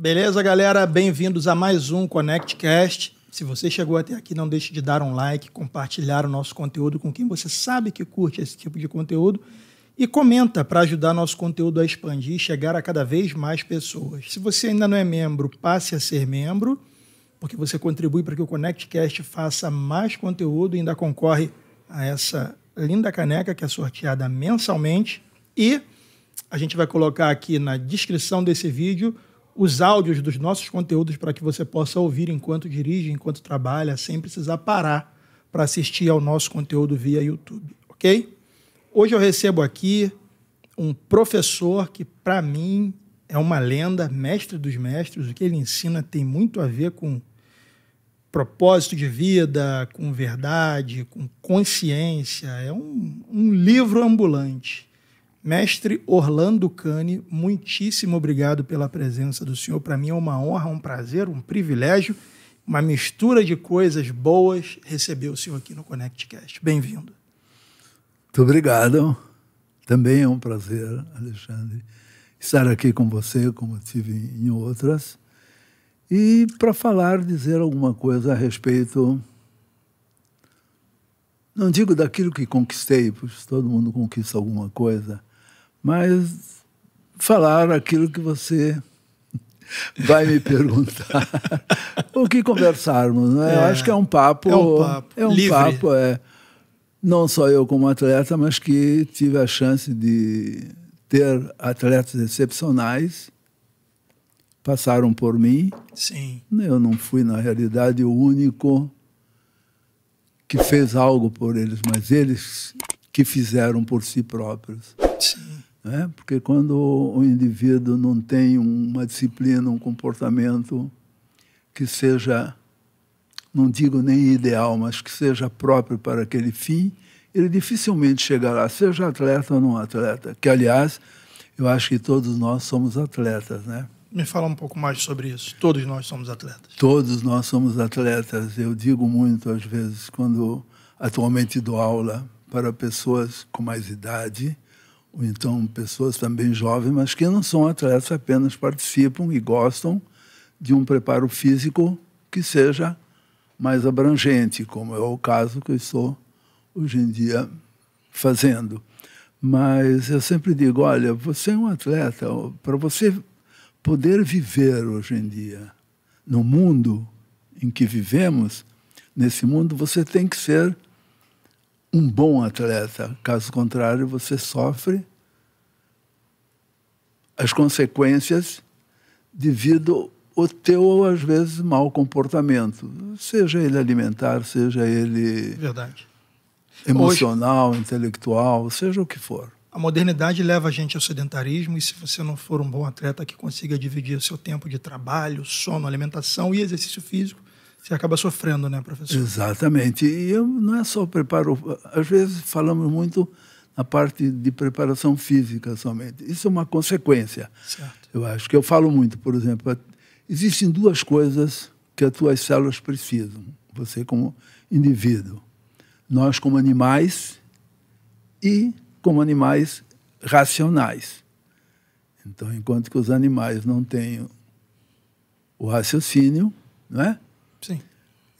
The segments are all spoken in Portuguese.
Beleza, galera? Bem-vindos a mais um ConnectCast. Se você chegou até aqui, não deixe de dar um like, compartilhar o nosso conteúdo com quem você sabe que curte esse tipo de conteúdo e comenta para ajudar nosso conteúdo a expandir e chegar a cada vez mais pessoas. Se você ainda não é membro, passe a ser membro, porque você contribui para que o ConnectCast faça mais conteúdo e ainda concorre a essa linda caneca que é sorteada mensalmente. E a gente vai colocar aqui na descrição desse vídeo os áudios dos nossos conteúdos para que você possa ouvir enquanto dirige, enquanto trabalha, sem precisar parar para assistir ao nosso conteúdo via YouTube, ok? Hoje eu recebo aqui um professor que, para mim, é uma lenda, mestre dos mestres. O que ele ensina tem muito a ver com propósito de vida, com verdade, com consciência. É um, um livro ambulante. Mestre Orlando Cani, muitíssimo obrigado pela presença do senhor. Para mim é uma honra, um prazer, um privilégio, uma mistura de coisas boas receber o senhor aqui no ConnectCast. Bem-vindo. Muito obrigado. Também é um prazer, Alexandre, estar aqui com você, como tive em outras, e para falar, dizer alguma coisa a respeito não digo daquilo que conquistei, pois todo mundo conquista alguma coisa, mas falar aquilo que você vai me perguntar o que conversarmos. Né? É, eu acho que é um papo. É um papo. É um livre. papo, é. Não só eu como atleta, mas que tive a chance de ter atletas excepcionais passaram por mim. Sim. Eu não fui, na realidade, o único que fez algo por eles, mas eles que fizeram por si próprios. Sim. Né? Porque quando o indivíduo não tem uma disciplina, um comportamento que seja, não digo nem ideal, mas que seja próprio para aquele fim, ele dificilmente chegará, seja atleta ou não atleta. Que, aliás, eu acho que todos nós somos atletas, né? Me fala um pouco mais sobre isso. Todos nós somos atletas. Todos nós somos atletas. Eu digo muito, às vezes, quando atualmente dou aula para pessoas com mais idade, ou então pessoas também jovens, mas que não são atletas, apenas participam e gostam de um preparo físico que seja mais abrangente, como é o caso que eu estou hoje em dia fazendo. Mas eu sempre digo, olha, você é um atleta, para você poder viver hoje em dia no mundo em que vivemos, nesse mundo você tem que ser um bom atleta. Caso contrário, você sofre as consequências devido ao teu, às vezes, mau comportamento. Seja ele alimentar, seja ele... Verdade. Emocional, Hoje, intelectual, seja o que for. A modernidade leva a gente ao sedentarismo e se você não for um bom atleta que consiga dividir o seu tempo de trabalho, sono, alimentação e exercício físico, você acaba sofrendo, né, professor? Exatamente. E eu, não é só preparo. Às vezes falamos muito na parte de preparação física somente. Isso é uma consequência. Certo. Eu acho que eu falo muito, por exemplo, existem duas coisas que as tuas células precisam, você como indivíduo. Nós como animais e como animais racionais. Então, enquanto que os animais não têm o raciocínio, não é? Sim.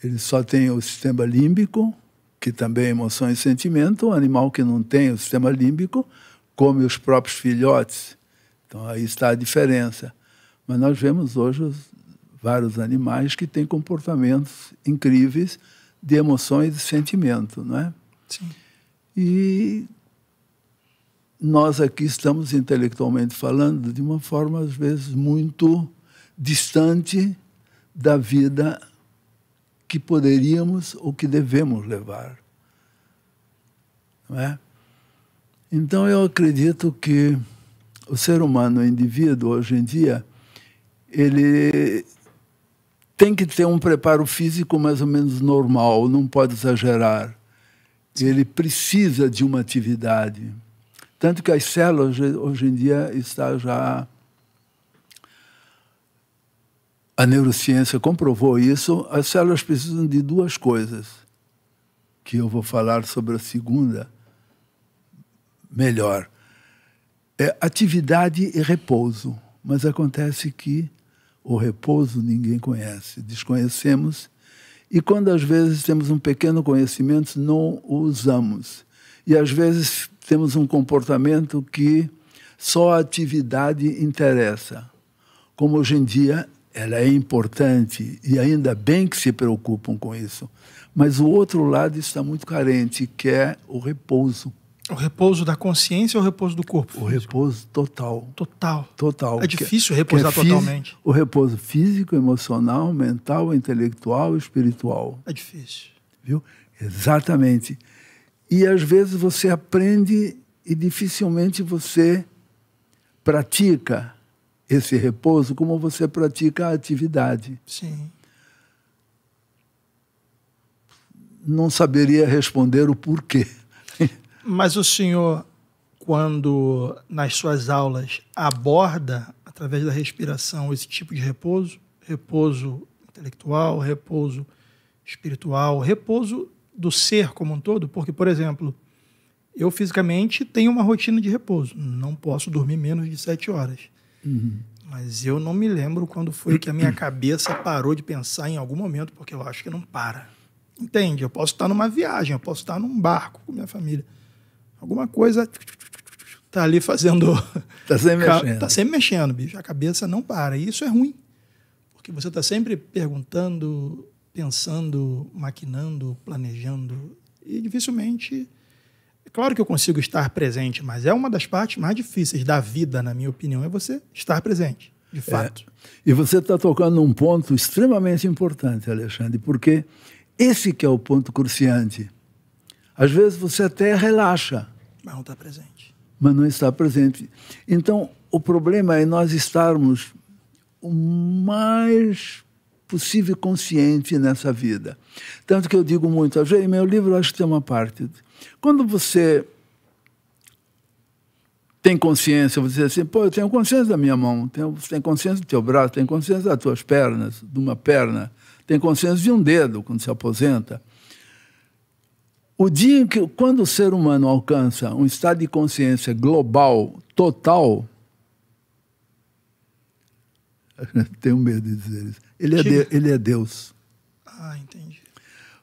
Ele só tem o sistema límbico, que também é emoção e sentimento. Um animal que não tem o sistema límbico come os próprios filhotes. Então aí está a diferença. Mas nós vemos hoje vários animais que têm comportamentos incríveis de emoções e sentimento, não é? Sim. E nós aqui estamos intelectualmente falando de uma forma às vezes muito distante da vida que poderíamos ou que devemos levar. Não é? Então, eu acredito que o ser humano, o indivíduo, hoje em dia, ele tem que ter um preparo físico mais ou menos normal, não pode exagerar. Ele precisa de uma atividade. Tanto que as células, hoje em dia, está já a neurociência comprovou isso, as células precisam de duas coisas, que eu vou falar sobre a segunda melhor. É atividade e repouso, mas acontece que o repouso ninguém conhece, desconhecemos e quando às vezes temos um pequeno conhecimento, não o usamos. E às vezes temos um comportamento que só a atividade interessa. Como hoje em dia ela é importante e ainda bem que se preocupam com isso. Mas o outro lado está muito carente, que é o repouso. O repouso da consciência ou o repouso do corpo? Físico? O repouso total. Total. Total. É, é difícil que, é repousar que é totalmente. O repouso físico, emocional, mental, intelectual, espiritual. É difícil. Viu? Exatamente. E às vezes você aprende e dificilmente você pratica esse repouso como você pratica a atividade. Sim. Não saberia responder o porquê. Mas o senhor, quando nas suas aulas aborda, através da respiração, esse tipo de repouso, repouso intelectual, repouso espiritual, repouso do ser como um todo, porque, por exemplo, eu fisicamente tenho uma rotina de repouso, não posso dormir menos de sete horas. Uhum. Mas eu não me lembro quando foi que a minha cabeça parou de pensar em algum momento, porque eu acho que não para. Entende? Eu posso estar numa viagem, eu posso estar num barco com minha família. Alguma coisa tá ali fazendo. Tá sempre mexendo. Está sempre mexendo, bicho. A cabeça não para. E isso é ruim. Porque você está sempre perguntando, pensando, maquinando, planejando. E dificilmente é claro que eu consigo estar presente, mas é uma das partes mais difíceis da vida, na minha opinião, é você estar presente, de é. fato. É. E você está tocando um ponto extremamente importante, Alexandre, porque esse que é o ponto cruciante. Às vezes você até relaxa. Mas não está presente. Mas não está presente. Então, o problema é nós estarmos o mais possível consciente nessa vida. Tanto que eu digo muito, às vezes, meu livro acho que tem uma parte quando você tem consciência, você diz assim, pô, eu tenho consciência da minha mão, tenho, você tem consciência do teu braço, tem consciência das tuas pernas, de uma perna, tem consciência de um dedo quando se aposenta. O dia em que, quando o ser humano alcança um estado de consciência global, total, tenho medo de dizer isso, ele é, de, ele é Deus. Ah, entendi.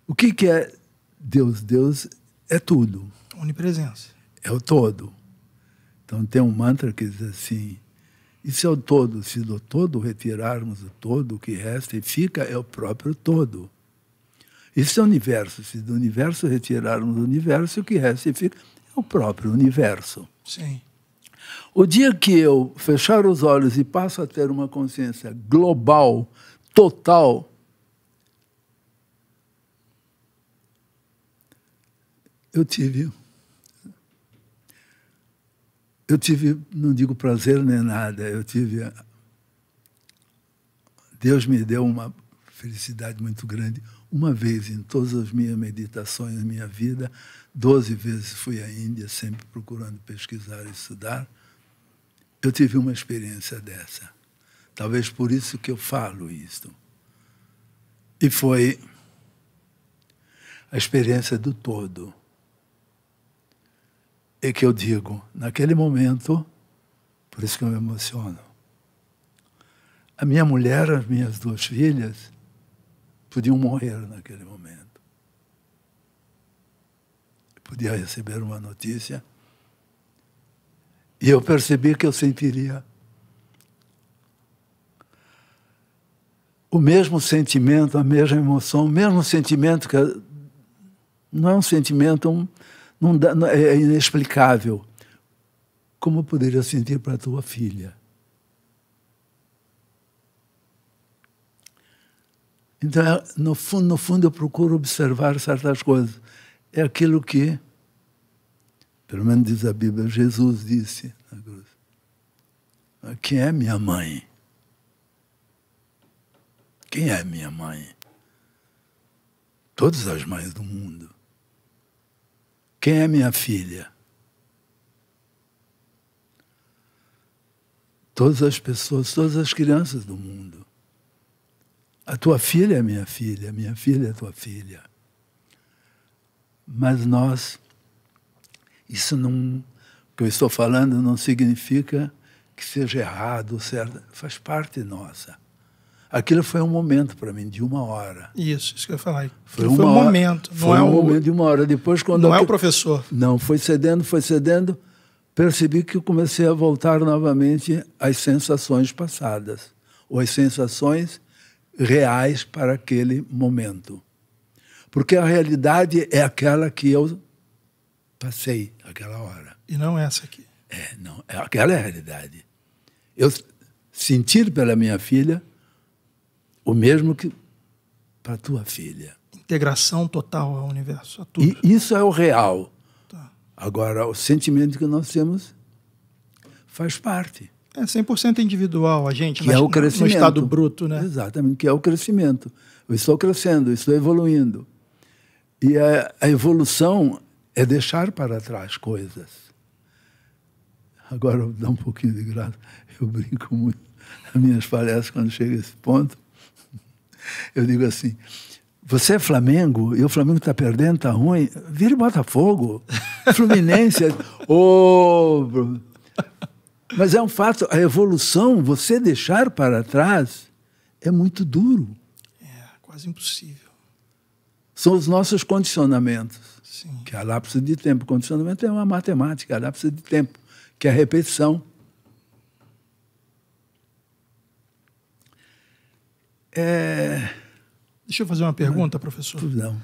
O que, que é Deus? Deus é tudo. Onipresença. É o todo. Então tem um mantra que diz assim: Isso é o todo. Se do todo retirarmos o todo, o que resta e fica é o próprio todo. Isso é o universo. Se do universo retirarmos o universo, o que resta e fica é o próprio universo. Sim. O dia que eu fechar os olhos e passo a ter uma consciência global, total, eu tive. Eu tive, não digo prazer nem nada, eu tive. Deus me deu uma felicidade muito grande. Uma vez em todas as minhas meditações, na minha vida, doze vezes fui à Índia, sempre procurando pesquisar e estudar. Eu tive uma experiência dessa. Talvez por isso que eu falo isto. E foi a experiência do todo e é que eu digo, naquele momento, por isso que eu me emociono, a minha mulher, as minhas duas filhas, podiam morrer naquele momento. Eu podia receber uma notícia. E eu percebi que eu sentiria o mesmo sentimento, a mesma emoção, o mesmo sentimento que não é um sentimento, é um, não dá, não, é, é inexplicável. Como eu poderia sentir para tua filha? Então, no fundo, no fundo, eu procuro observar certas coisas. É aquilo que, pelo menos diz a Bíblia, Jesus disse na cruz. Quem é minha mãe? Quem é minha mãe? Todas as mães do mundo. Quem é minha filha? Todas as pessoas, todas as crianças do mundo. A tua filha é minha filha, minha filha é tua filha. Mas nós, isso não, o que eu estou falando não significa que seja errado, certo? Faz parte nossa. Aquilo foi um momento para mim, de uma hora. Isso, isso que eu ia falar. Foi, foi um hora, momento. Foi é um o, momento de uma hora. Depois, quando não eu, é o professor. Não, foi cedendo, foi cedendo. Percebi que eu comecei a voltar novamente às sensações passadas, ou às sensações reais para aquele momento. Porque a realidade é aquela que eu passei aquela hora. E não essa aqui. É, não. É, aquela é a realidade. Eu sentir pela minha filha o mesmo que para tua filha. Integração total ao universo, a tudo. E isso é o real. Tá. Agora, o sentimento que nós temos faz parte. É 100% individual a gente, que é mas é o crescimento. no estado bruto, né? Exatamente, que é o crescimento. Eu estou crescendo, eu estou evoluindo. E a, a evolução é deixar para trás coisas. Agora, dá um pouquinho de graça. Eu brinco muito nas minhas palestras quando chega esse ponto. Eu digo assim: você é Flamengo e o Flamengo está perdendo, está ruim, vire Botafogo, Fluminense. oh, mas é um fato, a evolução, você deixar para trás, é muito duro. É, quase impossível. São os nossos condicionamentos. Sim. Que é a lapso de tempo. Condicionamento é uma matemática, a lapso de tempo, que é a repetição. É... Deixa eu fazer uma pergunta, professor. Tudo não.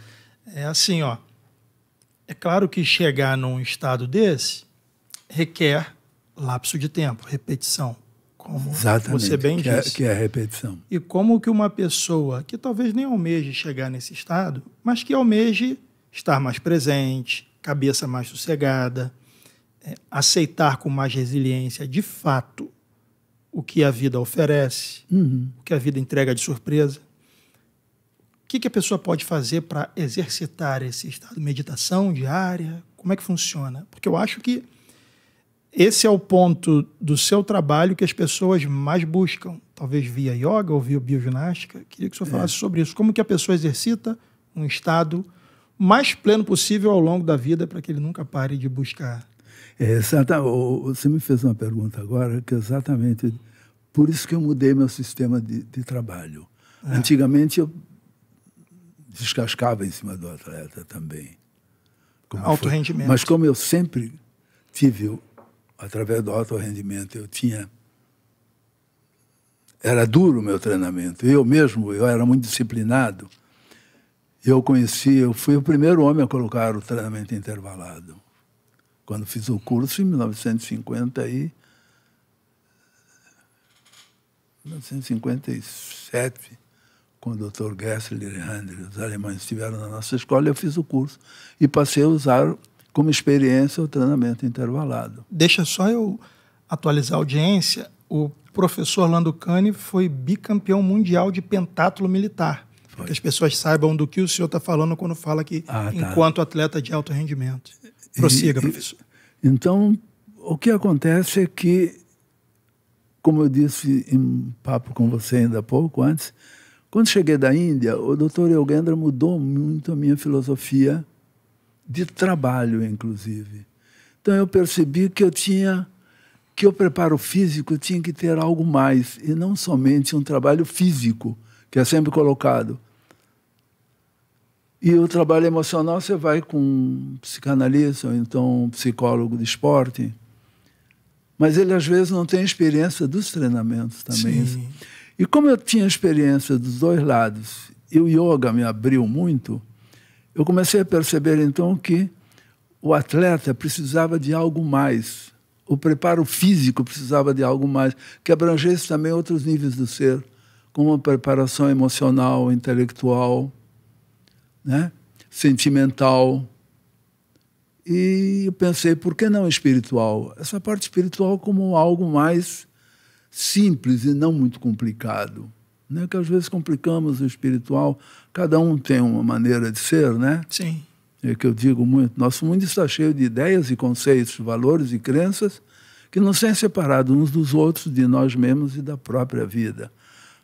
É assim, ó. É claro que chegar num estado desse requer lapso de tempo, repetição, como Exatamente, você bem que é, disse. É, que é repetição. E como que uma pessoa que talvez nem almeje chegar nesse estado, mas que almeje estar mais presente, cabeça mais sossegada, é, aceitar com mais resiliência, de fato, o que a vida oferece, uhum. o que a vida entrega de surpresa. O que, que a pessoa pode fazer para exercitar esse estado de meditação diária? Como é que funciona? Porque eu acho que esse é o ponto do seu trabalho que as pessoas mais buscam, talvez via yoga ou via bioginástica. Queria que o senhor é. falasse é. sobre isso. Como que a pessoa exercita um estado mais pleno possível ao longo da vida para que ele nunca pare de buscar é, você me fez uma pergunta agora que é exatamente por isso que eu mudei meu sistema de, de trabalho. É. Antigamente eu descascava em cima do atleta também. Alto foi. rendimento. Mas como eu sempre tive, através do alto rendimento, eu tinha era duro o meu treinamento. Eu mesmo, eu era muito disciplinado. Eu conheci, eu fui o primeiro homem a colocar o treinamento intervalado quando fiz o curso em 1950 e 1957, com o Dr. Gessler e Handel, os alemães estiveram na nossa escola, eu fiz o curso e passei a usar como experiência o treinamento intervalado. Deixa só eu atualizar a audiência. O professor Lando Cani foi bicampeão mundial de pentátulo militar. Que as pessoas saibam do que o senhor está falando quando fala que ah, tá. enquanto atleta de alto rendimento. Prossiga, e, professor. então, o que acontece é que, como eu disse em papo com você ainda há pouco antes, quando cheguei da Índia, o doutor Yogendra mudou muito a minha filosofia de trabalho, inclusive. Então eu percebi que eu tinha que o preparo físico tinha que ter algo mais e não somente um trabalho físico, que é sempre colocado. E o trabalho emocional você vai com um psicanalista ou então um psicólogo de esporte. Mas ele às vezes não tem experiência dos treinamentos também. Sim. E como eu tinha experiência dos dois lados e o yoga me abriu muito, eu comecei a perceber então que o atleta precisava de algo mais. O preparo físico precisava de algo mais, que abrangesse também outros níveis do ser, como a preparação emocional, intelectual né? sentimental. E eu pensei, por que não espiritual? Essa parte espiritual como algo mais simples e não muito complicado. Né? Que às vezes complicamos o espiritual. Cada um tem uma maneira de ser, né? Sim. É que eu digo muito. Nosso mundo está cheio de ideias e conceitos, valores e crenças que não são separados uns dos outros, de nós mesmos e da própria vida.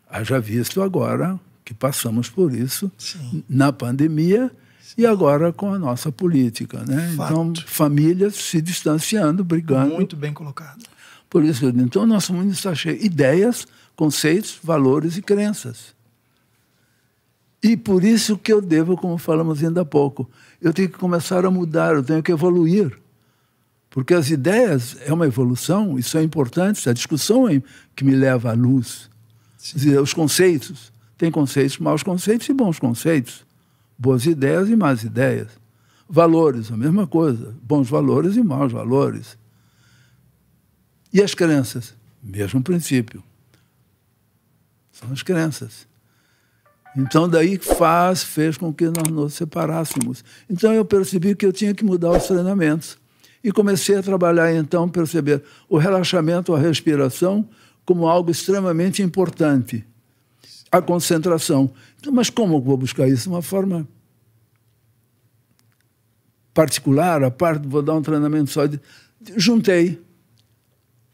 Haja visto agora que passamos por isso Sim. na pandemia Sim. e agora com a nossa política. Né? Então, famílias se distanciando, brigando. Muito bem colocado. Por isso, então, o nosso mundo está cheio de ideias, conceitos, valores e crenças. E por isso que eu devo, como falamos ainda há pouco, eu tenho que começar a mudar, eu tenho que evoluir. Porque as ideias é uma evolução e é importante. a é discussão é que me leva à luz, Sim. os conceitos tem conceitos, maus conceitos e bons conceitos. Boas ideias e más ideias. Valores, a mesma coisa. Bons valores e maus valores. E as crenças? Mesmo princípio. São as crenças. Então, daí faz, fez com que nós nos separássemos. Então, eu percebi que eu tinha que mudar os treinamentos. E comecei a trabalhar, então, perceber o relaxamento, a respiração, como algo extremamente importante a concentração. Então, mas como vou buscar isso? De uma forma particular, a parte, vou dar um treinamento só. De, juntei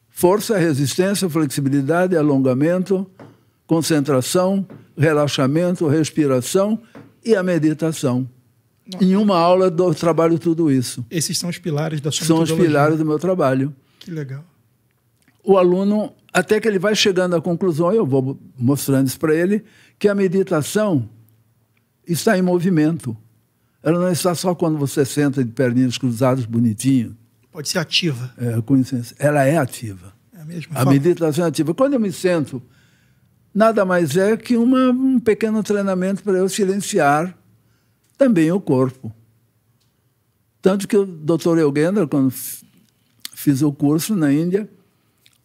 força, resistência, flexibilidade, alongamento, concentração, relaxamento, respiração e a meditação. Nossa. Em uma aula eu trabalho tudo isso. Esses são os pilares da sua São os pilares do meu trabalho. Que legal. O aluno até que ele vai chegando à conclusão, eu vou mostrando isso para ele, que a meditação está em movimento. Ela não está só quando você senta de perninhas cruzadas, bonitinho. Pode ser ativa. É, com licença. Ela é ativa. É mesmo? A meditação é ativa. Quando eu me sento, nada mais é que uma, um pequeno treinamento para eu silenciar também o corpo. Tanto que o doutor Eugendra, quando fiz o curso na Índia,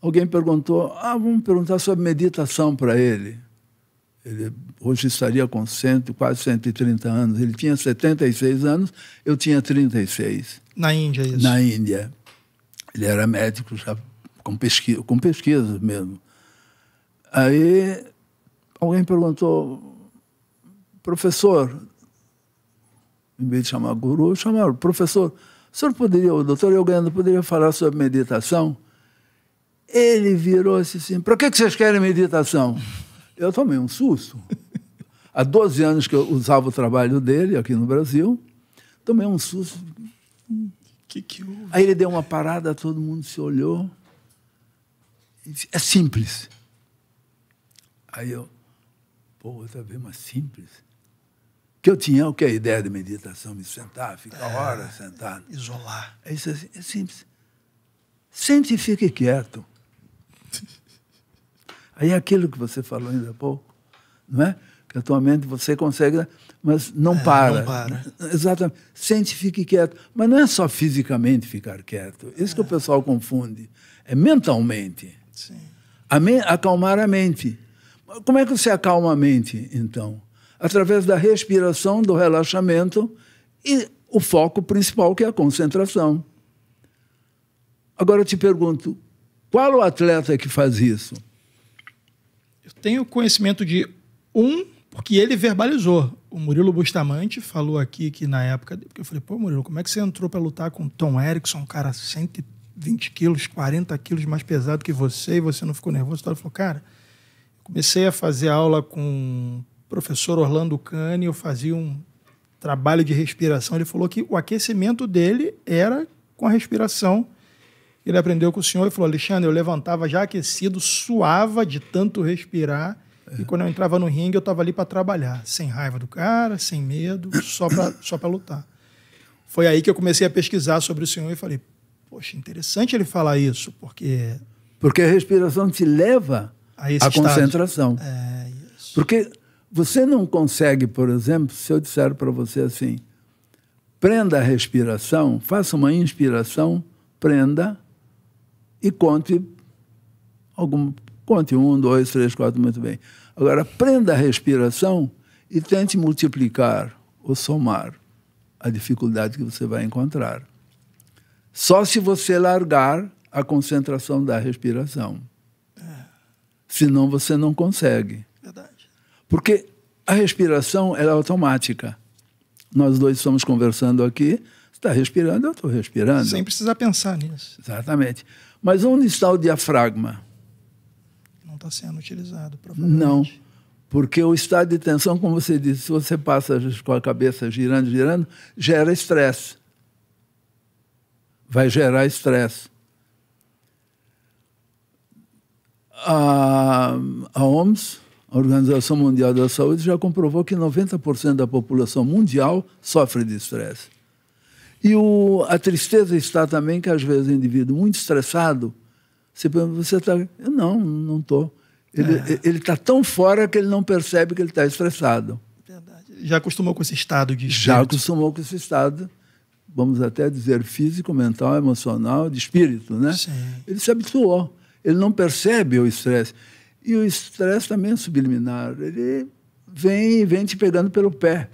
Alguém perguntou: ah, vamos perguntar sobre meditação para ele. Ele hoje estaria com 100, quase 130 anos. Ele tinha 76 anos, eu tinha 36. Na Índia, isso? Na Índia. Ele era médico, já, com, pesquisa, com pesquisa mesmo. Aí alguém perguntou, professor, em vez de chamar guru, chamaram professor, o senhor poderia, o doutor Yogendra, poderia falar sobre meditação? Ele virou-se assim: para que, que vocês querem meditação? Eu tomei um susto. Há 12 anos que eu usava o trabalho dele aqui no Brasil, tomei um susto. Que que houve? Aí ele deu uma parada, todo mundo se olhou. é simples. Aí eu, pô, outra vez, mas simples. Que eu tinha o que a ideia de meditação, me sentar, ficar é, horas sentado. Isolar. Aí disse assim, é simples. Sente e fique quieto. Aí é aquilo que você falou ainda há pouco, não é? Que atualmente você consegue, mas não é, para. Não para. Exatamente. Sente fique quieto. Mas não é só fisicamente ficar quieto. Isso é. que o é. pessoal confunde. É mentalmente. Sim. A me acalmar a mente. Como é que você acalma a mente, então? Através da respiração, do relaxamento e o foco principal, que é a concentração. Agora eu te pergunto, qual o atleta que faz isso? tenho conhecimento de um, porque ele verbalizou. O Murilo Bustamante falou aqui que na época. Porque eu falei, pô, Murilo, como é que você entrou para lutar com Tom Erickson, um cara 120 quilos, 40 quilos mais pesado que você, e você não ficou nervoso? Ele falou, cara, comecei a fazer aula com o professor Orlando Cane, eu fazia um trabalho de respiração. Ele falou que o aquecimento dele era com a respiração ele aprendeu com o senhor e falou: Alexandre, eu levantava já aquecido, suava de tanto respirar. É. E quando eu entrava no ringue, eu estava ali para trabalhar, sem raiva do cara, sem medo, só para só lutar. Foi aí que eu comecei a pesquisar sobre o senhor e falei: Poxa, interessante ele falar isso, porque. Porque a respiração te leva à concentração. É, isso. Porque você não consegue, por exemplo, se eu disser para você assim, prenda a respiração, faça uma inspiração, prenda, e conte algum. Conte um, dois, três, quatro, muito bem. Agora, prenda a respiração e tente multiplicar ou somar a dificuldade que você vai encontrar. Só se você largar a concentração da respiração. É. Senão você não consegue. Verdade. Porque a respiração é automática. Nós dois estamos conversando aqui, está respirando, eu estou respirando. Sem precisar pensar nisso. Exatamente. Mas onde está o diafragma? Não está sendo utilizado, provavelmente. Não, porque o estado de tensão, como você disse, se você passa com a cabeça girando, girando, gera estresse. Vai gerar estresse. A, a OMS, a Organização Mundial da Saúde, já comprovou que 90% da população mundial sofre de estresse. E o, a tristeza está também que, às vezes, o indivíduo muito estressado, você pergunta, você está... Não, não estou. Ele é. está tão fora que ele não percebe que ele está estressado. Verdade. Já acostumou com esse estado de espírito? Já acostumou com esse estado, vamos até dizer, físico, mental, emocional, de espírito, né? Sim. Ele se habituou. Ele não percebe o estresse. E o estresse também é subliminar. Ele vem vem te pegando pelo pé.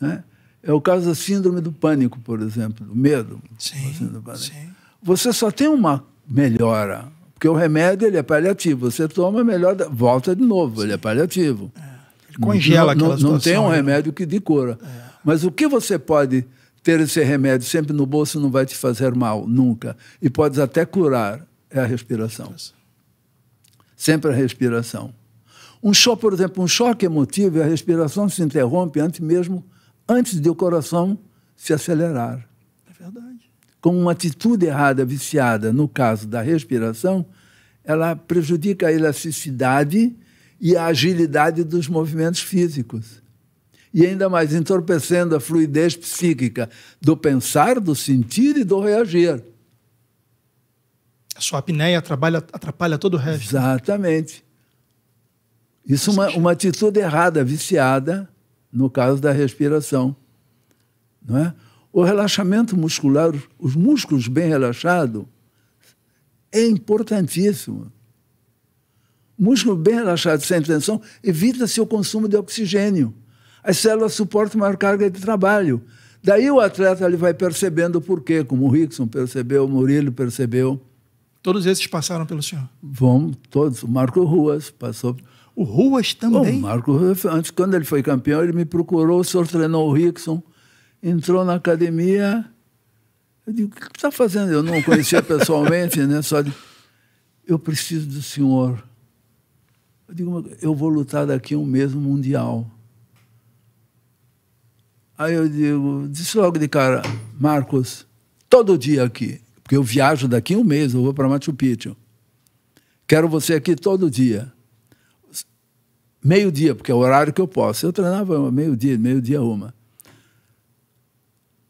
Né? É o caso da síndrome do pânico, por exemplo, do medo. Sim, do sim. Você só tem uma melhora, porque o remédio ele é paliativo. Você toma, melhora, volta de novo, sim. ele é paliativo. É. Congela não, aquela Não, não tem um né? remédio que de cura. É. Mas o que você pode ter esse remédio sempre no bolso não vai te fazer mal, nunca. E podes até curar, é a respiração. Sempre a respiração. Um choque, por exemplo, um choque emotivo, a respiração se interrompe antes mesmo antes de o coração se acelerar. É verdade. Com uma atitude errada, viciada, no caso da respiração, ela prejudica a elasticidade e a agilidade dos movimentos físicos. E ainda mais entorpecendo a fluidez psíquica do pensar, do sentir e do reagir. A sua apneia atrapalha, atrapalha todo o resto. Exatamente. Isso é uma, uma atitude errada, viciada, no caso da respiração. Não é? O relaxamento muscular, os músculos bem relaxados, é importantíssimo. Músculo bem relaxado, sem tensão, evita-se o consumo de oxigênio. As células suportam maior carga de trabalho. Daí o atleta ele vai percebendo o porquê, como o Rickson percebeu, o Murilo percebeu. Todos esses passaram pelo senhor? Vamos, todos. O Marco Ruas passou. O Ruas também. O Marco antes, quando ele foi campeão, ele me procurou, o senhor treinou o Rickson, entrou na academia. Eu digo, o que está fazendo? Eu não conhecia pessoalmente, né? Só de, eu preciso do senhor. Eu digo, eu vou lutar daqui um mês no mundial. Aí eu digo, disse logo de cara, Marcos, todo dia aqui, porque eu viajo daqui um mês, eu vou para Machu Picchu. Quero você aqui todo dia meio-dia, porque é o horário que eu posso. Eu treinava meio-dia, meio-dia uma.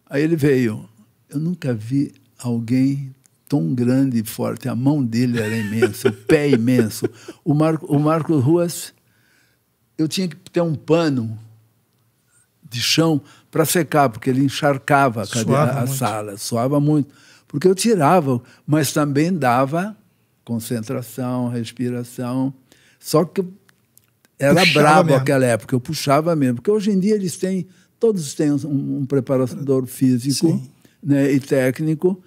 Aí ele veio. Eu nunca vi alguém tão grande e forte. A mão dele era imensa, o pé imenso. O, Mar o Marcos Ruas, eu tinha que ter um pano de chão para secar, porque ele encharcava a, cadeira, a sala, suava muito. Porque eu tirava, mas também dava concentração, respiração. Só que era puxava brabo mesmo. aquela época, eu puxava mesmo. Porque hoje em dia eles têm, todos têm um, um preparador físico né, e técnico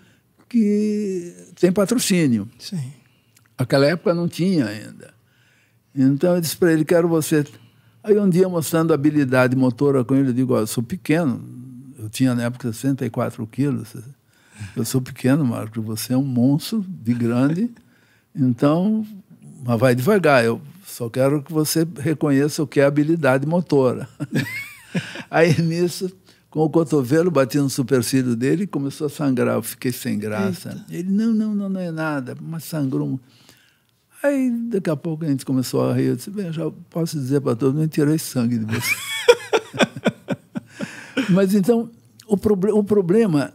que tem patrocínio. Sim. Aquela época não tinha ainda. Então eu disse para ele, quero você. Aí um dia mostrando habilidade motora com ele, eu digo, eu sou pequeno. Eu tinha na época 64 quilos. Eu sou pequeno, Marco, você é um monstro de grande. Então, mas vai devagar. Eu só quero que você reconheça o que é habilidade motora. Aí nisso, com o cotovelo bati no supercílio dele começou a sangrar. Eu fiquei sem graça. Eita. Ele, não, não, não, não é nada, mas sangrou. Aí daqui a pouco a gente começou a rir. Eu disse, bem, já posso dizer para todos, não tirei sangue de você. mas então, o, proble o problema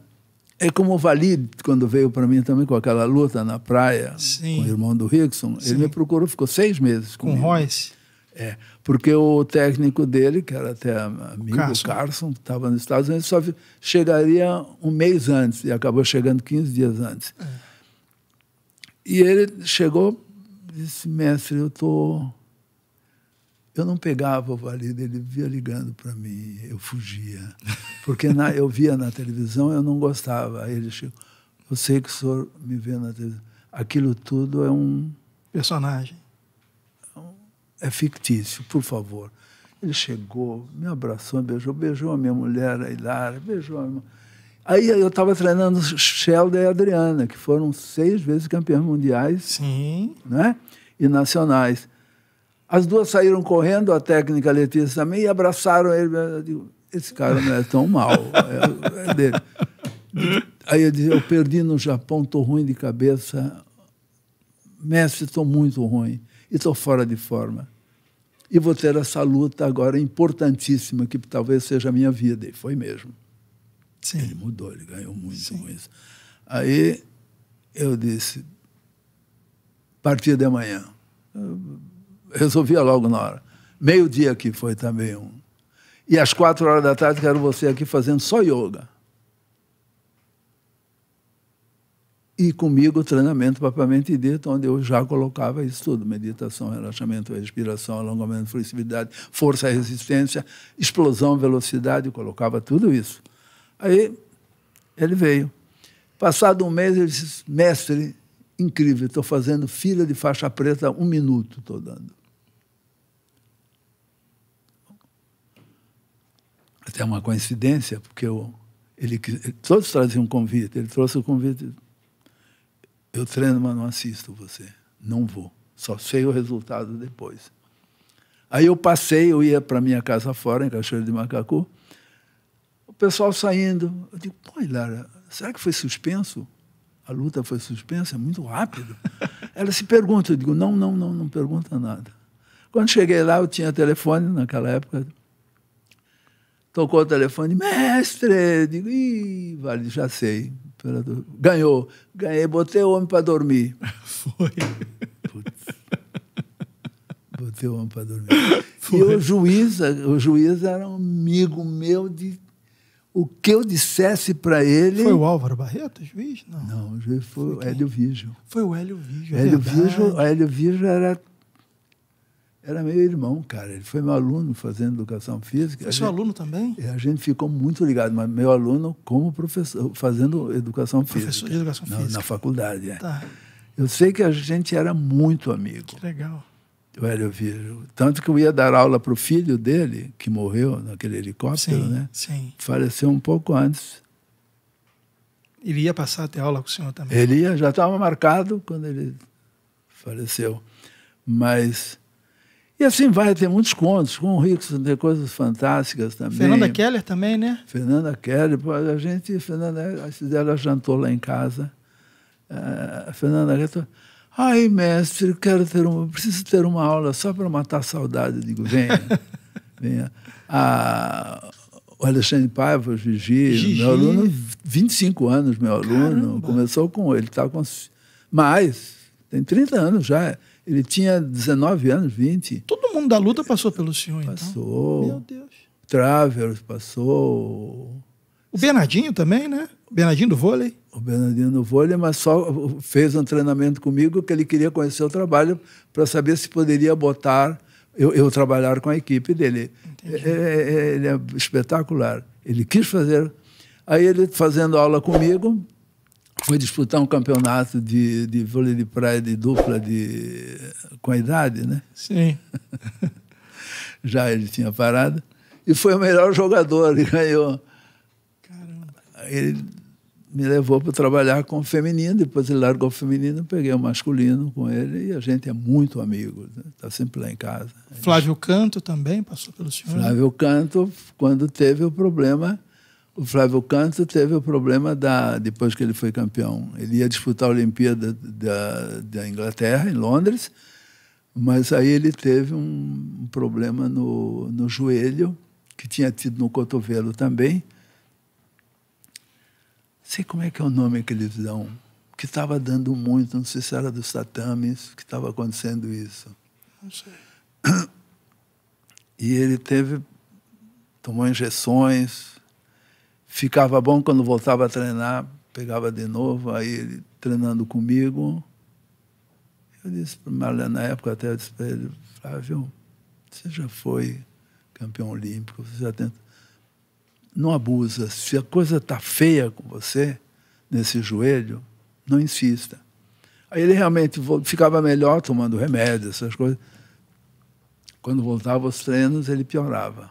é como o Valide, quando veio para mim também com aquela luta na praia Sim. com o irmão do Rickson, ele me procurou, ficou seis meses comigo. Com o Royce? É, porque o técnico dele, que era até amigo, Carson. Carson, que estava nos Estados Unidos, só chegaria um mês antes, e acabou chegando 15 dias antes. É. E ele chegou e disse, mestre, eu estou... Tô eu não pegava o valido, ele via ligando para mim, eu fugia. Porque na, eu via na televisão, eu não gostava. Aí ele chegou, você que o senhor me vê na televisão. Aquilo tudo é um... Personagem. É fictício, por favor. Ele chegou, me abraçou, me beijou, beijou a minha mulher, a Hilara, beijou a minha... Aí eu estava treinando Sheldon e Adriana, que foram seis vezes campeãs mundiais Sim. Né? e nacionais. As duas saíram correndo, a técnica a Letícia também, e abraçaram ele. Eu digo, esse cara não é tão mal, é, é dele. Aí eu disse, eu perdi no Japão, estou ruim de cabeça. Mestre, estou muito ruim e estou fora de forma. E vou ter essa luta agora importantíssima, que talvez seja a minha vida. E foi mesmo. Sim. Ele mudou, ele ganhou muito Sim. com isso. Aí eu disse, partir de amanhã. Eu, resolvia logo na hora. Meio-dia aqui foi também um. E às quatro horas da tarde quero você aqui fazendo só yoga. E comigo o treinamento propriamente dito, onde eu já colocava isso tudo: meditação, relaxamento, respiração, alongamento, flexibilidade, força, resistência, explosão, velocidade, eu colocava tudo isso. Aí ele veio. Passado um mês, ele disse: mestre, incrível, estou fazendo fila de faixa preta um minuto, estou dando. até uma coincidência, porque eu, ele, todos traziam um convite, ele trouxe o convite. Eu treino, mas não assisto você. Não vou. Só sei o resultado depois. Aí eu passei, eu ia para minha casa fora, em Cachoeira de Macacu. O pessoal saindo. Eu digo, pô, Lara, será que foi suspenso? A luta foi suspensa, é muito rápido. Ela se pergunta, eu digo, não, não, não, não pergunta nada. Quando cheguei lá, eu tinha telefone naquela época, Tocou o telefone, mestre! Digo, ih, vale, já sei. Ganhou. Ganhei, botei o homem para dormir. Foi. Putz. Botei o homem para dormir. Foi. E o juiz, o juiz era um amigo meu de. O que eu dissesse para ele. Foi o Álvaro Barreto, juiz? Não. Não, o juiz foi, foi o Hélio Vigio. Foi o Hélio Vigio. É Hélio, Vigio, Hélio Vigio era era meu irmão, cara. Ele foi meu aluno fazendo educação física. Foi é seu aluno também? É, a gente ficou muito ligado, mas meu aluno como professor, fazendo educação física. Professor de educação na, física. Na faculdade, é. Tá. Eu sei que a gente era muito amigo. Que legal. O Hélio Virgo. Tanto que eu ia dar aula para o filho dele, que morreu naquele helicóptero, sim, né? Sim. Faleceu um pouco antes. Ele ia passar a ter aula com o senhor também? Ele ia, já estava marcado quando ele faleceu. Mas e assim vai, tem muitos contos, com o Rickson, tem coisas fantásticas também. Fernanda Keller também, né? Fernanda Keller, a gente, Fernanda, ela jantou lá em casa. A é, Fernanda Keller, ai mestre, quero ter uma, preciso ter uma aula só para matar a saudade. Eu digo, venha, venha. a o Alexandre Paiva, o Gigi, Gigi, meu aluno, 25 anos, meu aluno. Caramba. Começou com ele, está com mais, tem 30 anos já. Ele tinha 19 anos, 20. Todo mundo da luta passou pelo senhor, passou. então? Passou. Meu Deus. Travers passou. O Bernardinho também, né? O Bernardinho do vôlei. O Bernardinho do vôlei, mas só fez um treinamento comigo que ele queria conhecer o trabalho para saber se poderia botar eu, eu trabalhar com a equipe dele. É, é, é, ele é espetacular. Ele quis fazer. Aí ele fazendo aula comigo, foi disputar um campeonato de, de vôlei de praia de dupla de, com a idade, né? Sim. Já ele tinha parado. E foi o melhor jogador, ele ganhou. Caramba. Ele me levou para trabalhar com o feminino, depois ele largou o feminino, peguei o masculino com ele e a gente é muito amigo, está né? Tá sempre lá em casa. Flávio Canto também passou pelo senhor? Né? Flávio Canto, quando teve o problema o Flávio Canto teve o problema da depois que ele foi campeão. Ele ia disputar a Olimpíada da, da Inglaterra, em Londres, mas aí ele teve um problema no, no joelho, que tinha tido no cotovelo também. Sei como é que é o nome que eles dão, que estava dando muito, não sei se era dos tatames, que estava acontecendo isso. Não sei. E ele teve, tomou injeções, Ficava bom quando voltava a treinar, pegava de novo, aí ele treinando comigo. Eu disse para o Marlon, na época até eu disse para ele, Flávio, você já foi campeão olímpico, você já tenta. Não abusa. Se a coisa está feia com você, nesse joelho, não insista. Aí ele realmente ficava melhor tomando remédio, essas coisas. Quando voltava aos treinos, ele piorava.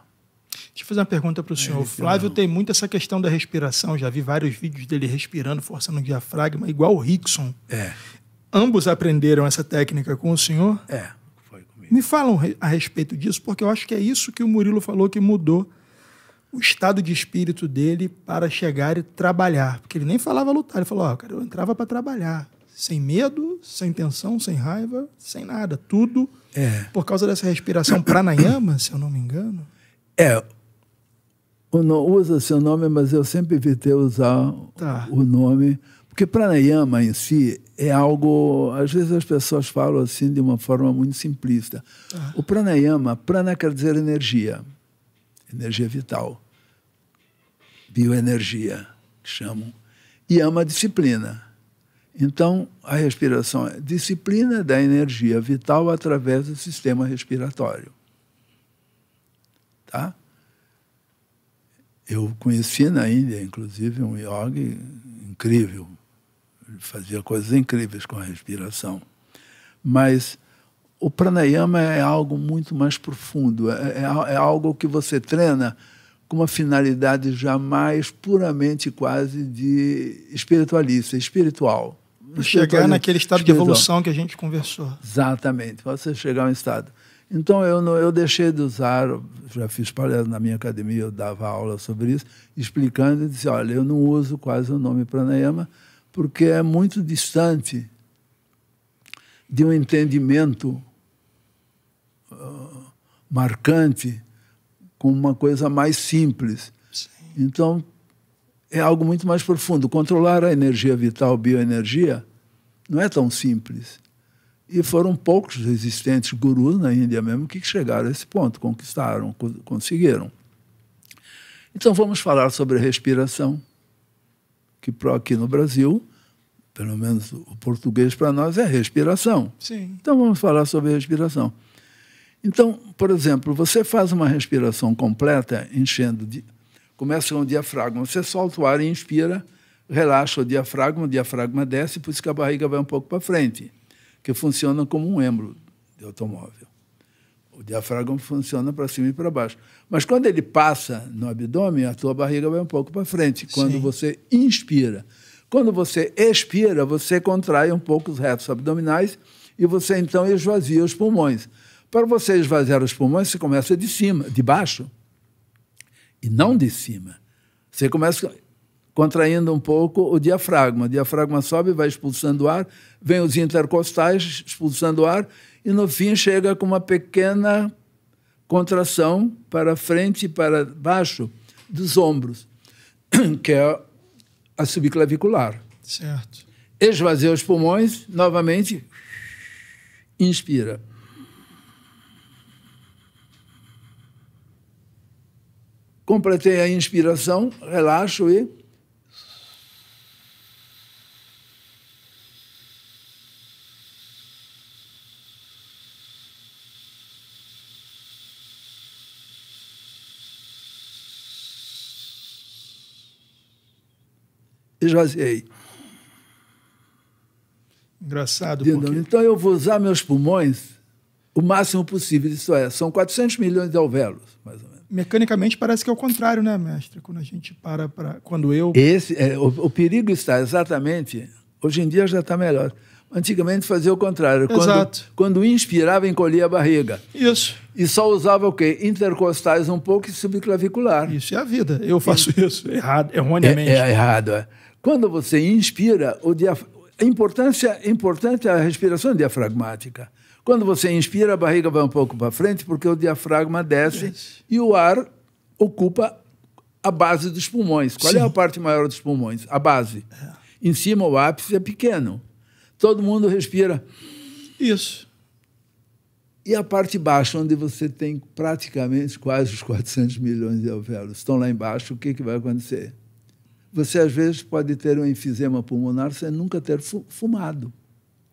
Deixa eu fazer uma pergunta para o senhor. É, Flávio tem muito essa questão da respiração. Já vi vários vídeos dele respirando, forçando o diafragma, igual o Rickson. É. Ambos aprenderam essa técnica com o senhor? É, foi comigo. Me falam a respeito disso, porque eu acho que é isso que o Murilo falou que mudou o estado de espírito dele para chegar e trabalhar. Porque ele nem falava lutar, ele falou: Ó, oh, cara, eu entrava para trabalhar. Sem medo, sem tensão, sem raiva, sem nada. Tudo é. por causa dessa respiração pranayama, se eu não me engano. É, usa seu nome, mas eu sempre evitei usar tá. o nome. Porque pranayama em si é algo. Às vezes as pessoas falam assim de uma forma muito simplista. Ah. O pranayama, prana quer dizer energia, energia vital, bioenergia, que chamam, e ama é disciplina. Então, a respiração é disciplina da energia vital através do sistema respiratório. Tá? Eu conheci na Índia, inclusive, um yogi incrível. Ele fazia coisas incríveis com a respiração. Mas o pranayama é algo muito mais profundo. É, é, é algo que você treina com uma finalidade jamais puramente quase de espiritualista, espiritual. Chegar naquele estado espiritual. de evolução que a gente conversou. Exatamente. Você chegar a um estado então eu, não, eu deixei de usar, já fiz palestra na minha academia, eu dava aula sobre isso, explicando e disse, olha, eu não uso quase o nome pranayama porque é muito distante de um entendimento uh, marcante com uma coisa mais simples. Sim. Então é algo muito mais profundo. Controlar a energia vital, bioenergia, não é tão simples. E foram poucos resistentes gurus na Índia mesmo que chegaram a esse ponto, conquistaram, conseguiram. Então vamos falar sobre respiração, que aqui no Brasil, pelo menos o português para nós é respiração. Sim. Então vamos falar sobre respiração. Então, por exemplo, você faz uma respiração completa, enchendo de começa com o diafragma, você solta o ar e inspira, relaxa o diafragma, o diafragma desce, por isso que a barriga vai um pouco para frente que funcionam como um êmbolo de automóvel. O diafragma funciona para cima e para baixo. Mas quando ele passa no abdômen, a tua barriga vai um pouco para frente, quando Sim. você inspira. Quando você expira, você contrai um pouco os retos abdominais e você então esvazia os pulmões. Para você esvaziar os pulmões, você começa de cima, de baixo, e não de cima. Você começa contraindo um pouco o diafragma. O diafragma sobe, vai expulsando ar, vem os intercostais expulsando ar e no fim chega com uma pequena contração para frente e para baixo dos ombros, que é a subclavicular. Certo. Esvazia os pulmões, novamente inspira. Completei a inspiração, relaxo e esvaziei. Engraçado. Porque... Então eu vou usar meus pulmões o máximo possível. Isso é, são 400 milhões de alvéolos, mais ou menos. Mecanicamente parece que é o contrário, né, mestre? Quando a gente para para. Quando eu. Esse, é, o, o, perigo está exatamente. Hoje em dia já está melhor. Antigamente fazia o contrário. Exato. Quando, quando inspirava, encolhia a barriga. Isso. E só usava o quê? Intercostais um pouco e subclavicular. Isso é a vida. Eu faço isso errado, erroneamente. É, é errado, é. Quando você inspira, o diaf... importância, importante é a respiração diafragmática. Quando você inspira, a barriga vai um pouco para frente, porque o diafragma desce yes. e o ar ocupa a base dos pulmões. Qual é Sim. é a parte maior dos pulmões? A base. É. Em cima, o ápice é pequeno. Todo mundo respira. Isso. E a parte baixa, onde você tem praticamente quase os 400 milhões de alvéolos, estão lá embaixo, o que, que vai acontecer? Você, às vezes, pode ter um enfisema pulmonar sem nunca ter fumado.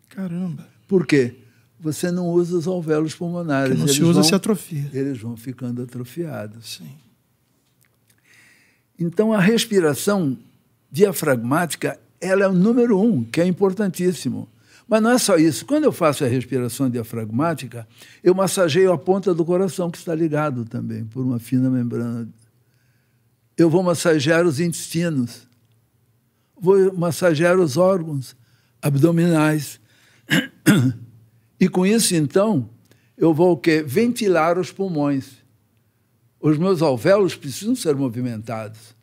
Caramba! Por quê? Você não usa os alvéolos pulmonares. não se usa, vão, se atrofia. Eles vão ficando atrofiados. Sim. Então, a respiração diafragmática ela é o número um, que é importantíssimo. Mas não é só isso. Quando eu faço a respiração diafragmática, eu massageio a ponta do coração, que está ligado também por uma fina membrana eu vou massagear os intestinos, vou massagear os órgãos abdominais. E com isso, então, eu vou o quê? Ventilar os pulmões. Os meus alvéolos precisam ser movimentados.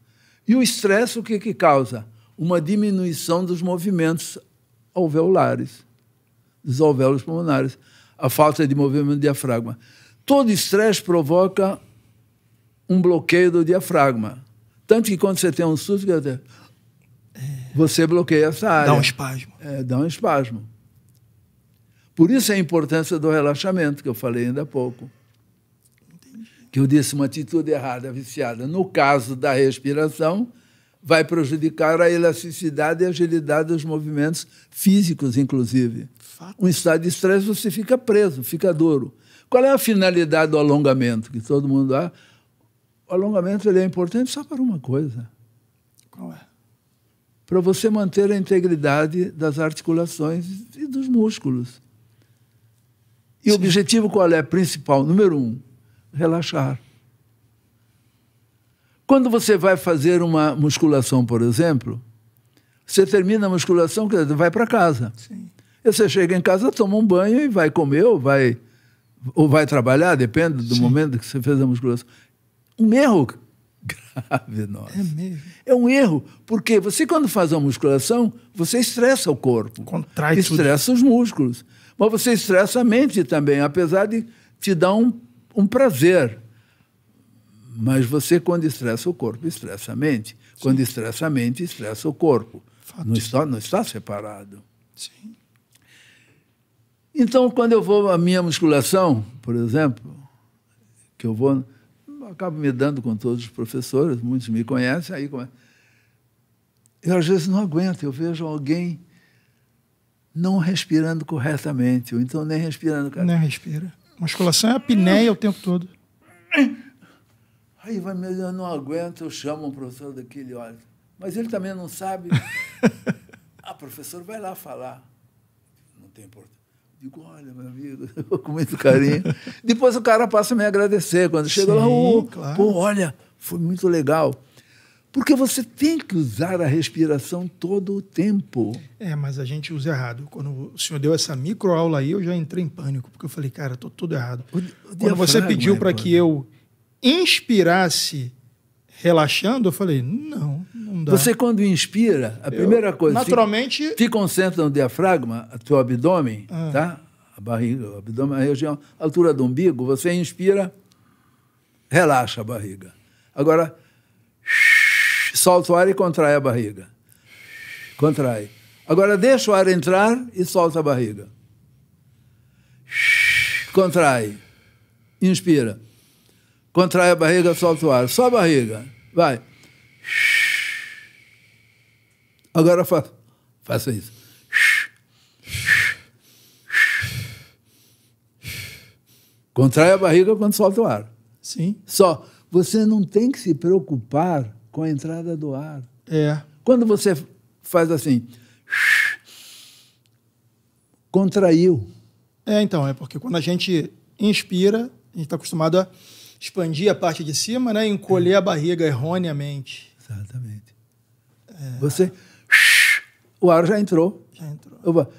E o estresse, o que, que causa? Uma diminuição dos movimentos alveolares, dos alvéolos pulmonares, a falta de movimento do diafragma. Todo estresse provoca um bloqueio do diafragma. Tanto que quando você tem um susto, você bloqueia essa área. Dá um espasmo. É, dá um espasmo. Por isso a importância do relaxamento, que eu falei ainda há pouco. Entendi. Que eu disse uma atitude errada, viciada. No caso da respiração, vai prejudicar a elasticidade e agilidade dos movimentos físicos, inclusive. Fato. Um estado de estresse, você fica preso, fica duro. Qual é a finalidade do alongamento? Que todo mundo. Ah, o alongamento ele é importante só para uma coisa. Qual é? Para você manter a integridade das articulações e dos músculos. E Sim. o objetivo qual é? Principal, número um, relaxar. Quando você vai fazer uma musculação, por exemplo, você termina a musculação, quer dizer, vai para casa. Sim. E você chega em casa, toma um banho e vai comer ou vai, ou vai trabalhar, depende do Sim. momento que você fez a musculação um erro grave nosso. É mesmo. É um erro, porque você, quando faz uma musculação, você estressa o corpo. Contrai Estressa tudo. os músculos. Mas você estressa a mente também, apesar de te dar um, um prazer. Mas você, quando estressa o corpo, estressa a mente. Sim. Quando estressa a mente, estressa o corpo. Não está, não está separado. Sim. Então, quando eu vou à minha musculação, por exemplo, que eu vou acabo me dando com todos os professores, muitos me conhecem, aí como Eu às vezes não aguento, eu vejo alguém não respirando corretamente, ou então nem respirando. Cara. Nem respira. Musculação é apneia o tempo todo. Aí vai me eu não aguento, eu chamo um professor daquele, olha. Mas ele também não sabe. ah, professor, vai lá falar. Não tem importância. Digo, olha, meu amigo, com muito carinho. Depois o cara passa a me agradecer. Quando chega lá, oh, claro. pô, olha, foi muito legal. Porque você tem que usar a respiração todo o tempo. É, mas a gente usa errado. Quando o senhor deu essa microaula aí, eu já entrei em pânico, porque eu falei, cara, tô tudo errado. O Quando você pediu é para que eu inspirasse relaxando? Eu falei, não, não dá. Você, quando inspira, a eu, primeira coisa. Naturalmente. Te, te concentra no diafragma, teu abdômen, ah. tá? A barriga, o abdômen, a região, a altura do umbigo, você inspira, relaxa a barriga. Agora, solta o ar e contrai a barriga. Contrai. Agora deixa o ar entrar e solta a barriga. Contrai. Inspira. Contrai a barriga, solta o ar. Só a barriga. Vai. Agora faça, faça isso. Contrai a barriga quando solta o ar. Sim. Só. Você não tem que se preocupar com a entrada do ar. É. Quando você faz assim. Contraiu. É, então. É porque quando a gente inspira, a gente está acostumado a expandir a parte de cima, né? Encolher é. a barriga erroneamente. Exatamente. É. Você. O ar já entrou. Já entrou. Opa.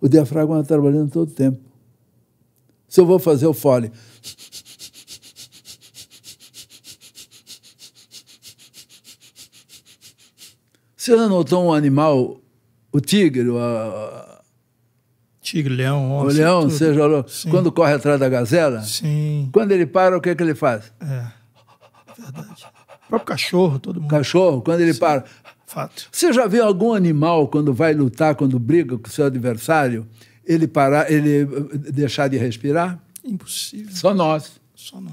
O diafragma está trabalhando todo o tempo. Se eu vou fazer o fole. Você já notou um animal, o tigre, a... Tigre, leão, onça, O leão, tudo. você já Sim. quando corre atrás da gazela? Sim. Quando ele para, o que, é que ele faz? É, verdade. O próprio cachorro, todo mundo. Cachorro, quando ele Sim. para... Fato. Você já viu algum animal, quando vai lutar, quando briga com o seu adversário, ele parar, ele eh, deixar de respirar? Impossível. Só nós. Só nós.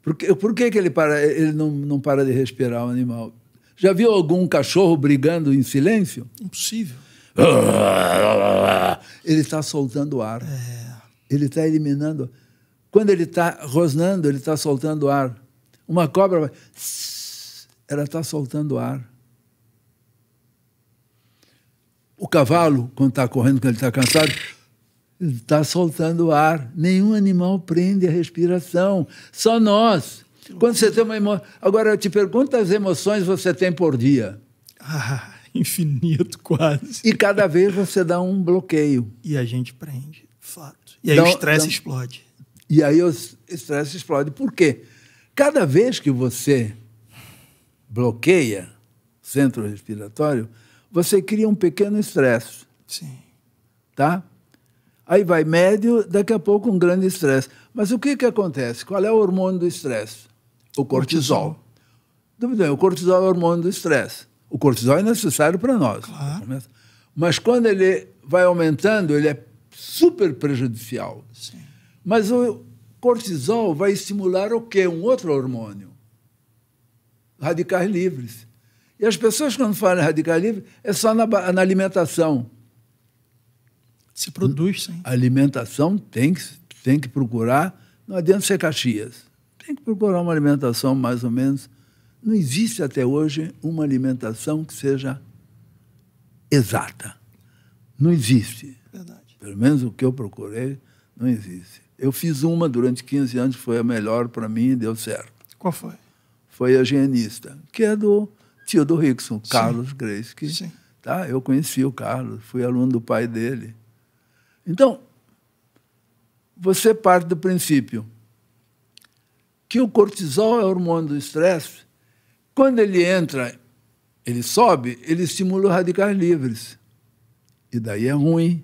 Por que, por que, que ele, para, ele não, não para de respirar, o animal? Já viu algum cachorro brigando em silêncio? Impossível. Ele está soltando ar. É. Ele está eliminando. Quando ele está rosnando, ele está soltando ar. Uma cobra vai. Ela está soltando ar. O cavalo, quando está correndo, quando ele está cansado, está soltando ar. Nenhum animal prende a respiração. Só nós. Quando você tem uma emoção. Agora, eu te pergunto quantas emoções você tem por dia? Ah, infinito, quase. E cada vez você dá um bloqueio. E a gente prende, fato. E aí o estresse explode. E aí o estresse explode. Por quê? Cada vez que você bloqueia o centro respiratório, você cria um pequeno estresse. Sim. Tá? Aí vai médio, daqui a pouco um grande estresse. Mas o que, que acontece? Qual é o hormônio do estresse? o cortisol. cortisol. O cortisol é o hormônio do estresse. O cortisol é necessário para nós. Claro. Mas quando ele vai aumentando, ele é super prejudicial. Sim. Mas o cortisol vai estimular o quê? Um outro hormônio. Radicais livres. E as pessoas, quando falam em radicais livres, é só na, na alimentação. Se produz, sim. A alimentação tem que, tem que procurar. Não adianta ser Caxias tem que procurar uma alimentação mais ou menos. Não existe até hoje uma alimentação que seja exata. Não existe. Verdade. Pelo menos o que eu procurei, não existe. Eu fiz uma durante 15 anos, foi a melhor para mim e deu certo. Qual foi? Foi a higienista, que é do tio do Rickson, Carlos Grace. Sim. Tá, eu conheci o Carlos, fui aluno do pai dele. Então, você parte do princípio que o cortisol é o hormônio do estresse. Quando ele entra, ele sobe, ele estimula os radicais livres. E daí é ruim.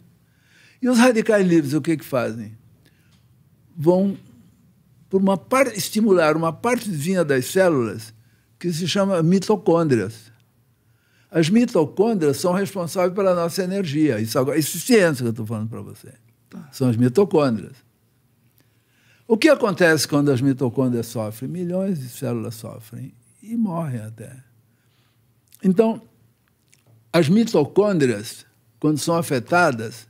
E os radicais livres, o que, que fazem? Vão por uma parte, estimular uma partezinha das células que se chama mitocôndrias. As mitocôndrias são responsáveis pela nossa energia. Isso, agora, isso é ciência que eu estou falando para você. Tá. São as mitocôndrias. O que acontece quando as mitocôndrias sofrem? Milhões de células sofrem e morrem até. Então, as mitocôndrias, quando são afetadas,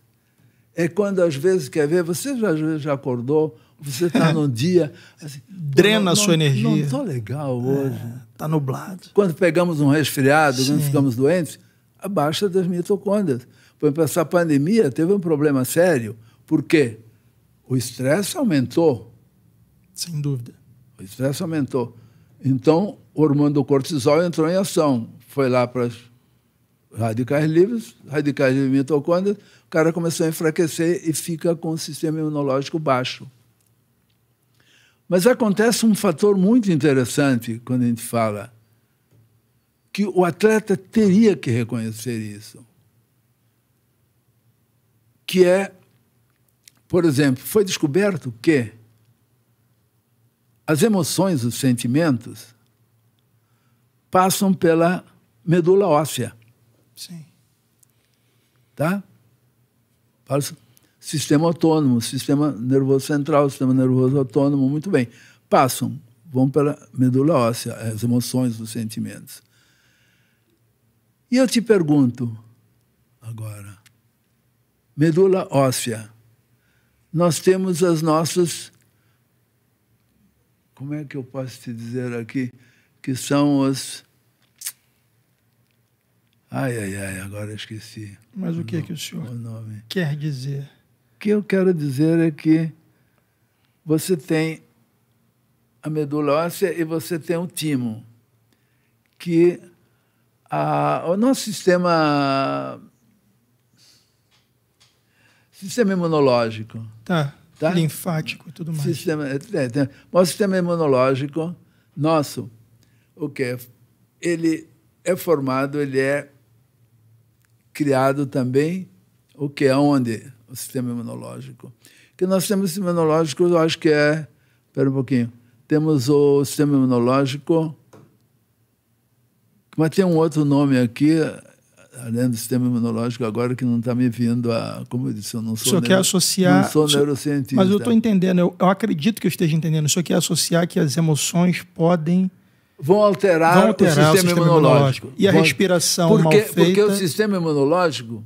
é quando às vezes quer ver, você já, já acordou, você está num dia. Assim, Drena não, a sua não, energia. Não estou legal é, hoje. Está é, nublado. Quando pegamos um resfriado, Sim. quando ficamos doentes, abaixa das mitocôndrias. Por exemplo, essa pandemia teve um problema sério. Por quê? O estresse aumentou sem dúvida. O estresse aumentou. Então, o hormônio do cortisol entrou em ação. Foi lá para as radicais livres, radicais livres mitocôndria, o cara começou a enfraquecer e fica com o sistema imunológico baixo. Mas acontece um fator muito interessante quando a gente fala que o atleta teria que reconhecer isso, que é, por exemplo, foi descoberto que as emoções, os sentimentos, passam pela medula óssea. Sim. Tá? Para o sistema autônomo, sistema nervoso central, sistema nervoso autônomo, muito bem. Passam, vão pela medula óssea, as emoções, os sentimentos. E eu te pergunto agora, medula óssea, nós temos as nossas como é que eu posso te dizer aqui, que são os. Ai, ai, ai, agora esqueci. Mas o, que é que o senhor o quer dizer? O que eu quero dizer é que você tem a medula óssea e você tem o timo, que a, o nosso sistema sistema imunológico. Tá. Tá? Linfático e tudo mais. Sistema, é, é o sistema imunológico nosso, o que Ele é formado, ele é criado também, o que é onde? O sistema imunológico. Que nós temos imunológico, eu acho que é. Espera um pouquinho. Temos o sistema imunológico, mas tem um outro nome aqui, Além do sistema imunológico agora que não está me vindo a. Como eu disse, eu não sou. O senhor quer associar. Não sou neurocientista. Mas eu estou entendendo, eu, eu, acredito que eu esteja entendendo. O senhor quer associar que as emoções podem. Vão alterar, vão alterar o, sistema o, sistema imunológico. imunológico. E a Vão... respiração porque, feita... Porque o sistema imunológico,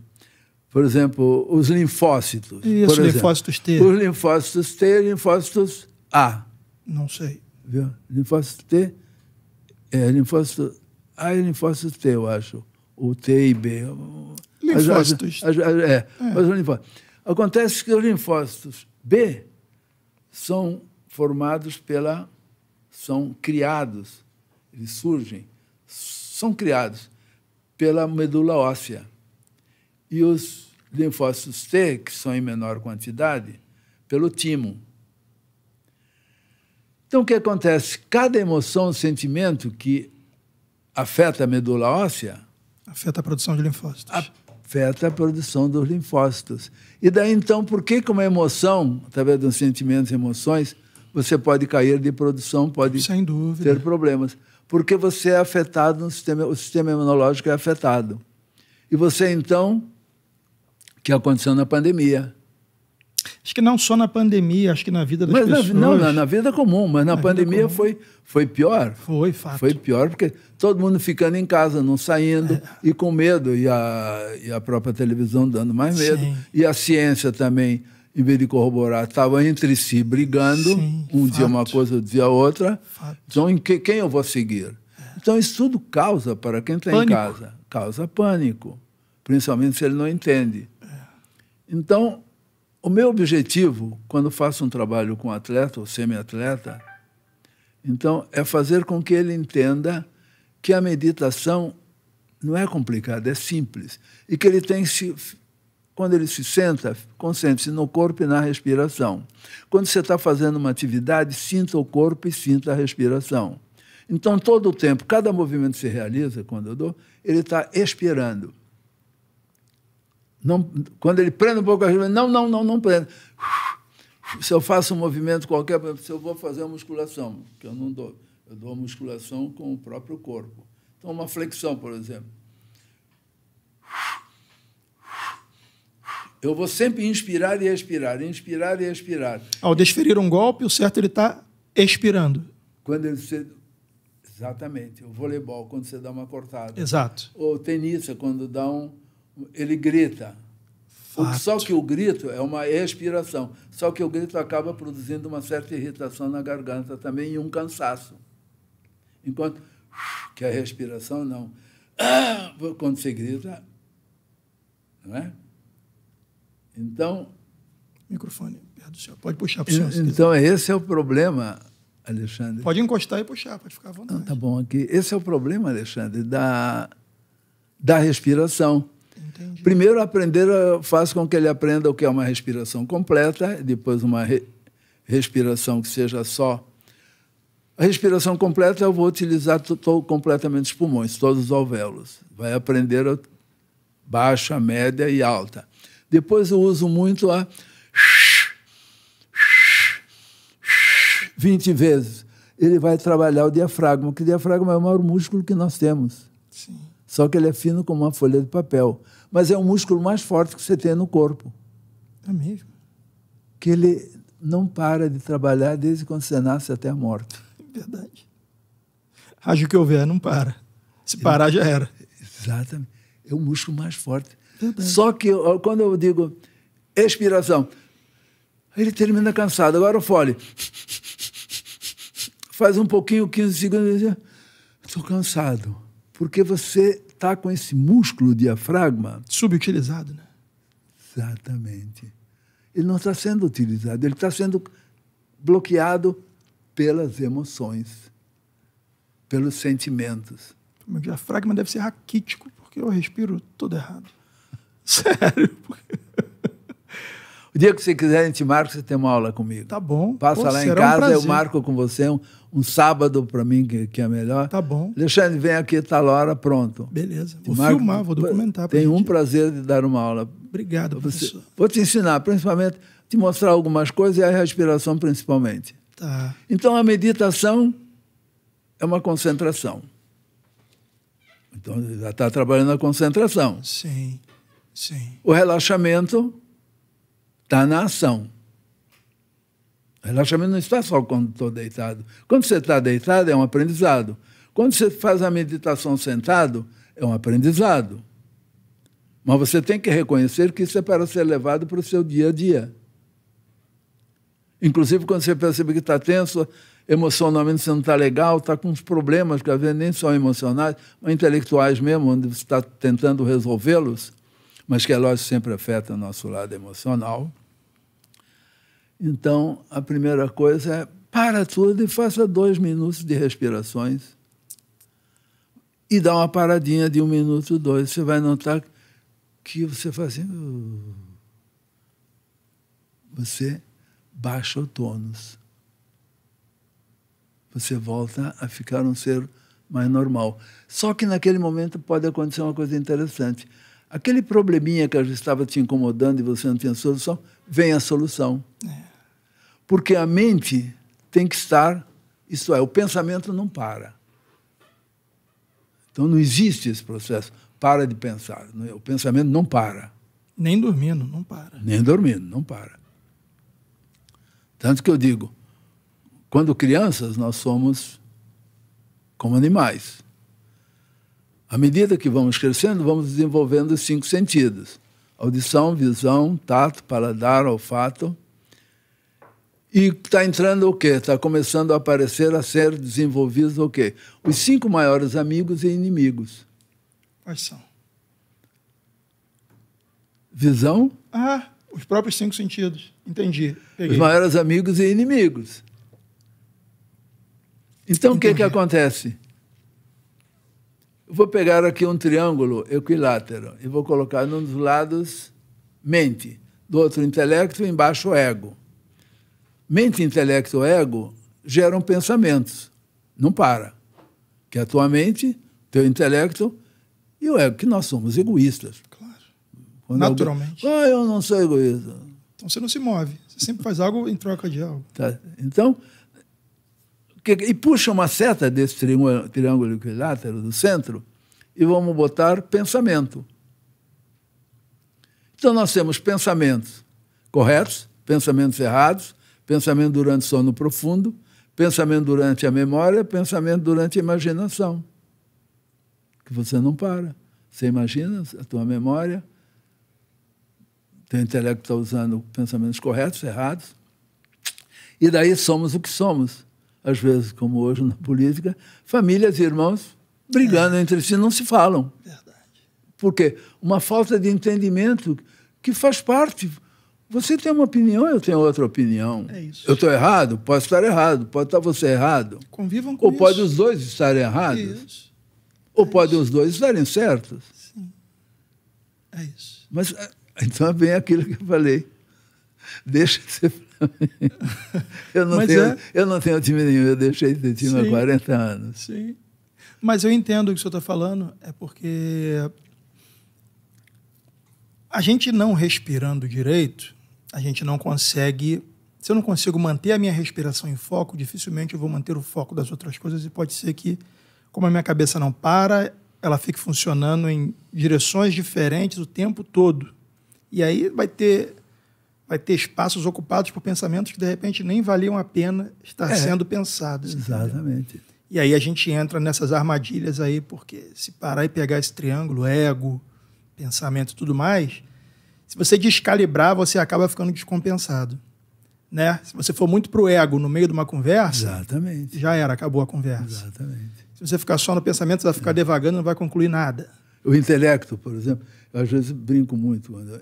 por exemplo, os linfócitos. Isso, os linfócitos T. Os linfócitos T e linfócitos A. Não sei. Viu? Linfócito T, é, linfócito A e linfócito T, eu acho o T e B. Linfócitos. As, as, as, é, é. Os linfócitos. Acontece que os linfócitos B são formados pela. são criados, eles surgem, são criados pela medula óssea. E os linfócitos T, que são em menor quantidade, pelo timo. Então, o que acontece? Cada emoção, sentimento que afeta a medula óssea Afeta a produção de linfócitos. Afeta a produção dos linfócitos. E daí, então, por que, com uma emoção, através dos sentimentos e emoções, você pode cair de produção, pode Sem dúvida. ter problemas? Porque você é afetado no sistema, o sistema imunológico é afetado. E você, então, que aconteceu na pandemia. Acho que não só na pandemia, acho que na vida das mas pessoas. Na, não, na, na, vida comum, mas na, na pandemia foi, foi pior. Foi, fato. Foi pior, porque todo mundo ficando em casa, não saindo, é. e com medo, e a, e a própria televisão dando mais medo, Sim. e a ciência também, em vez de corroborar, estava entre si brigando, Sim, um fato. dia uma coisa, outro dia outra. Fato. Então, em que, quem eu vou seguir? É. Então, isso tudo causa, para quem está em casa, causa pânico, principalmente se ele não entende. É. Então, o meu objetivo, quando faço um trabalho com atleta ou semi-atleta, então, é fazer com que ele entenda que a meditação não é complicada, é simples. E que ele tem se. Quando ele se senta, concentre-se no corpo e na respiração. Quando você está fazendo uma atividade, sinta o corpo e sinta a respiração. Então, todo o tempo, cada movimento que se realiza, quando eu dou, ele está expirando. Não, quando ele prende um pouco a respiração, não, não, não, não prende. Se eu faço um movimento qualquer, se eu vou fazer uma musculação, que eu não dou eu dou a musculação com o próprio corpo. Então, uma flexão, por exemplo. Eu vou sempre inspirar e expirar, inspirar e expirar. Ao desferir um golpe, o certo é ele está expirando. Quando ele, Exatamente. O voleibol, quando você dá uma cortada. Exato. Ou o tenista, quando dá um. Ele grita. só que o grito é uma expiração. Só que o grito acaba produzindo uma certa irritação na garganta também e um cansaço. Enquanto que a respiração não. Ah, quando você grita. Não é? Então. Microfone, perto do céu Pode puxar para o senhor. Então, quiser. esse é o problema, Alexandre. Pode encostar e puxar, pode ficar à vontade. Não, tá bom aqui. Esse é o problema, Alexandre, da, da respiração. Entendi. Primeiro, aprender faz com que ele aprenda o que é uma respiração completa, depois uma re, respiração que seja só a respiração completa, eu vou utilizar completamente os pulmões, todos os alvéolos. Vai aprender a baixa, média e alta. Depois eu uso muito a 20 vezes. Ele vai trabalhar o diafragma, que o diafragma é o maior músculo que nós temos. Sim. Só que ele é fino como uma folha de papel. Mas é o músculo mais forte que você tem no corpo. É mesmo? Que ele não para de trabalhar desde quando você nasce até a morte. Verdade. Raja o que houver, não para. Se parar, já era. Exatamente. É o músculo mais forte. Verdade. Só que quando eu digo expiração, ele termina cansado. Agora o fole. Faz um pouquinho, 15 segundos, e diz, estou cansado. Porque você está com esse músculo diafragma... Subutilizado, né? Exatamente. Ele não está sendo utilizado, ele está sendo bloqueado pelas emoções, pelos sentimentos. Meu diafragma deve ser raquítico, porque eu respiro tudo errado. Sério. Porque... O dia que você quiser, a gente marca, você tem uma aula comigo. Tá bom. Passa Pô, lá em casa, um eu marco com você um, um sábado para mim, que, que, é melhor. Tá bom. Alexandre, vem aqui, tal tá hora, pronto. Beleza. Vou marco, filmar, vou documentar. Tenho um prazer de dar uma aula. Obrigado, professor. Vou te ensinar, principalmente, te mostrar algumas coisas e a respiração, principalmente. Tá. Então, a meditação é uma concentração. Então, já está trabalhando a concentração. Sim, sim. O relaxamento está na ação. O relaxamento não está só quando estou deitado. Quando você está deitado, é um aprendizado. Quando você faz a meditação sentado, é um aprendizado. Mas você tem que reconhecer que isso é para ser levado para o seu dia a dia. Inclusive, quando você percebe que está tenso, emocionalmente você não está legal, está com uns problemas, que às vezes nem são emocionais, mas intelectuais mesmo, onde você está tentando resolvê-los, mas que, é lógico, sempre afeta o nosso lado emocional. Então, a primeira coisa é para tudo e faça dois minutos de respirações e dá uma paradinha de um minuto, dois. Você vai notar que você faz assim. Uh, você baixa o tônus. Você volta a ficar um ser mais normal. Só que naquele momento pode acontecer uma coisa interessante. Aquele probleminha que já estava te incomodando e você não tinha solução, vem a solução. É. Porque a mente tem que estar, isso é, o pensamento não para. Então não existe esse processo. Para de pensar. O pensamento não para. Nem dormindo, não para. Nem dormindo, não para. Tanto que eu digo, quando crianças, nós somos como animais. À medida que vamos crescendo, vamos desenvolvendo os cinco sentidos: audição, visão, tato, paladar, olfato. E está entrando o quê? Está começando a aparecer, a ser desenvolvidos o quê? Os cinco maiores amigos e inimigos. Quais são? Visão. Ah, os próprios cinco sentidos. Entendi. Peguei. Os maiores amigos e inimigos. Então, o que, que acontece? Eu vou pegar aqui um triângulo equilátero e vou colocar num dos lados mente, do outro intelecto e embaixo ego. Mente, intelecto, ego geram pensamentos. Não para. Que é a tua mente, teu intelecto e o ego, que nós somos egoístas. Claro. Quando Naturalmente. ah, eu não sou egoísta. Então você não se move. Você sempre faz algo em troca de algo. Tá. Então, e puxa uma seta desse triângulo, triângulo equilátero do centro e vamos botar pensamento. Então nós temos pensamentos corretos, pensamentos errados, pensamento durante sono profundo, pensamento durante a memória, pensamento durante a imaginação. Que você não para. Você imagina a tua memória, teu intelecto está usando pensamentos corretos, errados. E daí somos o que somos. Às vezes, como hoje na política, famílias e irmãos brigando é. entre si não se falam. Verdade. Por quê? Uma falta de entendimento que faz parte. Você tem uma opinião, eu tenho outra opinião. É isso. Eu estou errado? Posso estar errado. Pode estar você errado. Convivam com Ou isso. pode os dois estarem errados. É isso. Ou é podem os dois estarem certos. Sim. É isso. Mas é, então é bem aquilo que eu falei. Deixa ser eu não, tenho, é... eu não tenho time nenhum, eu deixei de time há 40 anos. Sim. Mas eu entendo o que o senhor está falando, é porque a gente não respirando direito, a gente não consegue. Se eu não consigo manter a minha respiração em foco, dificilmente eu vou manter o foco das outras coisas e pode ser que, como a minha cabeça não para, ela fique funcionando em direções diferentes o tempo todo. E aí vai ter vai ter espaços ocupados por pensamentos que de repente nem valiam a pena estar é, sendo pensados. Exatamente. E aí a gente entra nessas armadilhas aí, porque se parar e pegar esse triângulo, ego, pensamento e tudo mais, se você descalibrar, você acaba ficando descompensado. Né? Se você for muito pro ego no meio de uma conversa, Exatamente. já era, acabou a conversa. Exatamente. Se você ficar só no pensamento, você vai ficar é. devagando, não vai concluir nada. O intelecto, por exemplo, eu às vezes brinco muito quando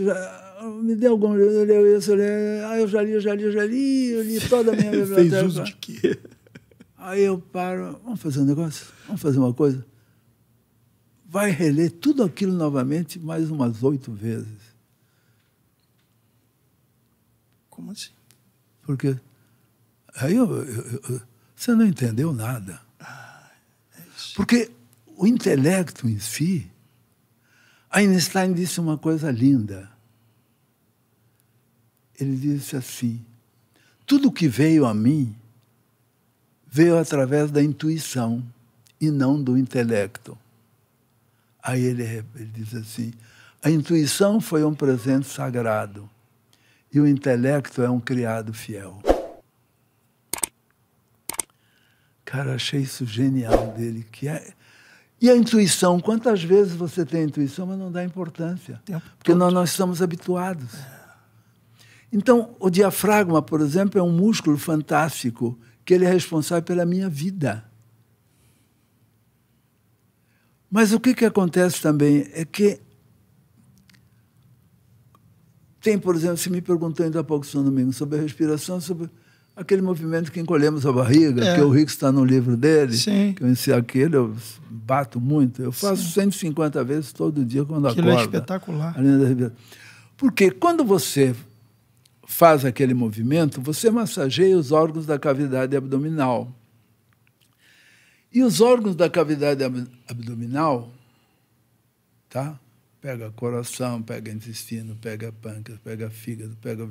me deu algum. Eu leio isso, eu li. eu já li, eu já li, eu já li, eu li toda a minha biblioteca. Fez uso de quê? Aí eu paro, vamos fazer um negócio? Vamos fazer uma coisa? Vai reler tudo aquilo novamente mais umas oito vezes. Como assim? Porque aí eu, eu, eu, você não entendeu nada. Ah, é Porque o intelecto em si Einstein disse uma coisa linda. Ele disse assim: tudo que veio a mim veio através da intuição e não do intelecto. Aí ele, ele diz assim: a intuição foi um presente sagrado e o intelecto é um criado fiel. Cara, achei isso genial dele, que é e a intuição, quantas vezes você tem intuição, mas não dá importância? Porque nós não estamos habituados. Então, o diafragma, por exemplo, é um músculo fantástico que ele é responsável pela minha vida. Mas o que, que acontece também é que tem, por exemplo, se me perguntou ainda há pouco, São Domingo, sobre a respiração, sobre aquele movimento que encolhemos a barriga, é. que o Rick está no livro dele, Sim. que eu ensino aquele, eu bato muito. Eu faço Sim. 150 vezes todo dia quando aquilo é acorda. é espetacular. Porque quando você faz aquele movimento, você massageia os órgãos da cavidade abdominal. E os órgãos da cavidade ab abdominal, tá? Pega coração, pega intestino, pega pâncreas, pega fígado, pega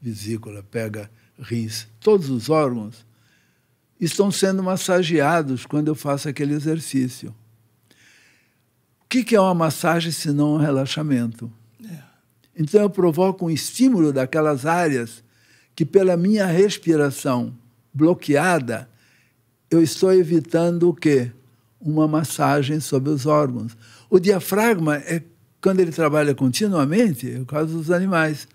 vesícula, pega rins, todos os órgãos, estão sendo massageados quando eu faço aquele exercício. O que é uma massagem se não um relaxamento? É. Então eu provoco um estímulo daquelas áreas que, pela minha respiração bloqueada, eu estou evitando o quê? Uma massagem sobre os órgãos. O diafragma é quando ele trabalha continuamente, é o caso dos animais.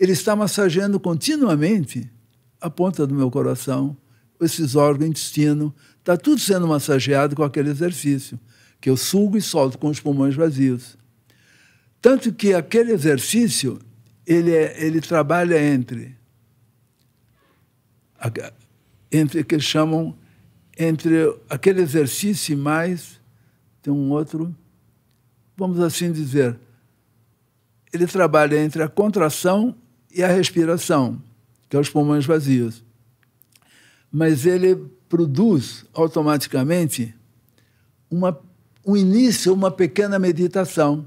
Ele está massageando continuamente a ponta do meu coração, esses órgãos, intestino. Está tudo sendo massageado com aquele exercício, que eu sugo e solto com os pulmões vazios. Tanto que aquele exercício, ele, é, ele trabalha entre, entre que chamam, entre aquele exercício e mais, tem um outro, vamos assim dizer, ele trabalha entre a contração e a respiração, que é os pulmões vazios. Mas ele produz automaticamente uma, um início, uma pequena meditação.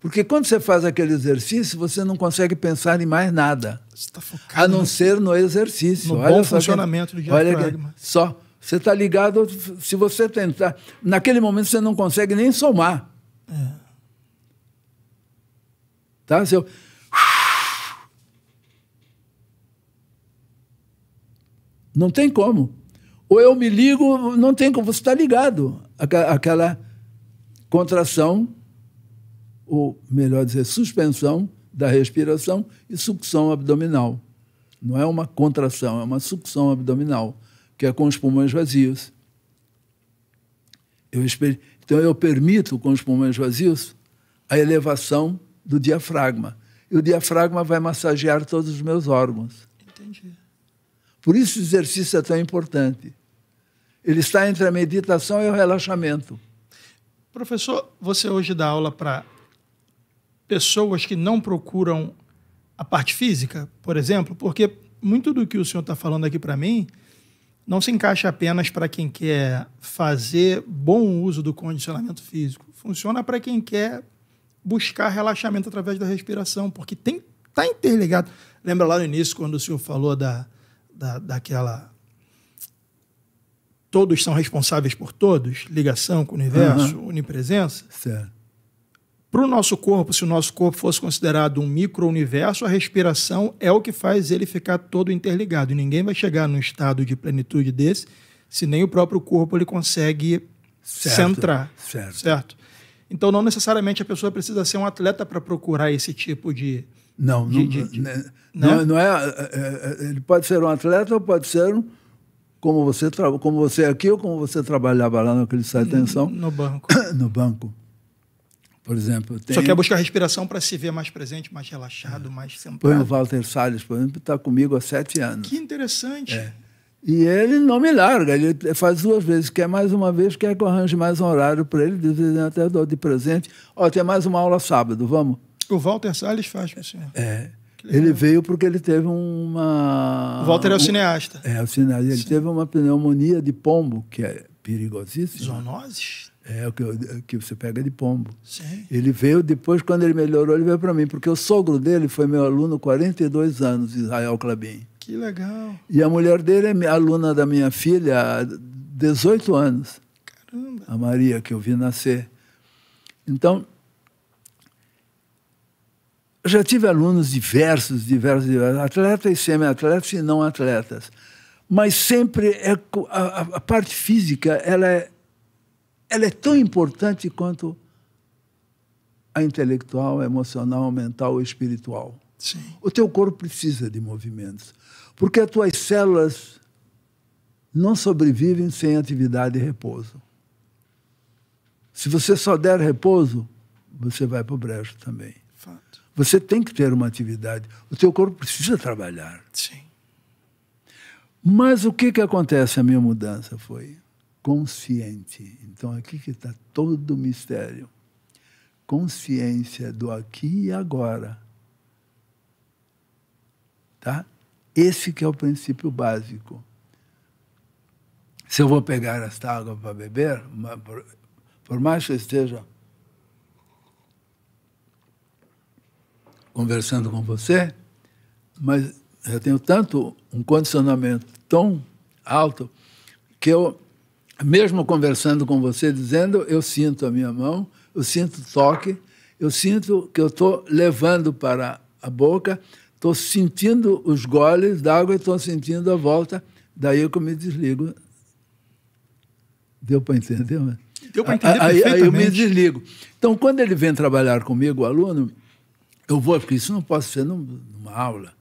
Porque quando você faz aquele exercício, você não consegue pensar em mais nada. Tá focado, a não ser no exercício. No olha bom funcionamento que, do diafragma. só. Você está ligado, se você tentar. Naquele momento você não consegue nem somar. É. Tá? Se eu, Não tem como. Ou eu me ligo, não tem como. Você está ligado àquela contração, ou melhor dizer, suspensão da respiração e sucção abdominal. Não é uma contração, é uma sucção abdominal, que é com os pulmões vazios. Eu exper... Então, eu permito com os pulmões vazios a elevação do diafragma. E o diafragma vai massagear todos os meus órgãos. Entendi. Por isso o exercício é tão importante. Ele está entre a meditação e o relaxamento. Professor, você hoje dá aula para pessoas que não procuram a parte física, por exemplo, porque muito do que o senhor está falando aqui para mim não se encaixa apenas para quem quer fazer bom uso do condicionamento físico. Funciona para quem quer buscar relaxamento através da respiração, porque está interligado. Lembra lá no início quando o senhor falou da da, daquela. Todos são responsáveis por todos, ligação com o universo, uhum. unipresença. Certo. Para o nosso corpo, se o nosso corpo fosse considerado um micro-universo, a respiração é o que faz ele ficar todo interligado. E ninguém vai chegar num estado de plenitude desse se nem o próprio corpo ele consegue certo, centrar. Certo. certo. Então, não necessariamente a pessoa precisa ser um atleta para procurar esse tipo de não, de, não, de, né? não, é? não, é é, é, é, Ele pode ser um atleta ou pode ser um, como você como você aqui ou como você trabalhava lá naquele site de atenção. No, no banco. No banco. Por exemplo. Tem... Só quer buscar respiração para se ver mais presente, mais relaxado, é. mais centrado. Põe o Walter Salles, por exemplo, está comigo há sete anos. Que interessante. É. E ele não me larga, ele faz duas vezes, quer mais uma vez, quer que eu arranje mais um horário para ele, diz, até dou de presente. Ó, tem mais uma aula sábado, vamos? que o Walter Salles faz com o senhor. É. Ele veio porque ele teve uma. O Walter é o cineasta. É, o cineasta. Ele Sim. teve uma pneumonia de pombo, que é perigosíssima. Zoonoses? É, o que, que você pega de pombo. Sim. Ele veio, depois, quando ele melhorou, ele veio para mim, porque o sogro dele foi meu aluno 42 anos, Israel Clabin. Que legal. E a mulher dele é aluna da minha filha há 18 anos. Caramba. A Maria, que eu vi nascer. Então, eu já tive alunos diversos, diversos, diversos atletas e semi-atletas e não atletas. Mas sempre é, a, a, parte física ela é, ela é tão importante quanto a intelectual, emocional, mental e espiritual. Sim. O teu corpo precisa de movimentos, porque as tuas células não sobrevivem sem atividade e repouso. Se você só der repouso, você vai para o brejo também. Você tem que ter uma atividade. O teu corpo precisa trabalhar. Sim. Mas o que, que acontece? A minha mudança foi consciente. Então, aqui que está todo o mistério. Consciência do aqui e agora. Tá? Esse que é o princípio básico. Se eu vou pegar esta água para beber, por mais que eu esteja conversando com você, mas eu tenho tanto um condicionamento tão alto que eu, mesmo conversando com você, dizendo, eu sinto a minha mão, eu sinto toque, eu sinto que eu estou levando para a boca, estou sentindo os goles d'água e estou sentindo a volta, daí que eu me desligo. Deu para entender? Né? Deu para entender aí, aí eu me desligo. Então, quando ele vem trabalhar comigo, o aluno, eu vou, porque isso não posso ser numa aula,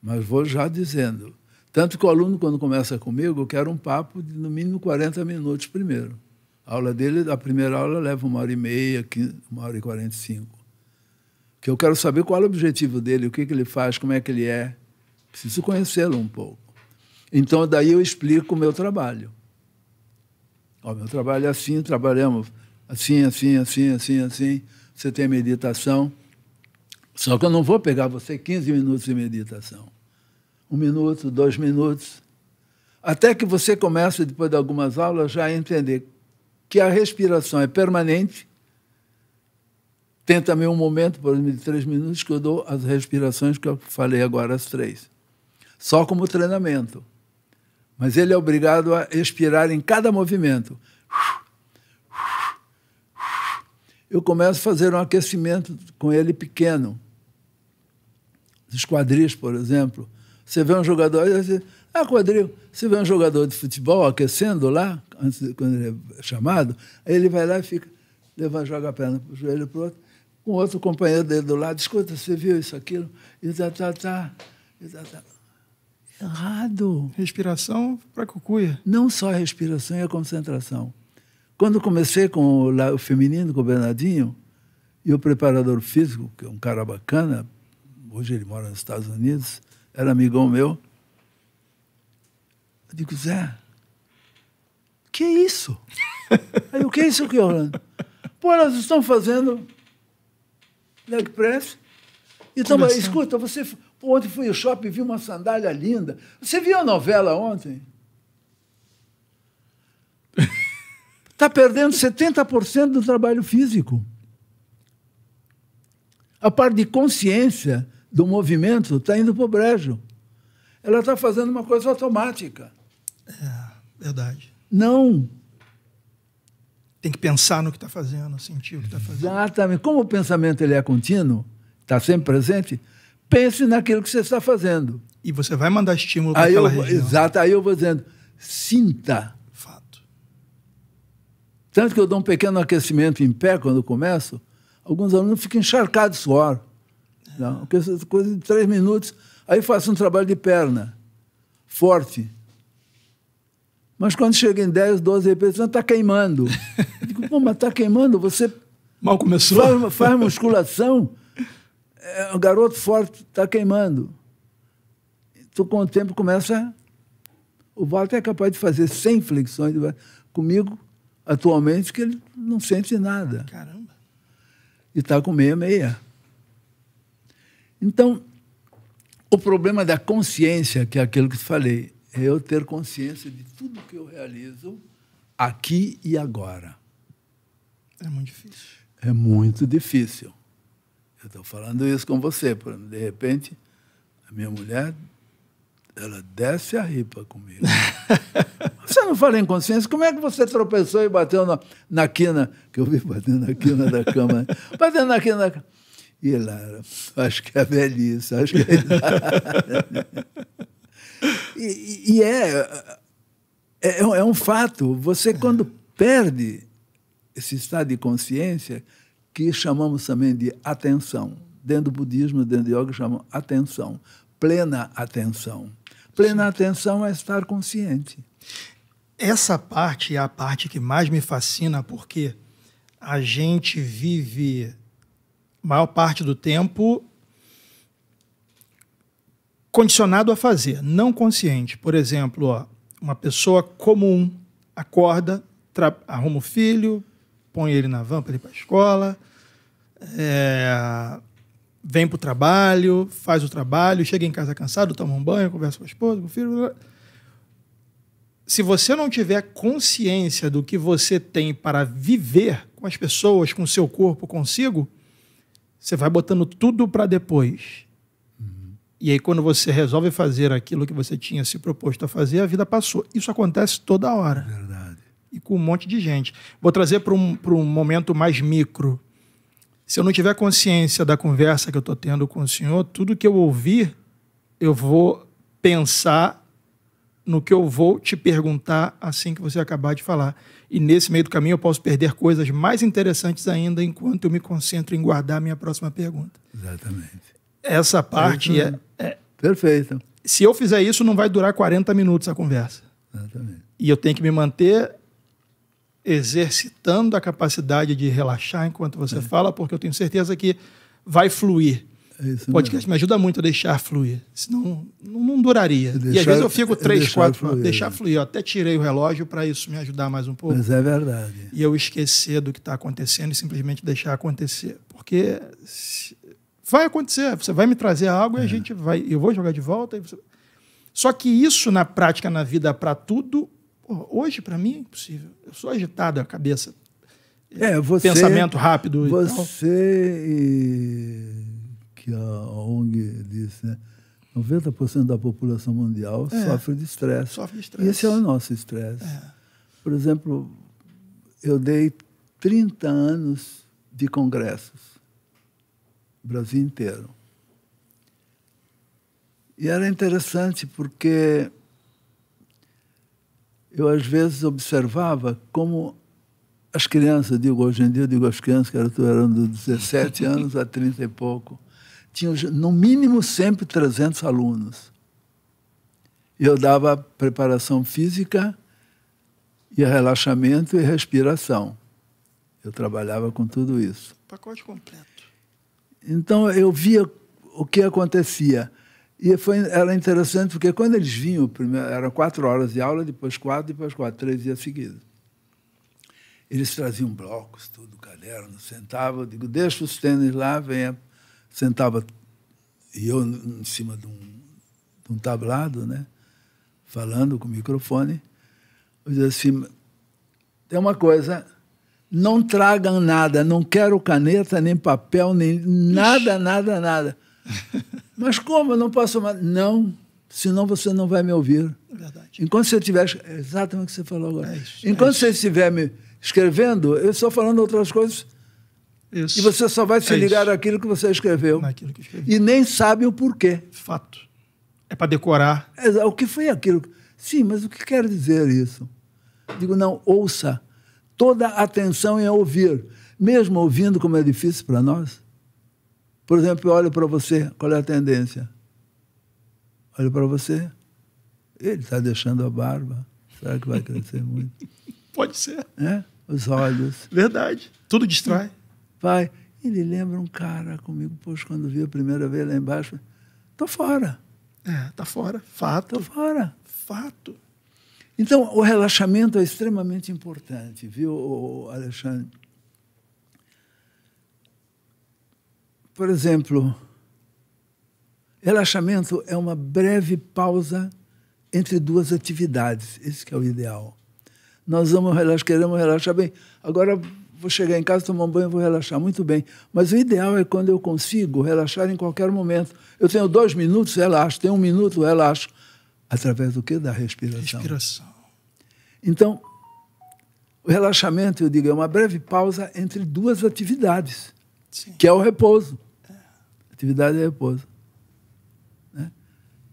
mas vou já dizendo. Tanto que o aluno, quando começa comigo, eu quero um papo de no mínimo 40 minutos primeiro. A aula dele, a primeira aula leva uma hora e meia, uma hora e 45. Porque eu quero saber qual é o objetivo dele, o que, que ele faz, como é que ele é. Preciso conhecê-lo um pouco. Então, daí eu explico o meu trabalho. O meu trabalho é assim, trabalhamos assim, assim, assim, assim, assim. Você tem meditação só que eu não vou pegar você 15 minutos de meditação. Um minuto, dois minutos. Até que você comece, depois de algumas aulas, já a entender que a respiração é permanente. Tem também um momento, por exemplo, de três minutos, que eu dou as respirações que eu falei agora, as três. Só como treinamento. Mas ele é obrigado a expirar em cada movimento. Eu começo a fazer um aquecimento com ele pequeno dos quadris, por exemplo. Você vê um jogador, você, ah, quadril. Você vê um jogador de futebol aquecendo lá, antes, quando ele é chamado, aí ele vai lá e fica, levanta, joga a perna para o joelho para o outro, com outro companheiro dele do lado, escuta, você viu isso, aquilo? E tá, tá, tá. E tá, tá. Errado. Respiração para cucuia. Não só a respiração e a concentração. Quando comecei com o, lá, o feminino, com o Bernardinho, e o preparador físico, que é um cara bacana, hoje ele mora nos Estados Unidos, era amigão meu. Eu digo, Zé, que é isso? Aí o que é isso aqui, Orlando? Pô, elas estão fazendo leg press. Então, mas, escuta, você pô, ontem fui ao shopping e vi uma sandália linda. Você viu a novela ontem? Está perdendo 70% do trabalho físico. A parte de consciência do movimento está indo para o brejo. Ela está fazendo uma coisa automática. É, verdade. Não. Tem que pensar no que está fazendo, sentir o que está fazendo. Exatamente. Como o pensamento ele é contínuo, está sempre presente, pense naquilo que você está fazendo. E você vai mandar estímulo para aquela eu, região. Exato. Aí eu vou dizendo, sinta. Fato. Tanto que eu dou um pequeno aquecimento em pé quando começo, alguns alunos ficam encharcados de suor. Não, porque de três minutos. Aí faço um trabalho de perna, forte. Mas quando chega em 10, 12 repetições, está queimando. Eu digo, pô, mas está queimando, você. Mal começou. Faz, faz musculação, é, o garoto forte está queimando. Tu, então, com o tempo, começa. O Walter é capaz de fazer 100 flexões comigo, atualmente, que ele não sente nada. Caramba. E está com meia-meia. Então, o problema da consciência, que é aquilo que te falei, é eu ter consciência de tudo que eu realizo aqui e agora. É muito difícil. É muito difícil. Eu estou falando isso com você. porque de repente, a minha mulher, ela desce a ripa comigo. você não fala em consciência? Como é que você tropeçou e bateu na, na quina? Que eu vi batendo na quina da cama. Né? Batendo na quina da cama. E Lara, acho que é a velhice, acho que é e, e é, é, é um é fato, você é. quando perde esse estado de consciência, que chamamos também de atenção, dentro do budismo, dentro do yoga, chamam atenção, plena atenção. Plena Sim. atenção é estar consciente. Essa parte é a parte que mais me fascina, porque a gente vive maior parte do tempo condicionado a fazer, não consciente. Por exemplo, ó, uma pessoa comum acorda, arruma o filho, põe ele na van para ir para a escola, é, vem para o trabalho, faz o trabalho, chega em casa cansado, toma um banho, conversa com a esposa, com o filho. Blá Se você não tiver consciência do que você tem para viver com as pessoas, com o seu corpo, consigo, você vai botando tudo para depois. Uhum. E aí, quando você resolve fazer aquilo que você tinha se proposto a fazer, a vida passou. Isso acontece toda hora. Verdade. E com um monte de gente. Vou trazer para um, um momento mais micro. Se eu não tiver consciência da conversa que eu estou tendo com o senhor, tudo que eu ouvir, eu vou pensar no que eu vou te perguntar assim que você acabar de falar. E nesse meio do caminho eu posso perder coisas mais interessantes ainda enquanto eu me concentro em guardar a minha próxima pergunta. Exatamente. Essa parte é, é. Perfeito. Se eu fizer isso, não vai durar 40 minutos a conversa. Exatamente. E eu tenho que me manter exercitando a capacidade de relaxar enquanto você é. fala, porque eu tenho certeza que vai fluir. É podcast me ajuda muito a deixar fluir. Senão não, não duraria. Deixar, e às vezes eu fico é três, deixar quatro. Fluir, deixar fluir. Eu até tirei o relógio para isso me ajudar mais um pouco. Mas é verdade. E eu esquecer do que está acontecendo e simplesmente deixar acontecer. Porque vai acontecer. Você vai me trazer algo é. e a é. gente vai. Eu vou jogar de volta. Você... Só que isso na prática, na vida, para tudo, hoje para mim é impossível. Eu sou agitado a cabeça. É, você, Pensamento rápido. Você e que a ONG disse, né? 90% da população mundial é, sofre de estresse. E esse é o nosso estresse. É. Por exemplo, eu dei 30 anos de congressos, Brasil inteiro. E era interessante porque eu, às vezes, observava como as crianças, digo hoje em dia, eu digo as crianças, que eram de 17 anos a 30 e pouco, tinha no mínimo sempre 300 alunos. Eu dava preparação física e relaxamento e respiração. Eu trabalhava com tudo isso. Pacote completo. Então eu via o que acontecia. E foi, era interessante, porque quando eles vinham, primeiro, eram quatro horas de aula, depois quatro, depois quatro, três dias seguidos. Eles traziam blocos, tudo, caderno, sentavam, eu digo, deixa os tênis lá, venha sentava e eu em cima de um, de um tablado, né? Falando com o microfone. Eu dizia assim, tem uma coisa, não tragam nada, não quero caneta, nem papel, nem nada, Ixi. nada, nada. Mas como? Eu não posso mais. Não, senão você não vai me ouvir. Verdade. Enquanto você estiver. Exatamente o que você falou agora. É isso, é Enquanto é você estiver me escrevendo, eu estou falando outras coisas isso. E você só vai se é ligar isso. àquilo que você escreveu. Naquilo que escreveu. E nem sabe o porquê. Fato. É para decorar. É, o que foi aquilo? Sim, mas o que quer dizer isso? Digo, não, ouça. Toda atenção em ouvir. Mesmo ouvindo, como é difícil para nós. Por exemplo, eu olho para você, qual é a tendência? Olho para você, ele está deixando a barba. Será que vai crescer muito? Pode ser. É? Os olhos. Verdade. Tudo distrai vai. Ele lembra um cara comigo, pois quando vi a primeira vez lá embaixo, tô fora. É, tá fora. Fato. Tô fora. Fato. Então, o relaxamento é extremamente importante, viu, Alexandre? Por exemplo, relaxamento é uma breve pausa entre duas atividades. Esse é o ideal. Nós vamos relaxar, queremos relaxar bem. Agora vou chegar em casa, tomar um banho, vou relaxar muito bem. Mas o ideal é quando eu consigo relaxar em qualquer momento. Eu tenho dois minutos, relaxo. Tenho um minuto, relaxo. Através do quê? Da respiração. Respiração. Então, o relaxamento, eu digo, é uma breve pausa entre duas atividades, Sim. que é o repouso. Atividade é repouso. Né?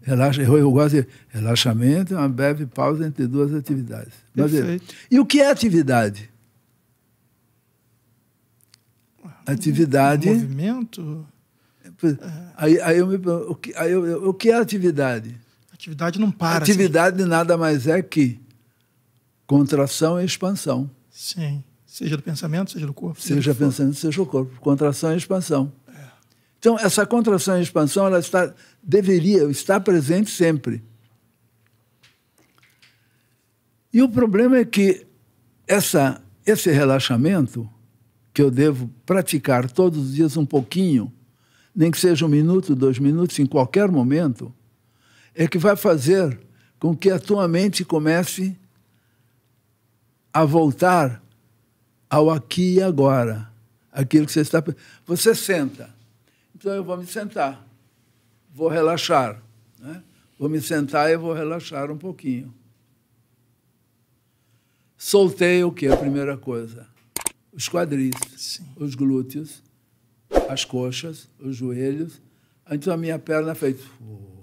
Relaxa, eu, eu gosto de relaxamento, é uma breve pausa entre duas atividades. Mas, é Perfeito. e o que é atividade? atividade. Um movimento? É. Aí, aí, eu me, o, que, aí eu, o que é atividade? Atividade não para. Assim. Atividade assim. nada mais é que contração e expansão. Sim. Seja do pensamento, seja do corpo. Seja, do pensamento, seja o corpo. Contração e expansão. É. Então, essa contração e expansão, ela está, deveria estar presente sempre. E o problema é que essa, esse relaxamento que eu devo praticar todos os dias um pouquinho, nem que seja um minuto, dois minutos, em qualquer momento, é que vai fazer com que a tua mente comece a voltar ao aqui e agora. Aquilo que você está. Você senta. Então eu vou me sentar, vou relaxar. Né? Vou me sentar e vou relaxar um pouquinho. Soltei o que? A primeira coisa os quadris, Sim. os glúteos, as coxas, os joelhos. Então a minha perna é fez. Oh.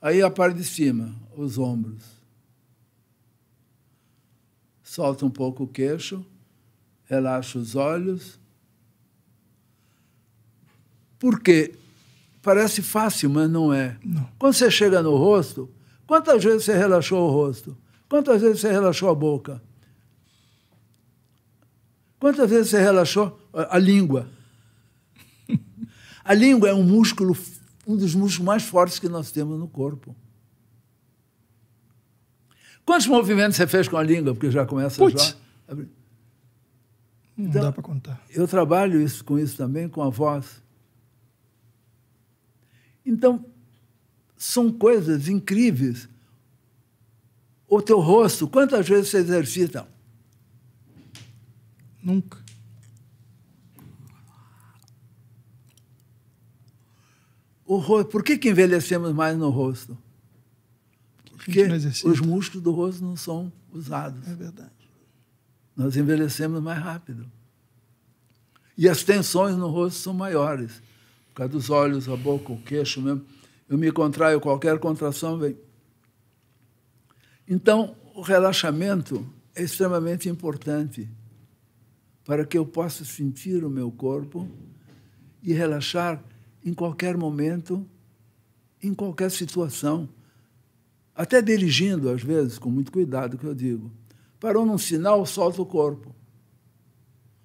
Aí a parte de cima, os ombros. Solta um pouco o queixo, relaxa os olhos. Porque parece fácil, mas não é. Não. Quando você chega no rosto, quantas vezes você relaxou o rosto? Quantas vezes você relaxou a boca? Quantas vezes você relaxou a língua? A língua é um músculo, um dos músculos mais fortes que nós temos no corpo. Quantos movimentos você fez com a língua? Porque já começa Puts. já. Não então, dá para contar. Eu trabalho isso, com isso também, com a voz. Então, são coisas incríveis. O teu rosto, quantas vezes você exercita? Nunca. O rosto, por que, que envelhecemos mais no rosto? Porque é os assim? músculos do rosto não são usados. É verdade. Nós envelhecemos mais rápido. E as tensões no rosto são maiores. Por causa dos olhos, a boca, o queixo mesmo. Eu me contraio, qualquer contração vem. Então, o relaxamento é extremamente importante para que eu possa sentir o meu corpo e relaxar em qualquer momento, em qualquer situação. Até dirigindo, às vezes, com muito cuidado, que eu digo. Parou num sinal, solta o corpo.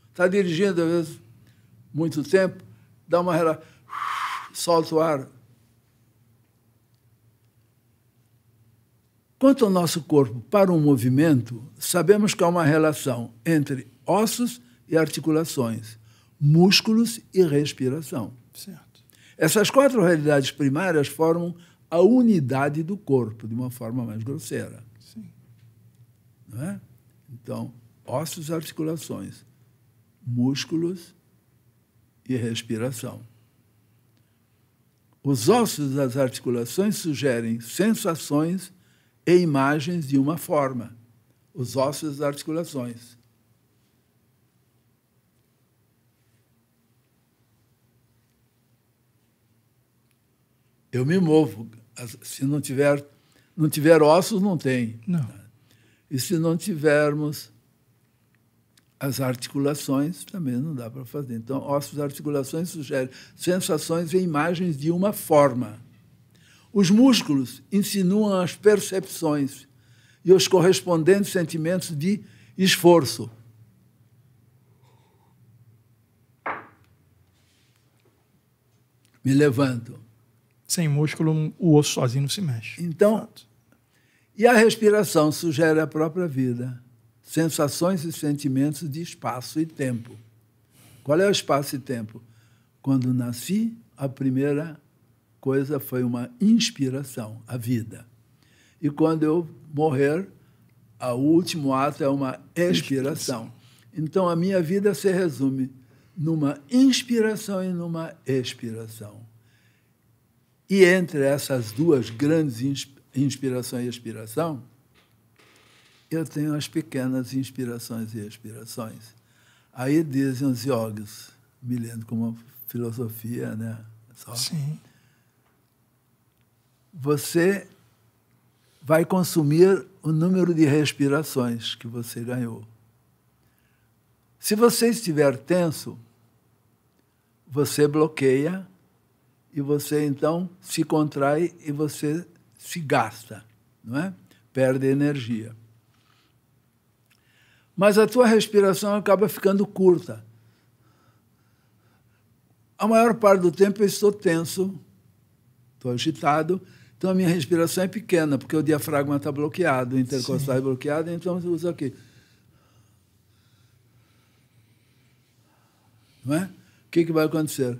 Está dirigindo, às vezes, muito tempo, dá uma relaxa, solta o ar. Quanto ao nosso corpo para um movimento, sabemos que há uma relação entre ossos e articulações, músculos e respiração. Certo. Essas quatro realidades primárias formam a unidade do corpo, de uma forma mais grosseira. Sim. Não é? Então, ossos e articulações, músculos e respiração. Os ossos das articulações sugerem sensações e imagens de uma forma. Os ossos das articulações. eu me movo. Se não tiver, não tiver ossos, não tem. Não. E se não tivermos as articulações, também não dá para fazer. Então, ossos, articulações sugerem sensações e imagens de uma forma. Os músculos insinuam as percepções e os correspondentes sentimentos de esforço. Me levanto sem músculo, o osso sozinho não se mexe. Então, e a respiração sugere a própria vida, sensações e sentimentos de espaço e tempo. Qual é o espaço e tempo? Quando nasci, a primeira coisa foi uma inspiração, a vida. E quando eu morrer, o último ato é uma expiração. Então a minha vida se resume numa inspiração e numa expiração. E entre essas duas grandes inspiração e expiração, eu tenho as pequenas inspirações e expirações. Aí dizem os yogis, me lendo como uma filosofia, né? Só. Sim. Você vai consumir o número de respirações que você ganhou. Se você estiver tenso, você bloqueia e você então se contrai e você se gasta, não é? Perde energia. Mas a tua respiração acaba ficando curta. A maior parte do tempo eu estou tenso, estou agitado, então a minha respiração é pequena, porque o diafragma está bloqueado, o intercostal é Sim. é bloqueado, então eu uso aqui. Não é? O que, que vai acontecer?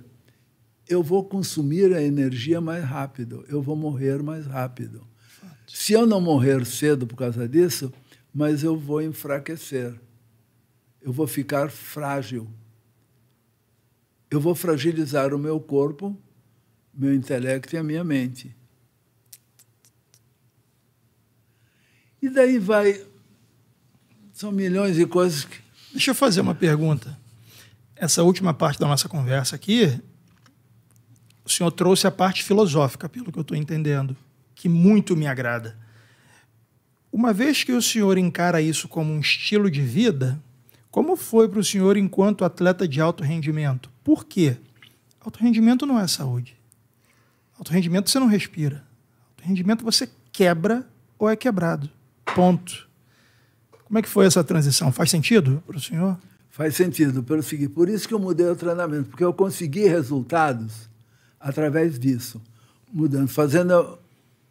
eu vou consumir a energia mais rápido, eu vou morrer mais rápido. Fato. Se eu não morrer cedo por causa disso, mas eu vou enfraquecer, eu vou ficar frágil, eu vou fragilizar o meu corpo, meu intelecto e a minha mente. E daí vai. São milhões de coisas que. Deixa eu fazer uma pergunta. Essa última parte da nossa conversa aqui, o senhor trouxe a parte filosófica, pelo que eu estou entendendo, que muito me agrada. Uma vez que o senhor encara isso como um estilo de vida, como foi para o senhor enquanto atleta de alto rendimento? Por quê? Alto rendimento não é saúde. Alto rendimento você não respira. Alto rendimento você quebra ou é quebrado. Ponto. Como é que foi essa transição? Faz sentido para o senhor? Faz sentido, pelo seguinte. Por isso que eu mudei o treinamento, porque eu consegui resultados através disso, mudando, fazendo,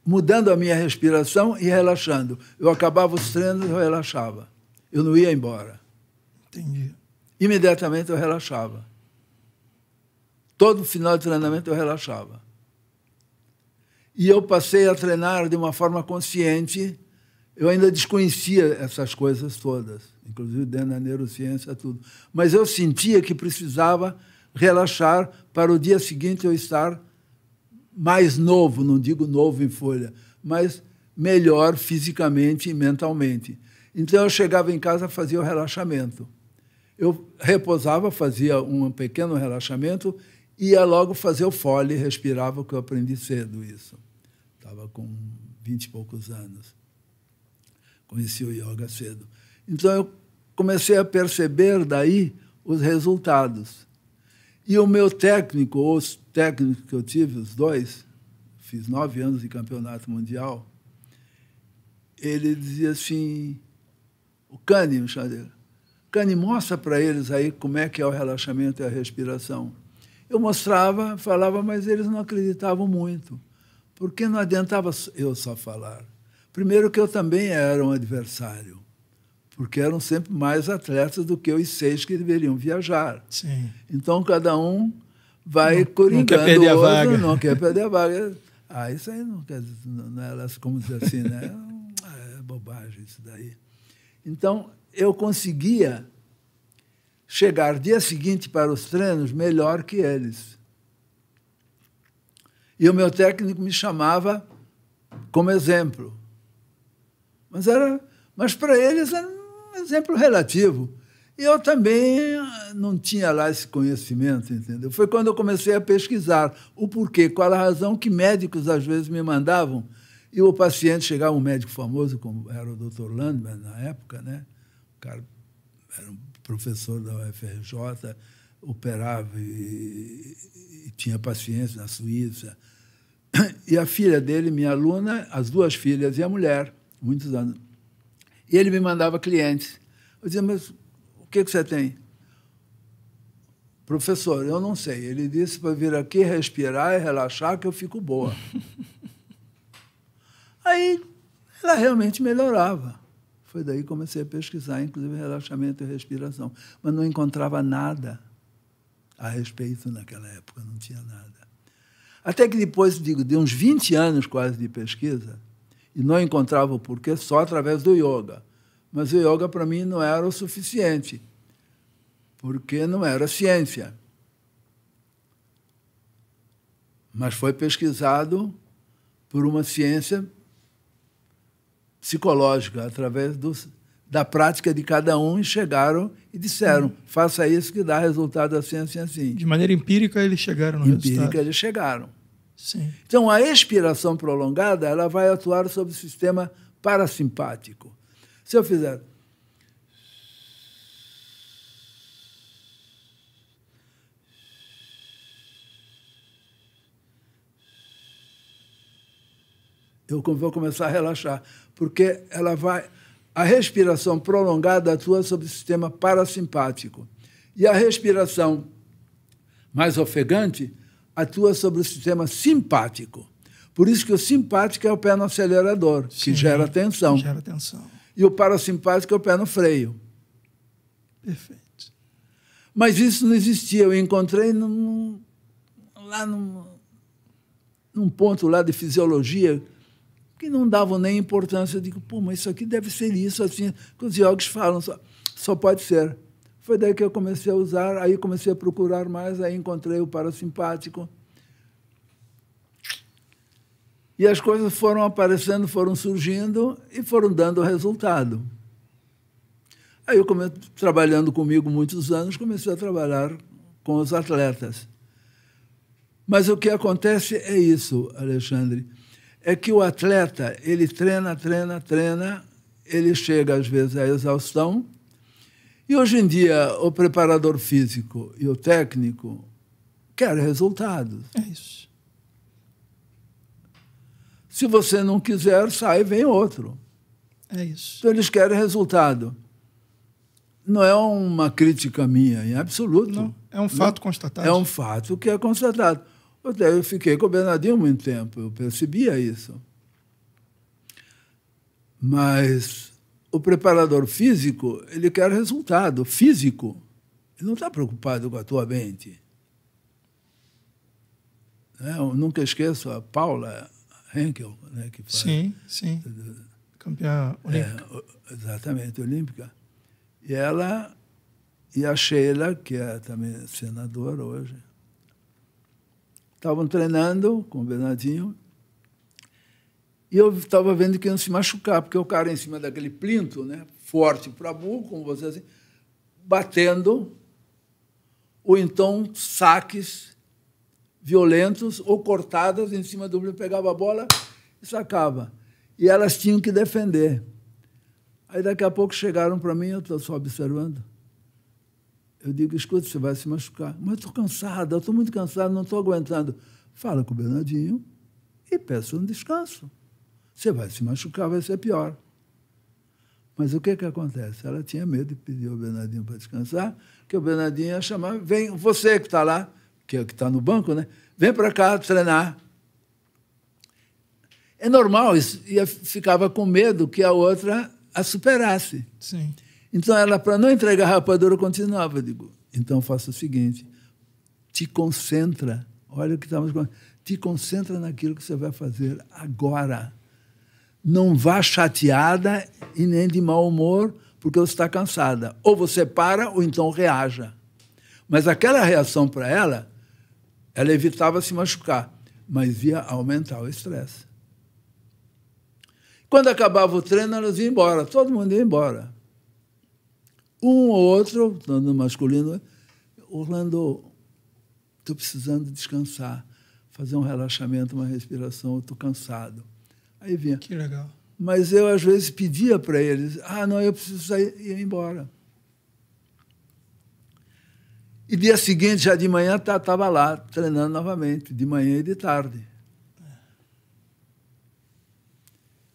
mudando a minha respiração e relaxando. Eu acabava os treinos e eu relaxava. Eu não ia embora. Entendi. Imediatamente eu relaxava. Todo final de treinamento eu relaxava. E eu passei a treinar de uma forma consciente. Eu ainda desconhecia essas coisas todas, inclusive dentro da neurociência, tudo. Mas eu sentia que precisava relaxar para o dia seguinte eu estar mais novo, não digo novo em folha, mas melhor fisicamente e mentalmente. Então eu chegava em casa, fazia o relaxamento. Eu repousava, fazia um pequeno relaxamento, ia logo fazer o fole, respirava, que eu aprendi cedo isso. Estava com vinte e poucos anos. Conheci o yoga cedo. Então eu comecei a perceber daí os resultados. E o meu técnico, ou os técnicos que eu tive, os dois, fiz nove anos de campeonato mundial, ele dizia assim, o Cane, o Xandeira, Cane, mostra para eles aí como é que é o relaxamento e a respiração. Eu mostrava, falava, mas eles não acreditavam muito, porque não adiantava eu só falar. Primeiro que eu também era um adversário porque eram sempre mais atletas do que os seis que deveriam viajar. Sim. Então, cada um vai não, coringando não quer perder o outro, a vaga. não quer perder a vaga. Ah, isso aí não quer dizer, não é era, como dizer assim, né? É, é bobagem isso daí. Então, eu conseguia chegar dia seguinte para os treinos melhor que eles. E o meu técnico me chamava como exemplo. Mas era, mas para eles era um exemplo relativo. E eu também eh, não tinha lá esse conhecimento, entendeu? Foi quando eu comecei a pesquisar o porquê, qual a razão que médicos às vezes me mandavam e o paciente chegava, um médico famoso, como era o Dr. Landman na época, né? O cara era um professor da UFRJ, operava e, e tinha pacientes na Suíça. E a filha dele, minha aluna, as duas filhas e a mulher, muitos anos e ele me mandava clientes. Eu dizia, mas o que, que você tem? Professor, eu não sei. Ele disse para vir aqui respirar e relaxar que eu fico boa. Aí ela realmente melhorava. Foi daí que comecei a pesquisar, inclusive relaxamento e respiração. Mas não encontrava nada a respeito naquela época, não tinha nada. Até que depois, digo, de uns 20 anos quase de pesquisa, e não encontrava o porquê só através do yoga. Mas o yoga para mim não era o suficiente, porque não era ciência. Mas foi pesquisado por uma ciência psicológica, através do, da prática de cada um, e chegaram e disseram: faça isso que dá resultado assim, assim, assim. De maneira empírica, eles chegaram no empírica, resultado. Empírica, eles chegaram. Sim. Então, a expiração prolongada ela vai atuar sobre o sistema parasimpático. Se eu fizer. Eu vou começar a relaxar, porque ela vai. A respiração prolongada atua sobre o sistema parasimpático. E a respiração mais ofegante atua sobre o sistema simpático. Por isso que o simpático é o pé no acelerador, Sim, que gera tensão. Gera tensão. E o parasimpático é o pé no freio. Perfeito. Mas isso não existia. Eu encontrei num, lá num, num ponto lá de fisiologia que não davam nem importância. Eu digo, pô, mas isso aqui deve ser isso, assim, que os yogis falam, só, só pode ser. Foi daí que eu comecei a usar, aí comecei a procurar mais, aí encontrei o parasimpático. E as coisas foram aparecendo, foram surgindo e foram dando resultado. Aí eu comecei trabalhando comigo muitos anos, comecei a trabalhar com os atletas. Mas o que acontece é isso, Alexandre, é que o atleta, ele treina, treina, treina, ele chega às vezes à exaustão, e hoje em dia, o preparador físico e o técnico quer resultados. É isso. Se você não quiser, sai, vem outro. É isso. Então, eles querem resultado. Não é uma crítica minha, em absoluto. Não, é um fato não, constatado. É um fato que é constatado. Até eu fiquei com o Bernardinho muito tempo, eu percebia isso. Mas o preparador físico ele quer resultado físico. Ele não está preocupado com a tua mente. Né? Eu nunca esqueço a Paula Henkel, né, que foi sim, sim. campeã olímpica. É, exatamente, olímpica. E ela e a Sheila, que é também senadora hoje, estavam treinando com o Bernardinho e eu estava vendo que iam se machucar, porque o cara em cima daquele plinto, né, forte para burro, como você assim, batendo, ou então saques violentos ou cortadas em cima do plinto, pegava a bola e sacava. E elas tinham que defender. Aí daqui a pouco chegaram para mim, eu estou só observando. Eu digo, escuta, você vai se machucar. Mas estou cansada, estou muito cansado, não estou aguentando. Fala com o Bernardinho e peça um descanso. Você vai se machucar, vai ser pior. Mas o que, que acontece? Ela tinha medo e pediu ao Bernardinho para descansar, que o Bernardinho ia chamar, vem você que está lá, que é que está no banco, né? Vem para cá treinar. É normal, isso, e ficava com medo que a outra a superasse. Sim. Então ela, para não entregar a rapadura, continuava. Eu digo, então faça o seguinte, te concentra, olha o que estamos tá falando, te concentra naquilo que você vai fazer agora não vá chateada e nem de mau humor, porque você está cansada. Ou você para, ou então reaja. Mas aquela reação para ela, ela evitava se machucar, mas ia aumentar o estresse. Quando acabava o treino, elas iam embora, todo mundo ia embora. Um ou outro, tanto masculino, Orlando, estou precisando descansar, fazer um relaxamento, uma respiração, estou cansado. Aí vinha. Que legal. Mas eu, às vezes, pedia para eles: ah, não, eu preciso sair, e ir embora. E dia seguinte, já de manhã, estava tá, lá treinando novamente, de manhã e de tarde.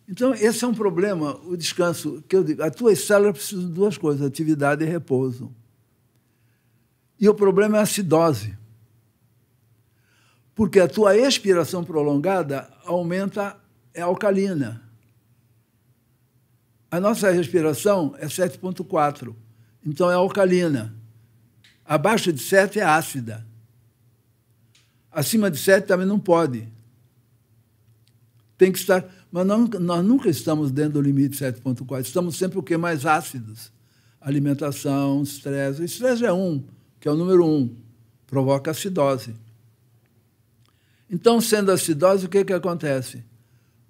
Então, esse é um problema, o descanso. que eu digo. As tuas células precisam de duas coisas, atividade e repouso. E o problema é a acidose. Porque a tua expiração prolongada aumenta é alcalina. A nossa respiração é 7,4, então é alcalina. Abaixo de 7 é ácida. Acima de 7 também não pode. Tem que estar. Mas nós nunca estamos dentro do limite 7,4. Estamos sempre o que? Mais ácidos. Alimentação, estresse. O estresse é um, que é o número um. Provoca acidose. Então, sendo acidose, o que, que acontece?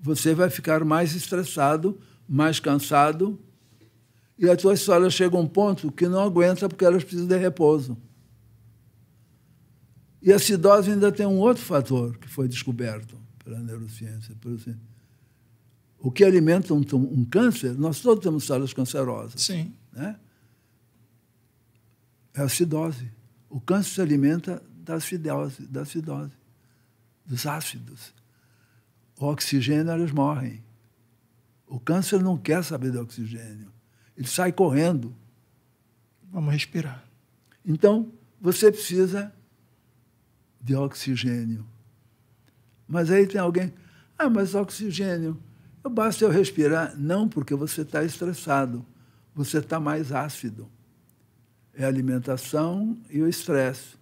você vai ficar mais estressado, mais cansado, e as suas células chegam a um ponto que não aguenta porque elas precisam de repouso. E a acidose ainda tem um outro fator que foi descoberto pela neurociência. Por assim, o que alimenta um, um, câncer, nós todos temos células cancerosas. Sim. Né? É a acidose. O câncer se alimenta da acidose, da acidose dos ácidos. O oxigênio, eles morrem. O câncer não quer saber do oxigênio. Ele sai correndo. Vamos respirar. Então, você precisa de oxigênio. Mas aí tem alguém, ah, mas oxigênio, basta eu respirar. Não, porque você está estressado, você está mais ácido. É a alimentação e o estresse.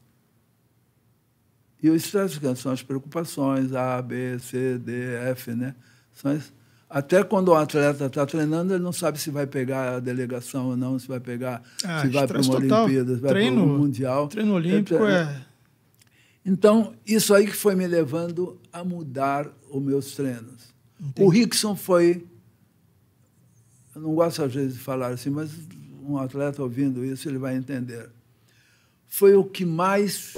E os estratificantes são as preocupações, A, B, C, D, F, né? As... Até quando o um atleta está treinando, ele não sabe se vai pegar a delegação ou não, se vai pegar, ah, se vai para uma Olimpíadas Olimpíada, se vai para um Mundial. Treino olímpico é... é... Então, isso aí que foi me levando a mudar os meus treinos. Entendi. O Rickson foi... Eu não gosto às vezes de falar assim, mas um atleta ouvindo isso, ele vai entender. Foi o que mais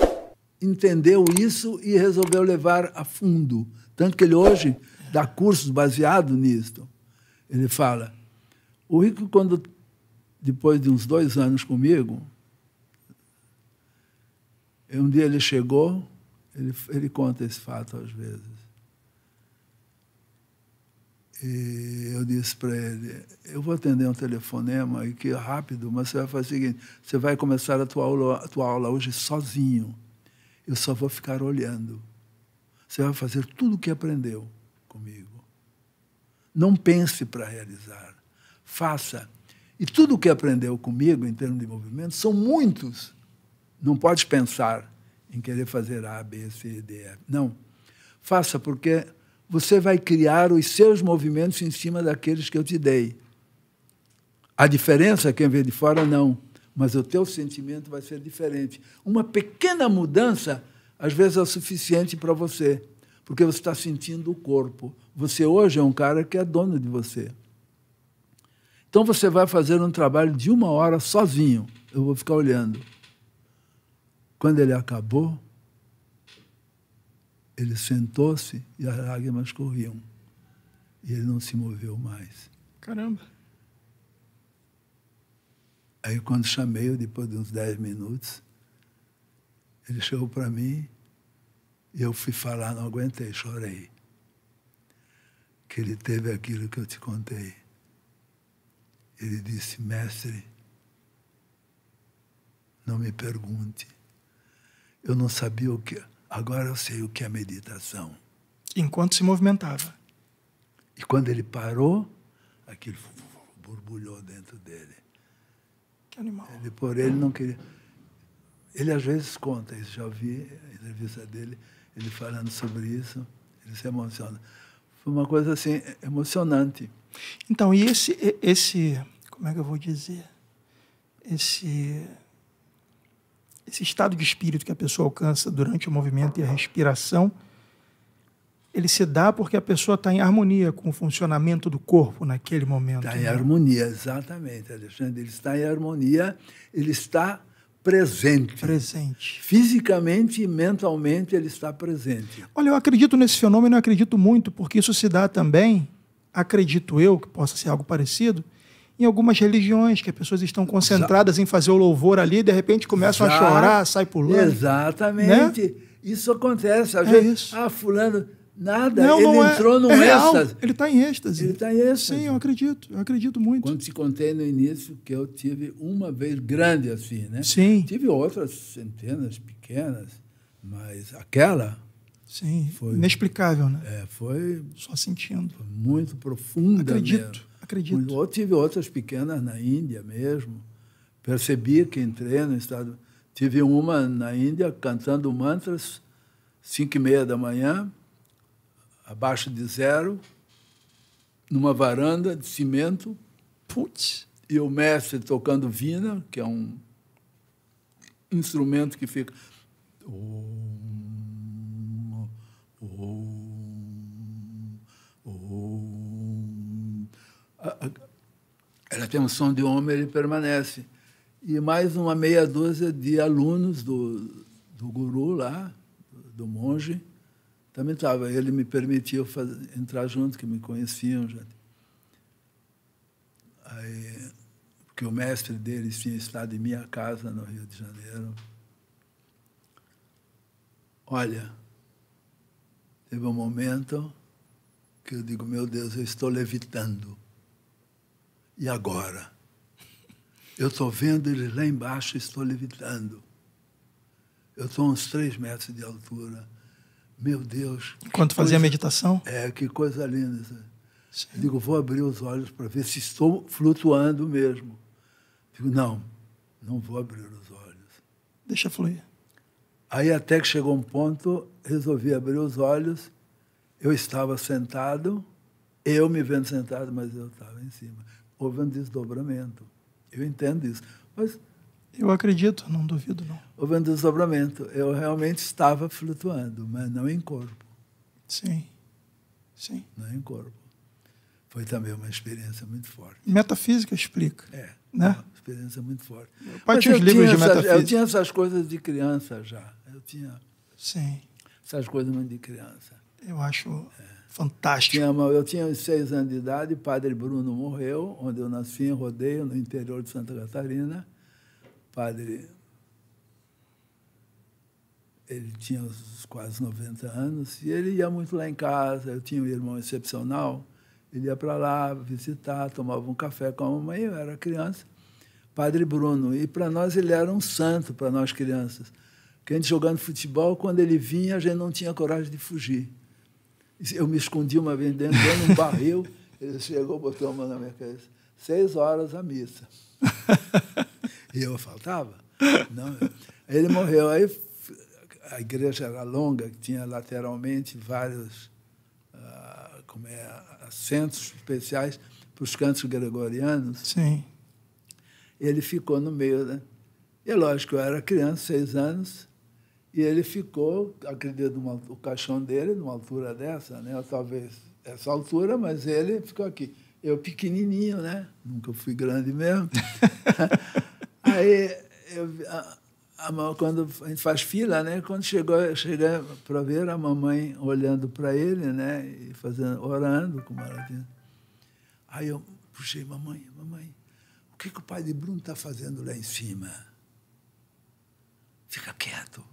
entendeu isso e resolveu levar a fundo. Tanto que ele hoje dá cursos baseado nisto. Ele fala: o Rico, quando depois de uns dois anos comigo, um dia ele chegou, ele, ele conta esse fato às vezes. E eu disse para ele, eu vou atender um telefonema, e que rápido, mas você vai fazer o seguinte, você vai começar a tua aula, a tua aula hoje sozinho eu só vou ficar olhando. Você vai fazer tudo o que aprendeu comigo. Não pense para realizar, faça. E tudo o que aprendeu comigo em termos de movimento são muitos. Não pode pensar em querer fazer A, B, C, D, E. Não. Faça, porque você vai criar os seus movimentos em cima daqueles que eu te dei. A diferença é quem vê de fora não mas o teu sentimento vai ser diferente. Uma pequena mudança, às vezes, é o suficiente para você, porque você está sentindo o corpo. Você hoje é um cara que é dono de você. Então você vai fazer um trabalho de uma hora sozinho. Eu vou ficar olhando. Quando ele acabou, ele sentou-se e as lágrimas corriam. E ele não se moveu mais. Caramba! Aí, quando chamei, depois de uns dez minutos, ele chegou para mim e eu fui falar, não aguentei, chorei. Que ele teve aquilo que eu te contei. Ele disse: Mestre, não me pergunte. Eu não sabia o que. Agora eu sei o que é meditação. Enquanto se movimentava. E quando ele parou, aquilo borbulhou dentro dele. Que animal. É, ele, por ele não queria. Ele às vezes conta isso, já ouvi a entrevista dele, ele falando sobre isso, ele se emociona. Foi uma coisa assim emocionante. Então, e esse esse, como é que eu vou dizer? Esse esse estado de espírito que a pessoa alcança durante o movimento e a respiração ele se dá porque a pessoa está em harmonia com o funcionamento do corpo naquele momento. Está né? em harmonia, exatamente, Alexandre. Ele está em harmonia, ele está presente. Presente. Fisicamente e mentalmente ele está presente. Olha, eu acredito nesse fenômeno, eu acredito muito, porque isso se dá também, acredito eu, que possa ser algo parecido, em algumas religiões, que as pessoas estão concentradas em fazer o louvor ali, de repente começam a chorar, por pulando. Né? Exatamente. Né? Isso acontece. A é isso. Ah, fulano Nada, não, ele não é. entrou é, é êxtase. Ele está em êxtase. Ele está em êxtase. Sim, eu acredito, eu acredito muito. Quando te contei no início que eu tive uma vez grande assim, né? Sim. Tive outras centenas pequenas, mas aquela. Sim, foi, inexplicável, né? É, foi. Só sentindo. Foi muito profunda. Acredito, mesmo. acredito. Eu tive outras pequenas na Índia mesmo. Percebi que entrei no estado. Tive uma na Índia cantando mantras, cinco e meia da manhã abaixo de zero, numa varanda de cimento. Putz! E o mestre tocando vina, que é um instrumento que fica. Ela tem um som de homem, ele permanece. E mais uma meia dúzia de alunos do, do guru lá, do monge, também estava. Ele me permitiu fazer, entrar junto, que me conheciam já. Aí, porque o mestre deles tinha estado em minha casa no Rio de Janeiro. Olha, teve um momento que eu digo, meu Deus, eu estou levitando. E agora? Eu estou vendo eles lá embaixo, estou levitando. Eu estou uns três metros de altura. Meu Deus. Enquanto fazia coisa, meditação? É, que coisa linda. Digo, vou abrir os olhos para ver se estou flutuando mesmo. Digo, não, não vou abrir os olhos. Deixa fluir. Aí até que chegou um ponto, resolvi abrir os olhos. Eu estava sentado, eu me vendo sentado, mas eu estava em cima. Houve um desdobramento. Eu entendo isso. Mas eu acredito, não duvido, não. Houve um desdobramento. Eu realmente estava flutuando, mas não em corpo. Sim, sim. Não em corpo. Foi também uma experiência muito forte. Metafísica explica. É, né? uma experiência muito forte. Parte os livros de metafísica. eu tinha essas coisas de criança já. Eu tinha sim. essas coisas muito de criança. Eu acho é. fantástico. Tinha, eu tinha seis anos de idade, padre Bruno morreu, onde eu nasci em Rodeio, no interior de Santa Catarina padre, ele tinha quase 90 anos, e ele ia muito lá em casa. Eu tinha um irmão excepcional, ele ia para lá visitar, tomava um café com a mamãe, eu era criança. Padre Bruno. E para nós ele era um santo, para nós crianças. Porque a gente jogando futebol, quando ele vinha, a gente não tinha coragem de fugir. Eu me escondi uma vez dentro de um barril, ele chegou, botou a mão na minha cabeça. Seis horas a missa. E eu faltava? Não. Ele morreu. Aí a igreja era longa, tinha lateralmente vários uh, como é, assentos especiais para os cantos gregorianos. Sim. Ele ficou no meio, né? E, lógico, eu era criança, seis anos, e ele ficou, acredito, numa, o caixão dele, numa altura dessa, né? Talvez essa altura, mas ele ficou aqui. Eu pequenininho, né? Nunca fui grande mesmo. Aí, eu, a, a, quando a gente faz fila, né? Quando chegou, cheguei para ver a mamãe olhando para ele, né? E fazendo, orando, com maravilha. Aí eu puxei, mamãe, mamãe, o que, que o pai de Bruno está fazendo lá em cima? Fica quieto.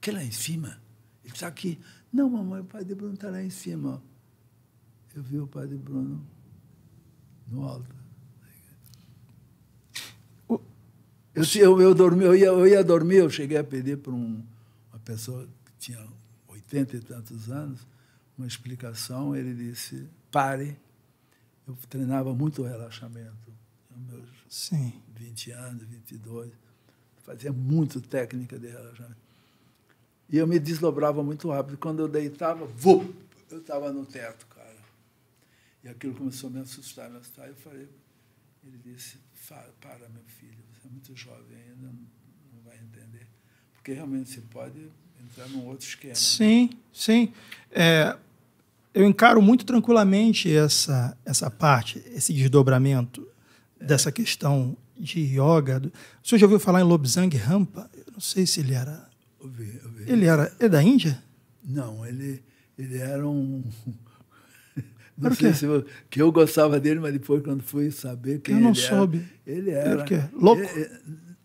Que é lá em cima? Ele está aqui. Não, mamãe, o pai de Bruno está lá em cima. Eu vi o pai de Bruno no alto. Eu, eu, eu, dormi, eu, ia, eu ia dormir, eu cheguei a pedir para um, uma pessoa que tinha 80 e tantos anos uma explicação. Ele disse: pare. Eu treinava muito relaxamento, meus Sim. 20 anos, 22. Fazia muito técnica de relaxamento. E eu me desdobrava muito rápido. Quando eu deitava, vou, eu estava no teto, cara. E aquilo começou a me assustar, me assustar. Eu falei, ele disse, para, meu filho, você é muito jovem ainda, não vai entender. Porque realmente você pode entrar num outro esquema. Né? Sim, sim. É, eu encaro muito tranquilamente essa, essa parte, esse desdobramento é. dessa questão de yoga. O senhor já ouviu falar em Lobzang Rampa? Eu não sei se ele era. Ouvi, ouvi. Ele era. É da Índia? Não, ele, ele era um não sei se eu, que eu gostava dele, mas depois, quando fui saber que não ele soube. Era, ele era. quê? Louco? é,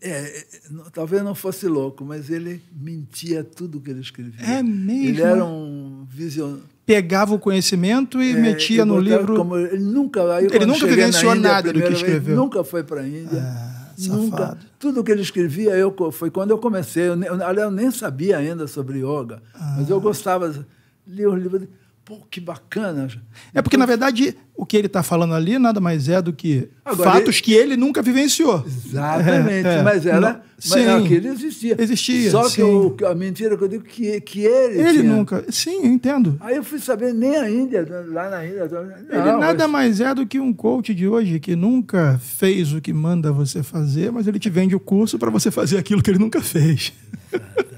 é talvez não fosse louco, mas ele mentia tudo que ele escrevia. É mesmo? Ele era um visionário. Pegava o conhecimento e é, metia e no livro. Como, ele nunca, aí, ele nunca vivenciou Índia, nada do que escreveu. Vez, nunca foi para a Índia. Ah, nunca. Safado. Tudo que ele escrevia eu, foi quando eu comecei. Eu, eu, eu nem sabia ainda sobre yoga, ah. mas eu gostava. Li os livros. Pô, que bacana. É porque, na verdade, o que ele está falando ali nada mais é do que fatos ele... que ele nunca vivenciou. Exatamente, é, é. mas era. mas sim, aquilo existia. Existia. Só sim. que a mentira que eu digo que, que ele. Ele tinha. nunca. Sim, eu entendo. Aí eu fui saber nem a Índia, lá na Índia. Não, ele nada mas... mais é do que um coach de hoje que nunca fez o que manda você fazer, mas ele te vende o curso para você fazer aquilo que ele nunca fez. Exatamente.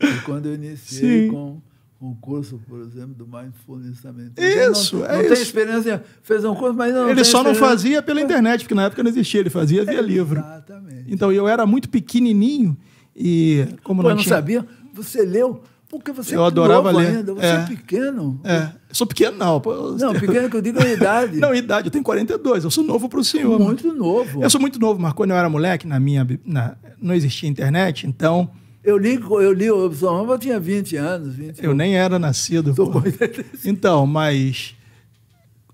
Foi quando eu iniciei sim. com um curso, por exemplo, do Mindfulness também. Então, isso, não, é não isso. Não tem experiência, fez um curso, mas não. Ele só não fazia pela internet, porque na época não existia, ele fazia via é, livro. Exatamente. Então eu era muito pequenininho e como Pô, não, não tinha... sabia, você leu. Porque você eu é adorava novo ler. ainda, você é, é pequeno. É. Sou pequeno, não. Pô. Não, pequeno que eu digo é idade. não, idade, eu tenho 42, eu sou novo para o senhor. Muito novo. Eu sou muito novo, mas quando eu era moleque, na minha. Na, não existia internet, então eu li, eu li o Obsomama, eu tinha 20 anos. 20 eu anos. nem era nascido. Então, mas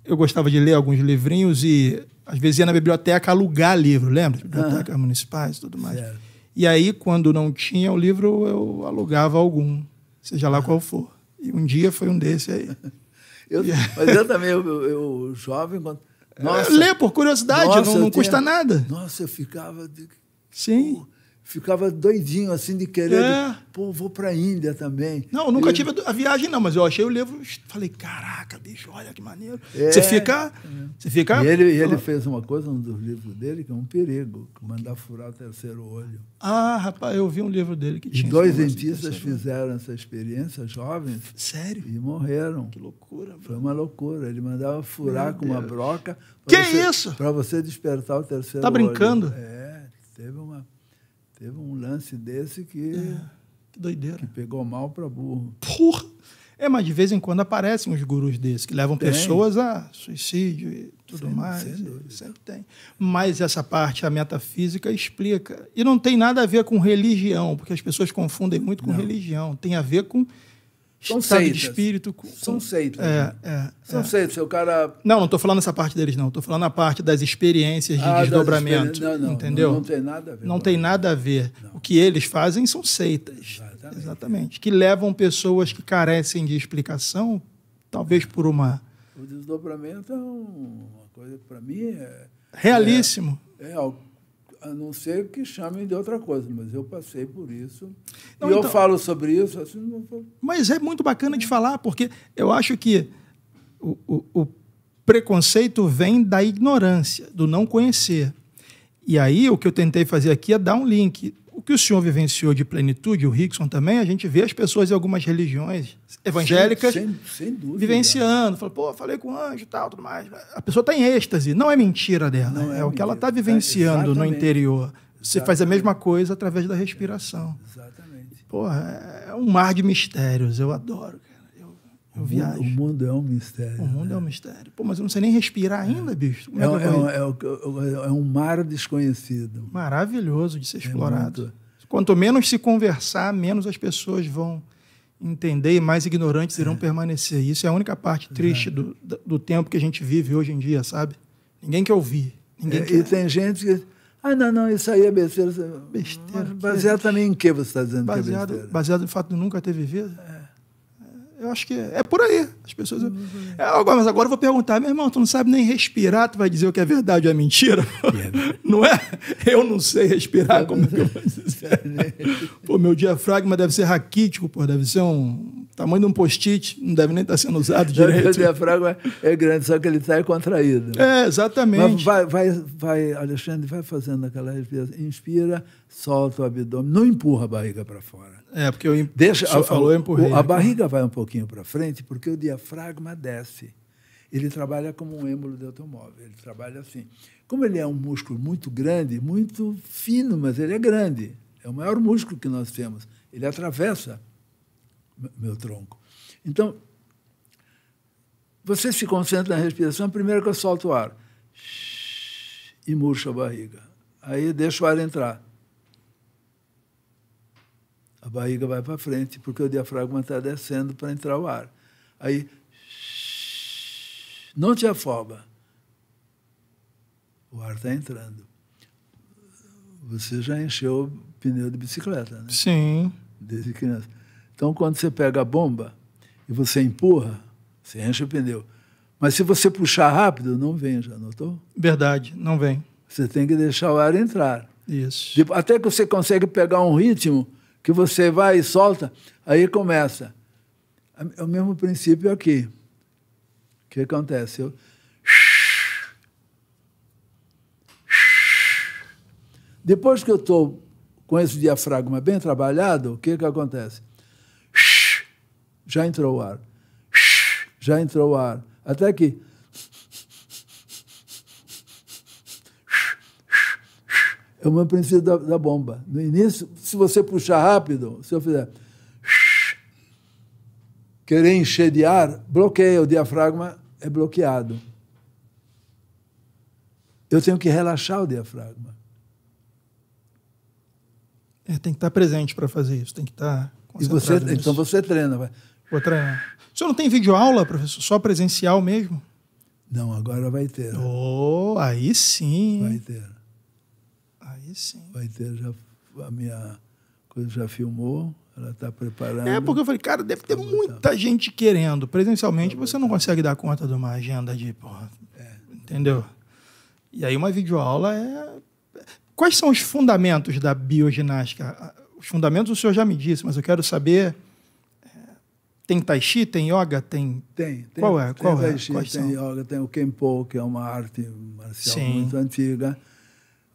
eu gostava de ler alguns livrinhos e às vezes ia na biblioteca alugar livro, lembra? Bibliotecas municipais e tudo mais. Certo. E aí, quando não tinha o livro, eu alugava algum, seja lá qual for. E um dia foi um desse aí. eu, mas eu também, eu, eu jovem. Quando... É, nossa, Lê por curiosidade, nossa, não, não custa tinha... nada. Nossa, eu ficava. De... Sim. Pô, ficava doidinho assim de querer. É. Pô, vou para a Índia também. Não, eu nunca tive a viagem, não, mas eu achei o livro falei, caraca, bicho, olha que maneiro. É. Você fica. É. Você fica. E ele, e ele fez uma coisa, um dos livros dele, que é um perigo mandar furar o terceiro olho. Ah, rapaz, eu vi um livro dele que tinha. E dois dentistas fizeram essa experiência, jovens. Sério? E morreram. Que loucura, bro. Foi uma loucura. Ele mandava furar Meu com Deus. uma broca. Que você, isso? Para você despertar o terceiro tá olho. Tá brincando? Olho. É, teve uma Teve um lance desse que. É, que doideira. Que pegou mal para burro. Porra! É, mas de vez em quando aparecem uns gurus desses que levam tem. pessoas a suicídio e tudo mais. Sempre, sempre tem. Mas essa parte, a metafísica, explica. E não tem nada a ver com religião, porque as pessoas confundem muito com não. religião. Tem a ver com são seitas. de espírito. Com, são seitas. É, né? é, são é. seitas. O cara... Não, não estou falando essa parte deles, não. Estou falando a parte das experiências de ah, desdobramento. Experiências. Não, não, entendeu? Não, não, tem nada a ver. Não tem nada a ver. O que eles fazem são seitas. Exatamente. Exatamente. Que levam pessoas que carecem de explicação, talvez por uma... O desdobramento é uma coisa, para mim, é... Realíssimo. É, é algo a não ser que chamem de outra coisa, mas eu passei por isso. Não, e então, eu falo sobre isso assim. Não... Mas é muito bacana de falar, porque eu acho que o, o, o preconceito vem da ignorância, do não conhecer. E aí o que eu tentei fazer aqui é dar um link o que o senhor vivenciou de plenitude, o Rickson também, a gente vê as pessoas em algumas religiões evangélicas sem, sem, sem dúvida. vivenciando. Fala, pô, falei com um anjo e tal, tudo mais. A pessoa está em êxtase. Não é mentira dela. Não é, é mentira. o que ela está vivenciando é, no interior. Você exatamente. faz a mesma coisa através da respiração. É, exatamente. Porra, é um mar de mistérios. Eu adoro. Eu viajo. O mundo é um mistério. O mundo né? é um mistério. Pô, mas eu não sei nem respirar ainda, é. bicho. É, é, é, um, é, é, um, mar desconhecido. Maravilhoso de ser é explorado. Quanto menos se conversar, menos as pessoas vão entender e mais ignorantes irão permanecer. Isso é a única parte triste do, do tempo que a gente vive hoje em dia, sabe? Ninguém quer ouvir. Ninguém quer. E tem gente que. Ah, não, não, isso aí é besteira. Besteira. Baseado também em que você está dizendo baseado, que é besteira? Baseado no fato de nunca ter vivido? É. Eu acho que é, por aí. As pessoas. Uhum. É, agora, mas agora eu vou perguntar, meu irmão, tu não sabe nem respirar, tu vai dizer o que é verdade ou é mentira? não é? Eu não sei respirar, como é que eu vou dizer? pô, meu diafragma deve ser raquítico, pô, deve ser um tamanho de um post-it, não deve nem estar tá sendo usado direito. Meu diafragma é grande, só que ele está contraído. É, exatamente. Mas vai, vai, vai, Alexandre, vai fazendo aquela respiração. Inspira, solta o abdômen, não empurra a barriga para fora. É, porque eu deixa, o a, falou, eu empurrei. A, barriga vai um pouquinho para frente porque o diafragma desce. Ele trabalha como um êmulo de automóvel, ele trabalha assim. Como ele é um músculo muito grande, muito fino, mas ele é grande. É o maior músculo que nós temos. Ele atravessa meu tronco. Então, você se concentra na respiração, primeiro que eu solto o ar. E murcho a barriga. Aí deixo o ar entrar a barriga vai para frente, porque o diafragma está descendo para entrar o ar. Aí, não te afoba. O ar está entrando. Você já encheu o pneu de bicicleta, né? Sim. Desde criança. Então, quando você pega a bomba e você empurra, você enche o pneu. Mas se você puxar rápido, não vem, já notou? Verdade, não vem. Você tem que deixar o ar entrar. Isso. Até que você consegue pegar um ritmo que você vai e solta, aí começa. É o mesmo princípio aqui. O que acontece? Eu... Depois que eu estou com esse diafragma bem trabalhado, o que, que acontece? Já entrou o ar. Já entrou o ar. Até que É o princípio da, da, bomba. No início, se você puxar rápido, se eu fizer querer encher de ar, bloqueia, o diafragma é bloqueado. Eu tenho que relaxar o diafragma. É, tem que estar presente para fazer isso, tem que estar e você, Então você treina. Vai. Vou treinar. O senhor não tem vídeo aula, professor? Só presencial mesmo? Não, agora vai ter. Oh, aí sim. Vai ter sim. Vai ter já a minha coisa já filmou, ela está preparando. É porque eu falei, cara, deve ter tá muita tá. gente querendo. Presencialmente tá você não consegue dar conta de uma agenda de porra. É. Entendeu? E aí uma videoaula é quais são os fundamentos da bioginástica? Ah, os fundamentos o senhor já me disse, mas eu quero saber. É, tem tai chi, tem yoga, tem. Tem. tem qual é? Qual tem é? tai chi, tem são? yoga, tem o kenpo, que é uma arte marcial Sim. muito antiga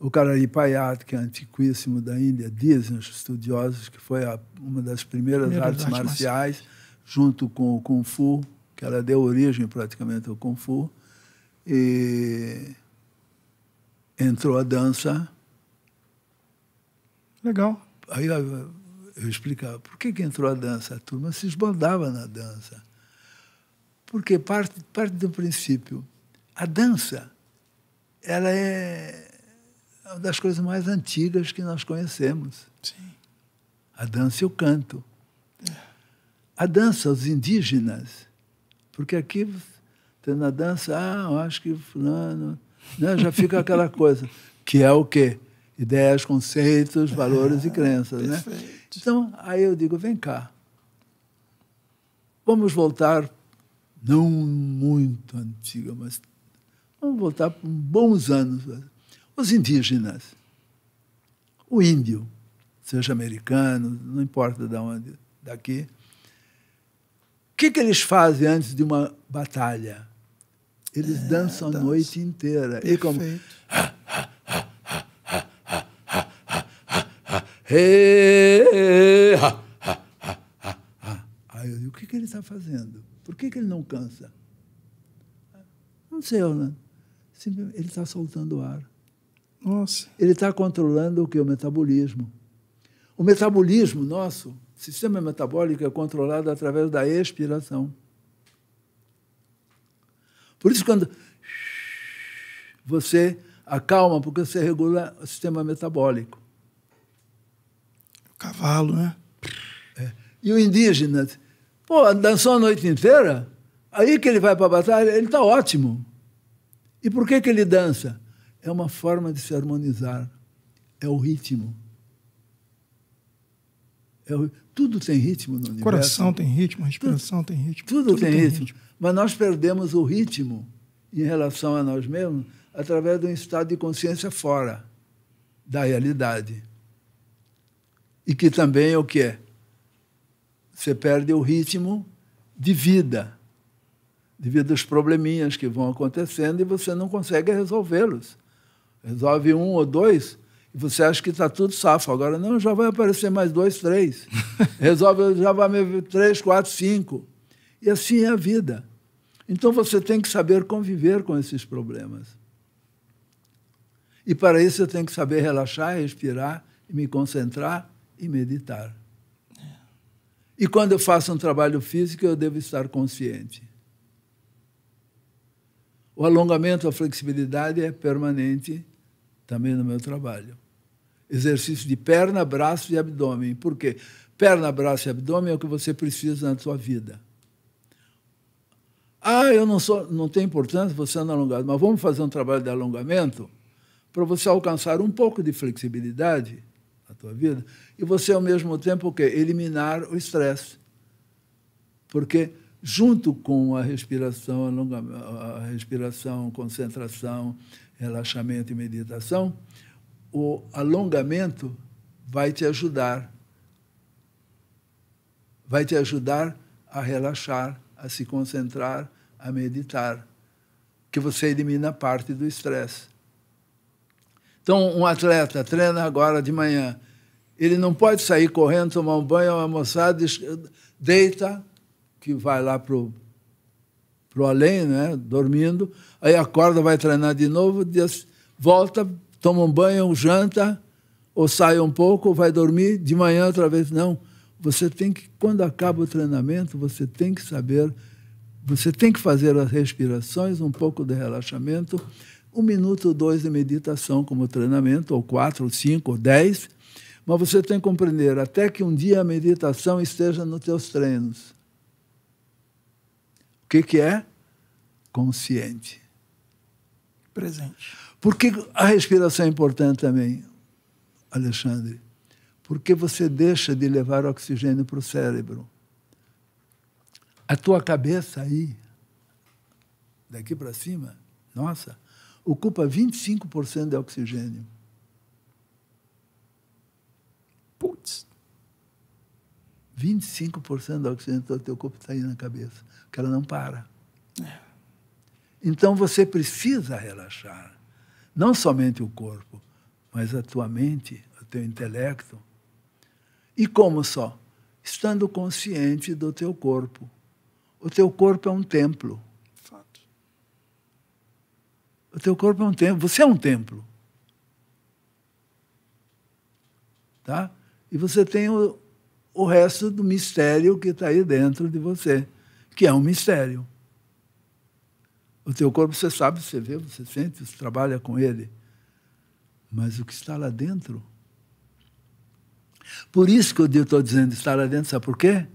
o Kararipayattu, que é antiquíssimo da Índia, dizem os estudiosos que foi a, uma das primeiras, artes, artes marciais, marciais, junto com o Kung Fu, que ela deu origem praticamente ao Kung Fu. E entrou a dança. Legal. Aí eu, eu explicava por que, que entrou a dança. A turma se esbandava na dança. Porque parte, parte do princípio, a dança ela é é uma das coisas mais antigas que nós conhecemos. Sim. A dança e o canto. A dança, os indígenas, porque aqui, tendo a dança, ah, eu acho que fulano, né, já fica aquela coisa, que é o quê? Ideias, conceitos, valores é, e crenças. Né? Então, aí eu digo, vem cá, vamos voltar, não muito antiga, mas vamos voltar para bons anos, né? Os indígenas, o índio, seja americano, não importa de onde, daqui, o que, que eles fazem antes de uma batalha? Eles é, dançam dança. a noite inteira. Perfeito. E como. Aí eu digo, o que, que ele está fazendo? Por que, que ele não cansa? Ah, não sei, Orlando. Ele está soltando o ar. Nossa. Ele está controlando o que? O metabolismo. O metabolismo nosso, sistema metabólico, é controlado através da expiração. Por isso, quando você acalma, porque você regula o sistema metabólico. O cavalo, né? É. E o indígena, pô, dançou a noite inteira? Aí que ele vai para a batalha, ele está ótimo. E por que, que ele dança? é uma forma de se harmonizar, é o ritmo. É o... tudo tem ritmo no universo. Coração tem ritmo, respiração tudo, tem ritmo. Tudo, tudo tem, tem ritmo. ritmo. Mas nós perdemos o ritmo em relação a nós mesmos através de um estado de consciência fora da realidade. E que também é o quê? Você perde o ritmo de vida, devido aos probleminhas que vão acontecendo e você não consegue resolvê-los. Resolve um ou dois e você acha que está tudo safo. Agora, não, já vai aparecer mais dois, três. Resolve, já vai três, quatro, cinco. E assim é a vida. Então você tem que saber conviver com esses problemas. E para isso eu tenho que saber relaxar, respirar, me concentrar e meditar. E quando eu faço um trabalho físico, eu devo estar consciente. O alongamento, a flexibilidade é permanente também no meu trabalho. Exercício de perna, braço e abdômen. Por quê? Perna, braço e abdômen é o que você precisa na sua vida. Ah, eu não sou, não tem importância você andar alongado, mas vamos fazer um trabalho de alongamento para você alcançar um pouco de flexibilidade na tua vida e você ao mesmo tempo o quê? Eliminar o estresse. Porque junto com a respiração, a respiração, concentração, relaxamento e meditação, o alongamento vai te ajudar. Vai te ajudar a relaxar, a se concentrar, a meditar, que você elimina parte do estresse. Então, um atleta treina agora de manhã, ele não pode sair correndo, tomar um banho, almoçar, deita, que vai lá para o além, né, dormindo, aí acorda, vai treinar de novo, diz, volta, toma um banho, janta, ou sai um pouco, vai dormir, de manhã outra vez. Não, você tem que, quando acaba o treinamento, você tem que saber, você tem que fazer as respirações, um pouco de relaxamento, um minuto ou dois de meditação como treinamento, ou quatro, ou cinco, ou dez, mas você tem que compreender até que um dia a meditação esteja nos teus treinos que, que é? Consciente. Presente. Por que a respiração é importante também, Alexandre? Porque você deixa de levar oxigênio para o cérebro. A tua cabeça aí, daqui para cima, nossa, ocupa 25% de oxigênio. 25% da oxigênio do teu corpo está indo na cabeça, porque ela não para. É. Então você precisa relaxar, não somente o corpo, mas a tua mente, o teu intelecto. E como só? Estando consciente do teu corpo. O teu corpo é um templo. Fato. O teu corpo é um templo. Você é um templo. Tá? E você tem o, o resto do mistério que está aí dentro de você, que é um mistério. O teu corpo você sabe, você vê, você sente, você trabalha com ele. Mas o que está lá dentro? Por isso que eu estou dizendo está lá dentro, sabe por quê?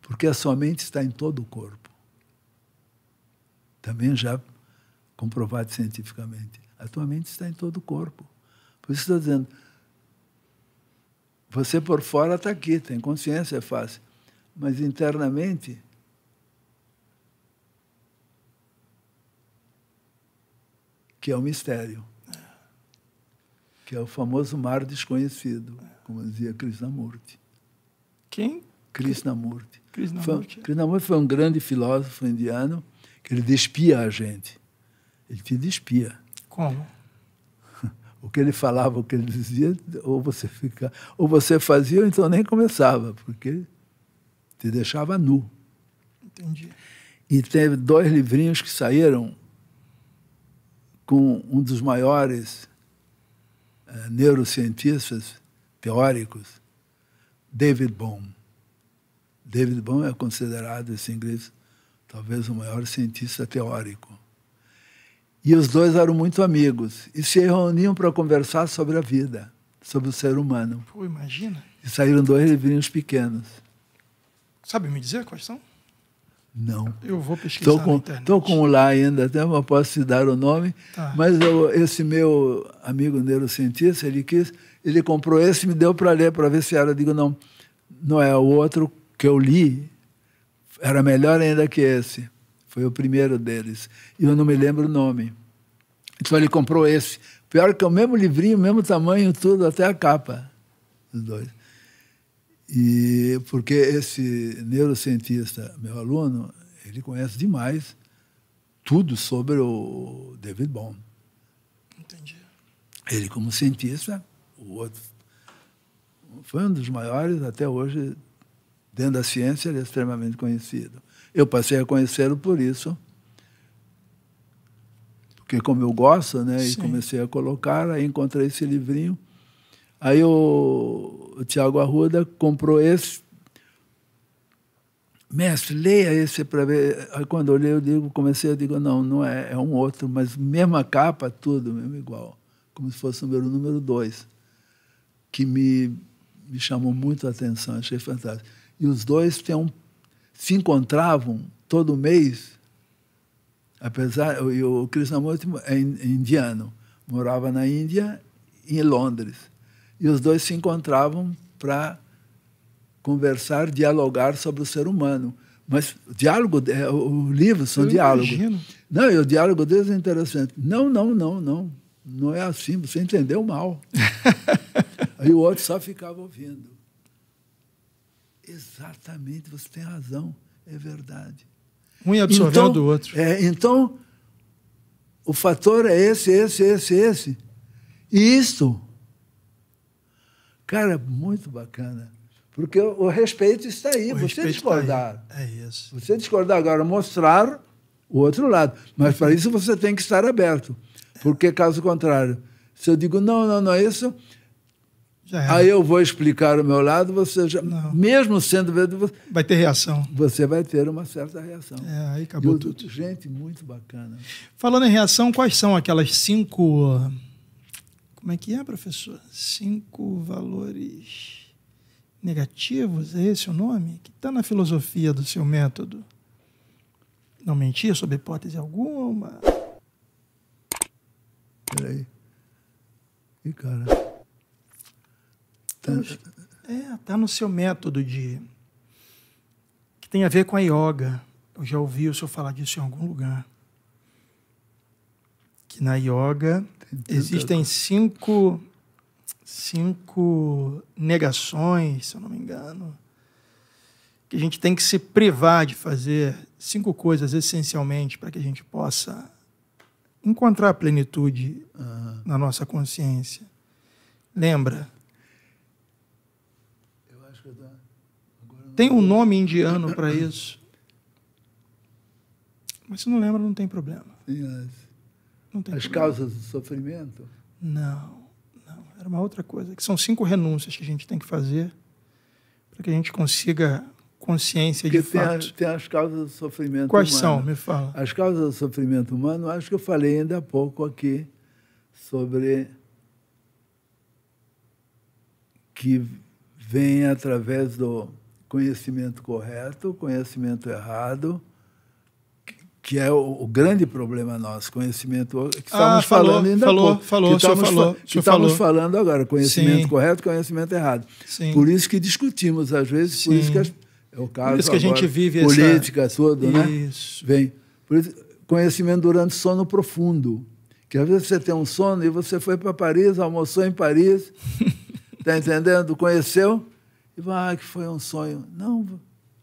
Porque a sua mente está em todo o corpo. Também já comprovado cientificamente. A tua mente está em todo o corpo. Por isso estou dizendo, você por fora está aqui, tem consciência, é fácil. Mas internamente. Que é o um mistério. É. Que é o famoso mar desconhecido, como dizia Krishnamurti. Quem? Krishnamurti. Krishnamurti. Krishnamurti foi um grande filósofo indiano que ele despia a gente. Ele te despia. Como? o que ele falava, o que ele dizia, ou você fica, ou você fazia, ou então nem começava, porque te deixava nu. Entendi. E teve dois livrinhos que saíram com um dos maiores uh, neurocientistas teóricos, David Bohm. David Bohm é considerado, esse inglês, talvez o maior cientista teórico e os dois eram muito amigos e se reuniam para conversar sobre a vida, sobre o ser humano. Pô, imagina. E saíram dois livrinhos pequenos. Sabe me dizer quais são? Não. Eu vou pesquisar tô com, na internet. Estou com um lá ainda, até não posso te dar o nome, tá. mas eu, esse meu amigo neurocientista, ele quis, ele comprou esse e me deu para ler, para ver se era. Eu digo, não, não é o outro que eu li, era melhor ainda que esse. Foi o primeiro deles. E eu não me lembro o nome. Então ele comprou esse. Pior que é o mesmo livrinho, mesmo tamanho, tudo, até a capa. Os dois. E porque esse neurocientista, meu aluno, ele conhece demais tudo sobre o David Bohm. Entendi. Ele como cientista, o outro foi um dos maiores até hoje dentro da ciência, ele é extremamente conhecido. Eu passei a conhecê-lo por isso. Porque como eu gosto, né? Sim. E comecei a colocar, aí encontrei esse livrinho. Aí o, o Tiago Arruda comprou esse. Mestre, leia esse para ver. Aí quando eu li, eu digo, comecei, eu digo, não, não é, é um outro, mas mesma capa, tudo, mesmo igual. Como se fosse o número, número dois. Que me, me chamou muito a atenção, achei fantástico. E os dois têm um se encontravam todo mês, apesar o, o Krishnamurti é, é indiano, morava na Índia e em Londres, e os dois se encontravam para conversar, dialogar sobre o ser humano. Mas é, o diálogo, o livro são Eu diálogos. Imagino. Não, o diálogo deles é interessante. Não, não, não, não. Não é assim, você entendeu mal. Aí o outro só ficava ouvindo. Exatamente, você tem razão, é verdade. Um é absorvendo então, o outro. É, então, o fator é esse, esse, esse, esse. E isto, cara, é muito bacana. Porque o, respeito está aí, o você discordar. Tá aí. É isso. Você discordar agora, mostrar o outro lado. Mas para isso você tem que estar aberto. Porque, caso contrário, se eu digo, não, não, não é isso, Aí eu vou explicar o meu lado, você já, Não. mesmo sendo. Você, vai ter reação. Você vai ter uma certa reação. É, aí acabou e tudo. Gente, muito bacana. Falando em reação, quais são aquelas cinco. Como é que é, professor? Cinco valores negativos, é esse o nome? Que está na filosofia do seu método. Não mentir sob hipótese alguma. Peraí. E cara. Estamos, é, tá no seu método de que tem a ver com a yoga. Eu já ouvi o senhor falar disso em algum lugar. Que na yoga existem cinco cinco negações, se eu não me engano, que a gente tem que se privar de fazer cinco coisas essencialmente para que a gente possa encontrar a plenitude uhum. na nossa consciência. Lembra? Tem um nome indiano para isso. Mas se não lembra, não tem problema. Sim, não tem As problema. causas do sofrimento? Não, não. Era uma outra coisa. Que são cinco renúncias que a gente tem que fazer para que a gente consiga consciência Porque de tem fato. A, tem as causas do sofrimento Quais humano. são? Me fala. As causas do sofrimento humano, acho que eu falei ainda há pouco aqui sobre que vem através do conhecimento correto, conhecimento errado, que é o, o grande problema nosso, conhecimento que estamos ah, falou, falando ainda falou, pouco, falou, que estamos, falou, que estamos falando agora, conhecimento Sim. correto, conhecimento errado. Sim. Por isso que discutimos às vezes, Sim. por isso que as, é o caso por isso que agora, a gente vive política essa... toda, né? isso. né? Vem, por isso, conhecimento durante sono profundo, que às vezes você tem um sono e você foi para Paris, almoçou em Paris, tá entendendo? Conheceu Tipo, ah, que foi um sonho. Não,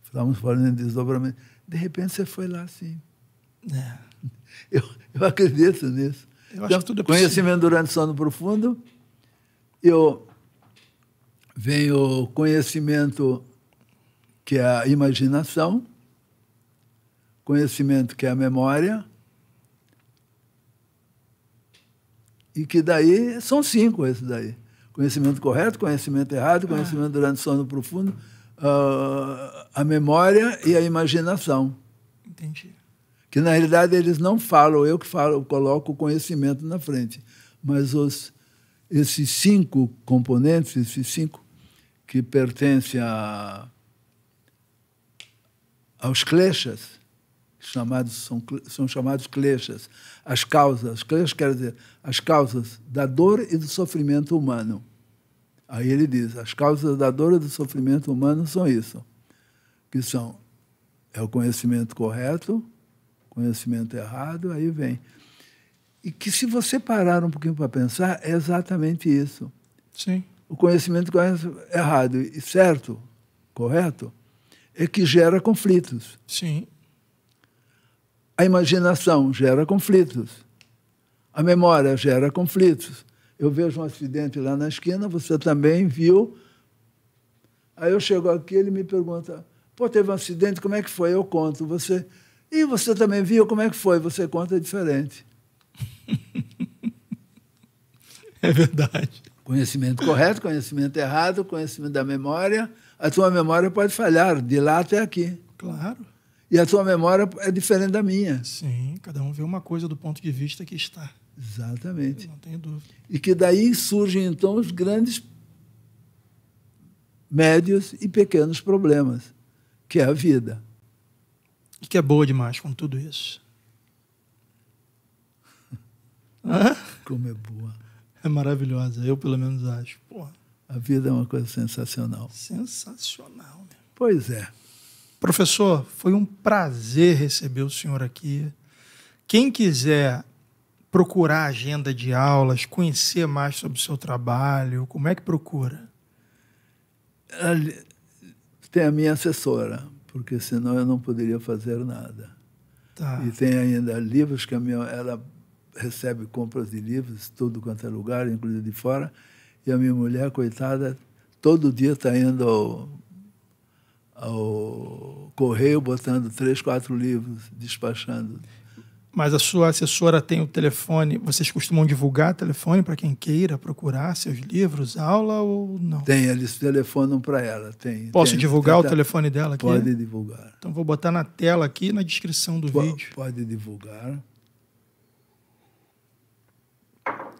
estávamos falando em desdobramento. De repente você foi lá assim. É. Eu, eu acredito nisso. Eu então, que tudo é Conhecimento durante o sono profundo. Eu vem o conhecimento que é a imaginação, conhecimento que é a memória, e que daí são cinco esses daí. Conhecimento correto, conhecimento errado, ah. conhecimento ah. durante sono profundo, uh, a memória e a imaginação. Entendi. Que na realidade eles não falam, eu que falo, eu coloco o conhecimento na frente. Mas os, esses cinco componentes, esses cinco que pertencem a, aos clechas chamados, são, são chamados clechas, as causas, clechas quer dizer as causas da dor e do sofrimento humano. Aí ele diz: as causas da dor e do sofrimento humano são isso, que são é o conhecimento correto, conhecimento errado, aí vem. E que se você parar um pouquinho para pensar, é exatamente isso. Sim. O conhecimento errado e certo, correto, é que gera conflitos. Sim. A imaginação gera conflitos. A memória gera conflitos. Eu vejo um acidente lá na esquina, você também viu. Aí eu chego aqui, ele me pergunta: pô, teve um acidente, como é que foi? Eu conto. Você. E você também viu como é que foi? Você conta diferente. é verdade. Conhecimento correto, conhecimento errado, conhecimento da memória. A tua memória pode falhar de lá até aqui. Claro. E a sua memória é diferente da minha. Sim, cada um vê uma coisa do ponto de vista que está. Exatamente. não tenho dúvida. E que daí surgem, então, os grandes, médios e pequenos problemas, que é a vida. E que é boa demais com tudo isso. Como é boa. É maravilhosa, eu pelo menos acho. Porra. A vida é uma coisa sensacional. Sensacional. Né? Pois é. Professor, foi um prazer receber o senhor aqui. Quem quiser procurar a agenda de aulas, conhecer mais sobre o seu trabalho, como é que procura? Tem a minha assessora, porque senão eu não poderia fazer nada. Tá. E tem ainda livros que minha, ela recebe compras de livros, tudo quanto é lugar, inclusive de fora. E a minha mulher, coitada, todo dia está indo ao ao correio, botando três, quatro livros, despachando. Mas a sua assessora tem o telefone, vocês costumam divulgar telefone para quem queira procurar seus livros, aula ou não? Tem, eles telefonam para ela. Tem, Posso tem, divulgar o telefone dela aqui? Pode divulgar. Então vou botar na tela aqui, na descrição do vídeo. Pode divulgar.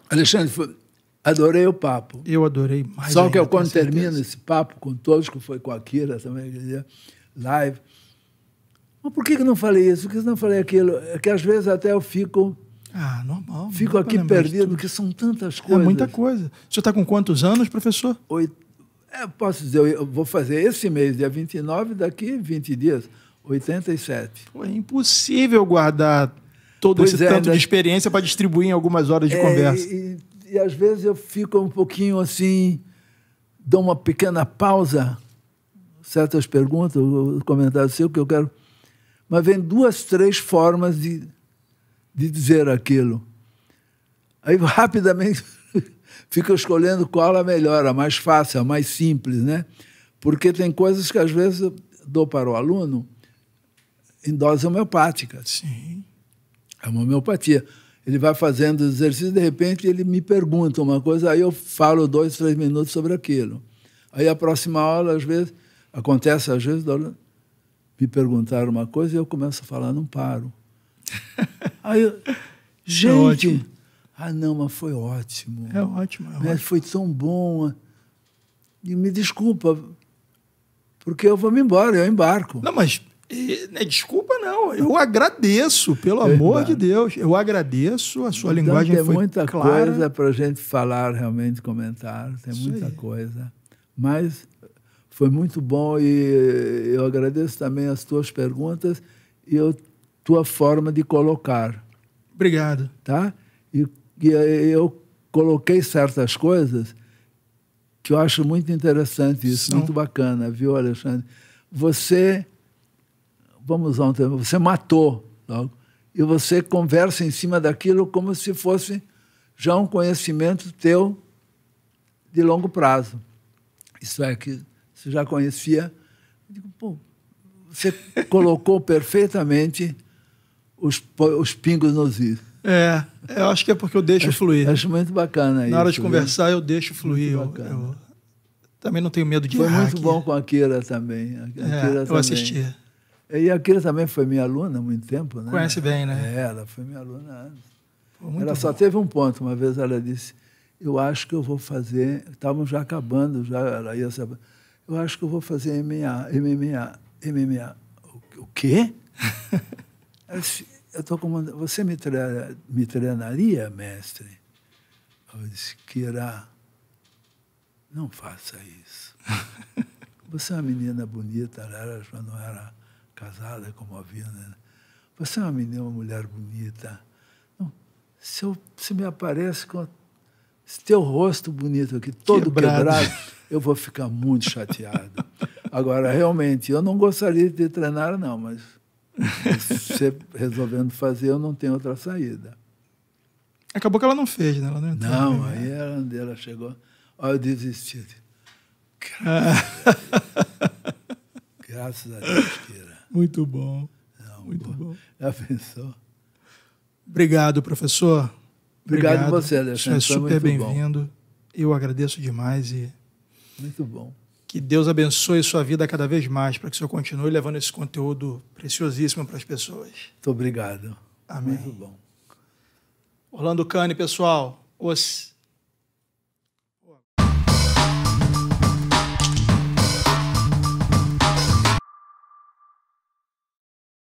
Alexandre, Adorei o papo. Eu adorei mais. Só que eu, quando termino certeza. esse papo com todos, que foi com a Kira também, live. Mas por que, que não falei isso? Por que não falei aquilo? É que às vezes até eu fico. Ah, normal. Fico aqui perdido, porque são tantas coisas. É muita coisa. O senhor está com quantos anos, professor? Oito. É, posso dizer, eu vou fazer esse mês, dia 29, daqui 20 dias, 87. Pô, é impossível guardar todo pois esse é, tanto ainda... de né? experiência para distribuir em algumas horas de é, conversa. E, e às vezes eu fico um pouquinho assim, dou uma pequena pausa, certas perguntas, comentários seu que eu quero. Mas vem duas, três formas de, de dizer aquilo. Aí rapidamente fico escolhendo qual a melhor, a mais fácil, a mais simples, né? Porque tem coisas que às vezes eu dou para o aluno em dose homeopática. Sim. É uma homeopatia ele vai fazendo os exercícios, de repente ele me pergunta uma coisa, aí eu falo dois, três minutos sobre aquilo. Aí a próxima aula, às vezes, acontece, às vezes, me perguntaram uma coisa e eu começo a falar, não paro. aí eu, gente, é ah não, mas foi ótimo. É ótimo, é mas ótimo. foi tão bom. E me desculpa, porque eu vou me embora, eu embarco. Não, mas e, né, desculpa, não. Eu agradeço, pelo amor de Deus. Eu agradeço. A sua então, linguagem tem foi muita clara. coisa para a gente falar, realmente comentar. Tem Isso muita aí. coisa. Mas foi muito bom e eu agradeço também as tuas perguntas e a tua forma de colocar. Obrigado. Tá? E, e eu coloquei certas coisas que eu acho muito interessante isso, muito bacana, viu, Alexandre? Você vamos usar um termo, você matou e você conversa em cima daquilo como se fosse já um conhecimento teu de longo prazo. Isso é que você já conhecia. Digo, pô, você colocou perfeitamente os, os pingos nos is. É, é, eu acho que é porque eu deixo fluir. Acho muito bacana isso. Na hora de conversar, viu? eu deixo fluir. Eu, eu, também não tenho medo de Foi errar muito aqui. bom com a Kira também. A Kira é, também. Eu assisti. E a Kira também foi minha aluna há muito tempo, né? Conhece bem, né? É, ela foi minha aluna há anos. Muito ela bom. só teve um ponto. Uma vez ela disse: Eu acho que eu vou fazer. Estavam já acabando, já ela ia saber. Eu acho que eu vou fazer MMA, MMA, MMA. O quê? eu estou comandando. Você me, treina, me treinaria, mestre? Eu disse: Kira, não faça isso. Você é uma menina bonita, ela já não era casada como a Vina, né? você é uma menina, uma mulher bonita. Não, se, eu, se me aparece com esse teu rosto bonito aqui, todo quebrado. quebrado, eu vou ficar muito chateado. Agora, realmente, eu não gostaria de treinar, não, mas você resolvendo fazer, eu não tenho outra saída. Acabou que ela não fez, né? Ela não, não aí ela, chegou. Olha, eu desisti. Ah. Graças a Deus, Kira. Muito bom. Não, muito bom. bom. Já pensou? Obrigado, professor. Obrigado, Obrigado você, Alexandre. Você é super bem-vindo. Eu agradeço demais e. Muito bom. Que Deus abençoe sua vida cada vez mais para que o senhor continue levando esse conteúdo preciosíssimo para as pessoas. Muito obrigado. Amém. Muito bom. Orlando Cane, pessoal, os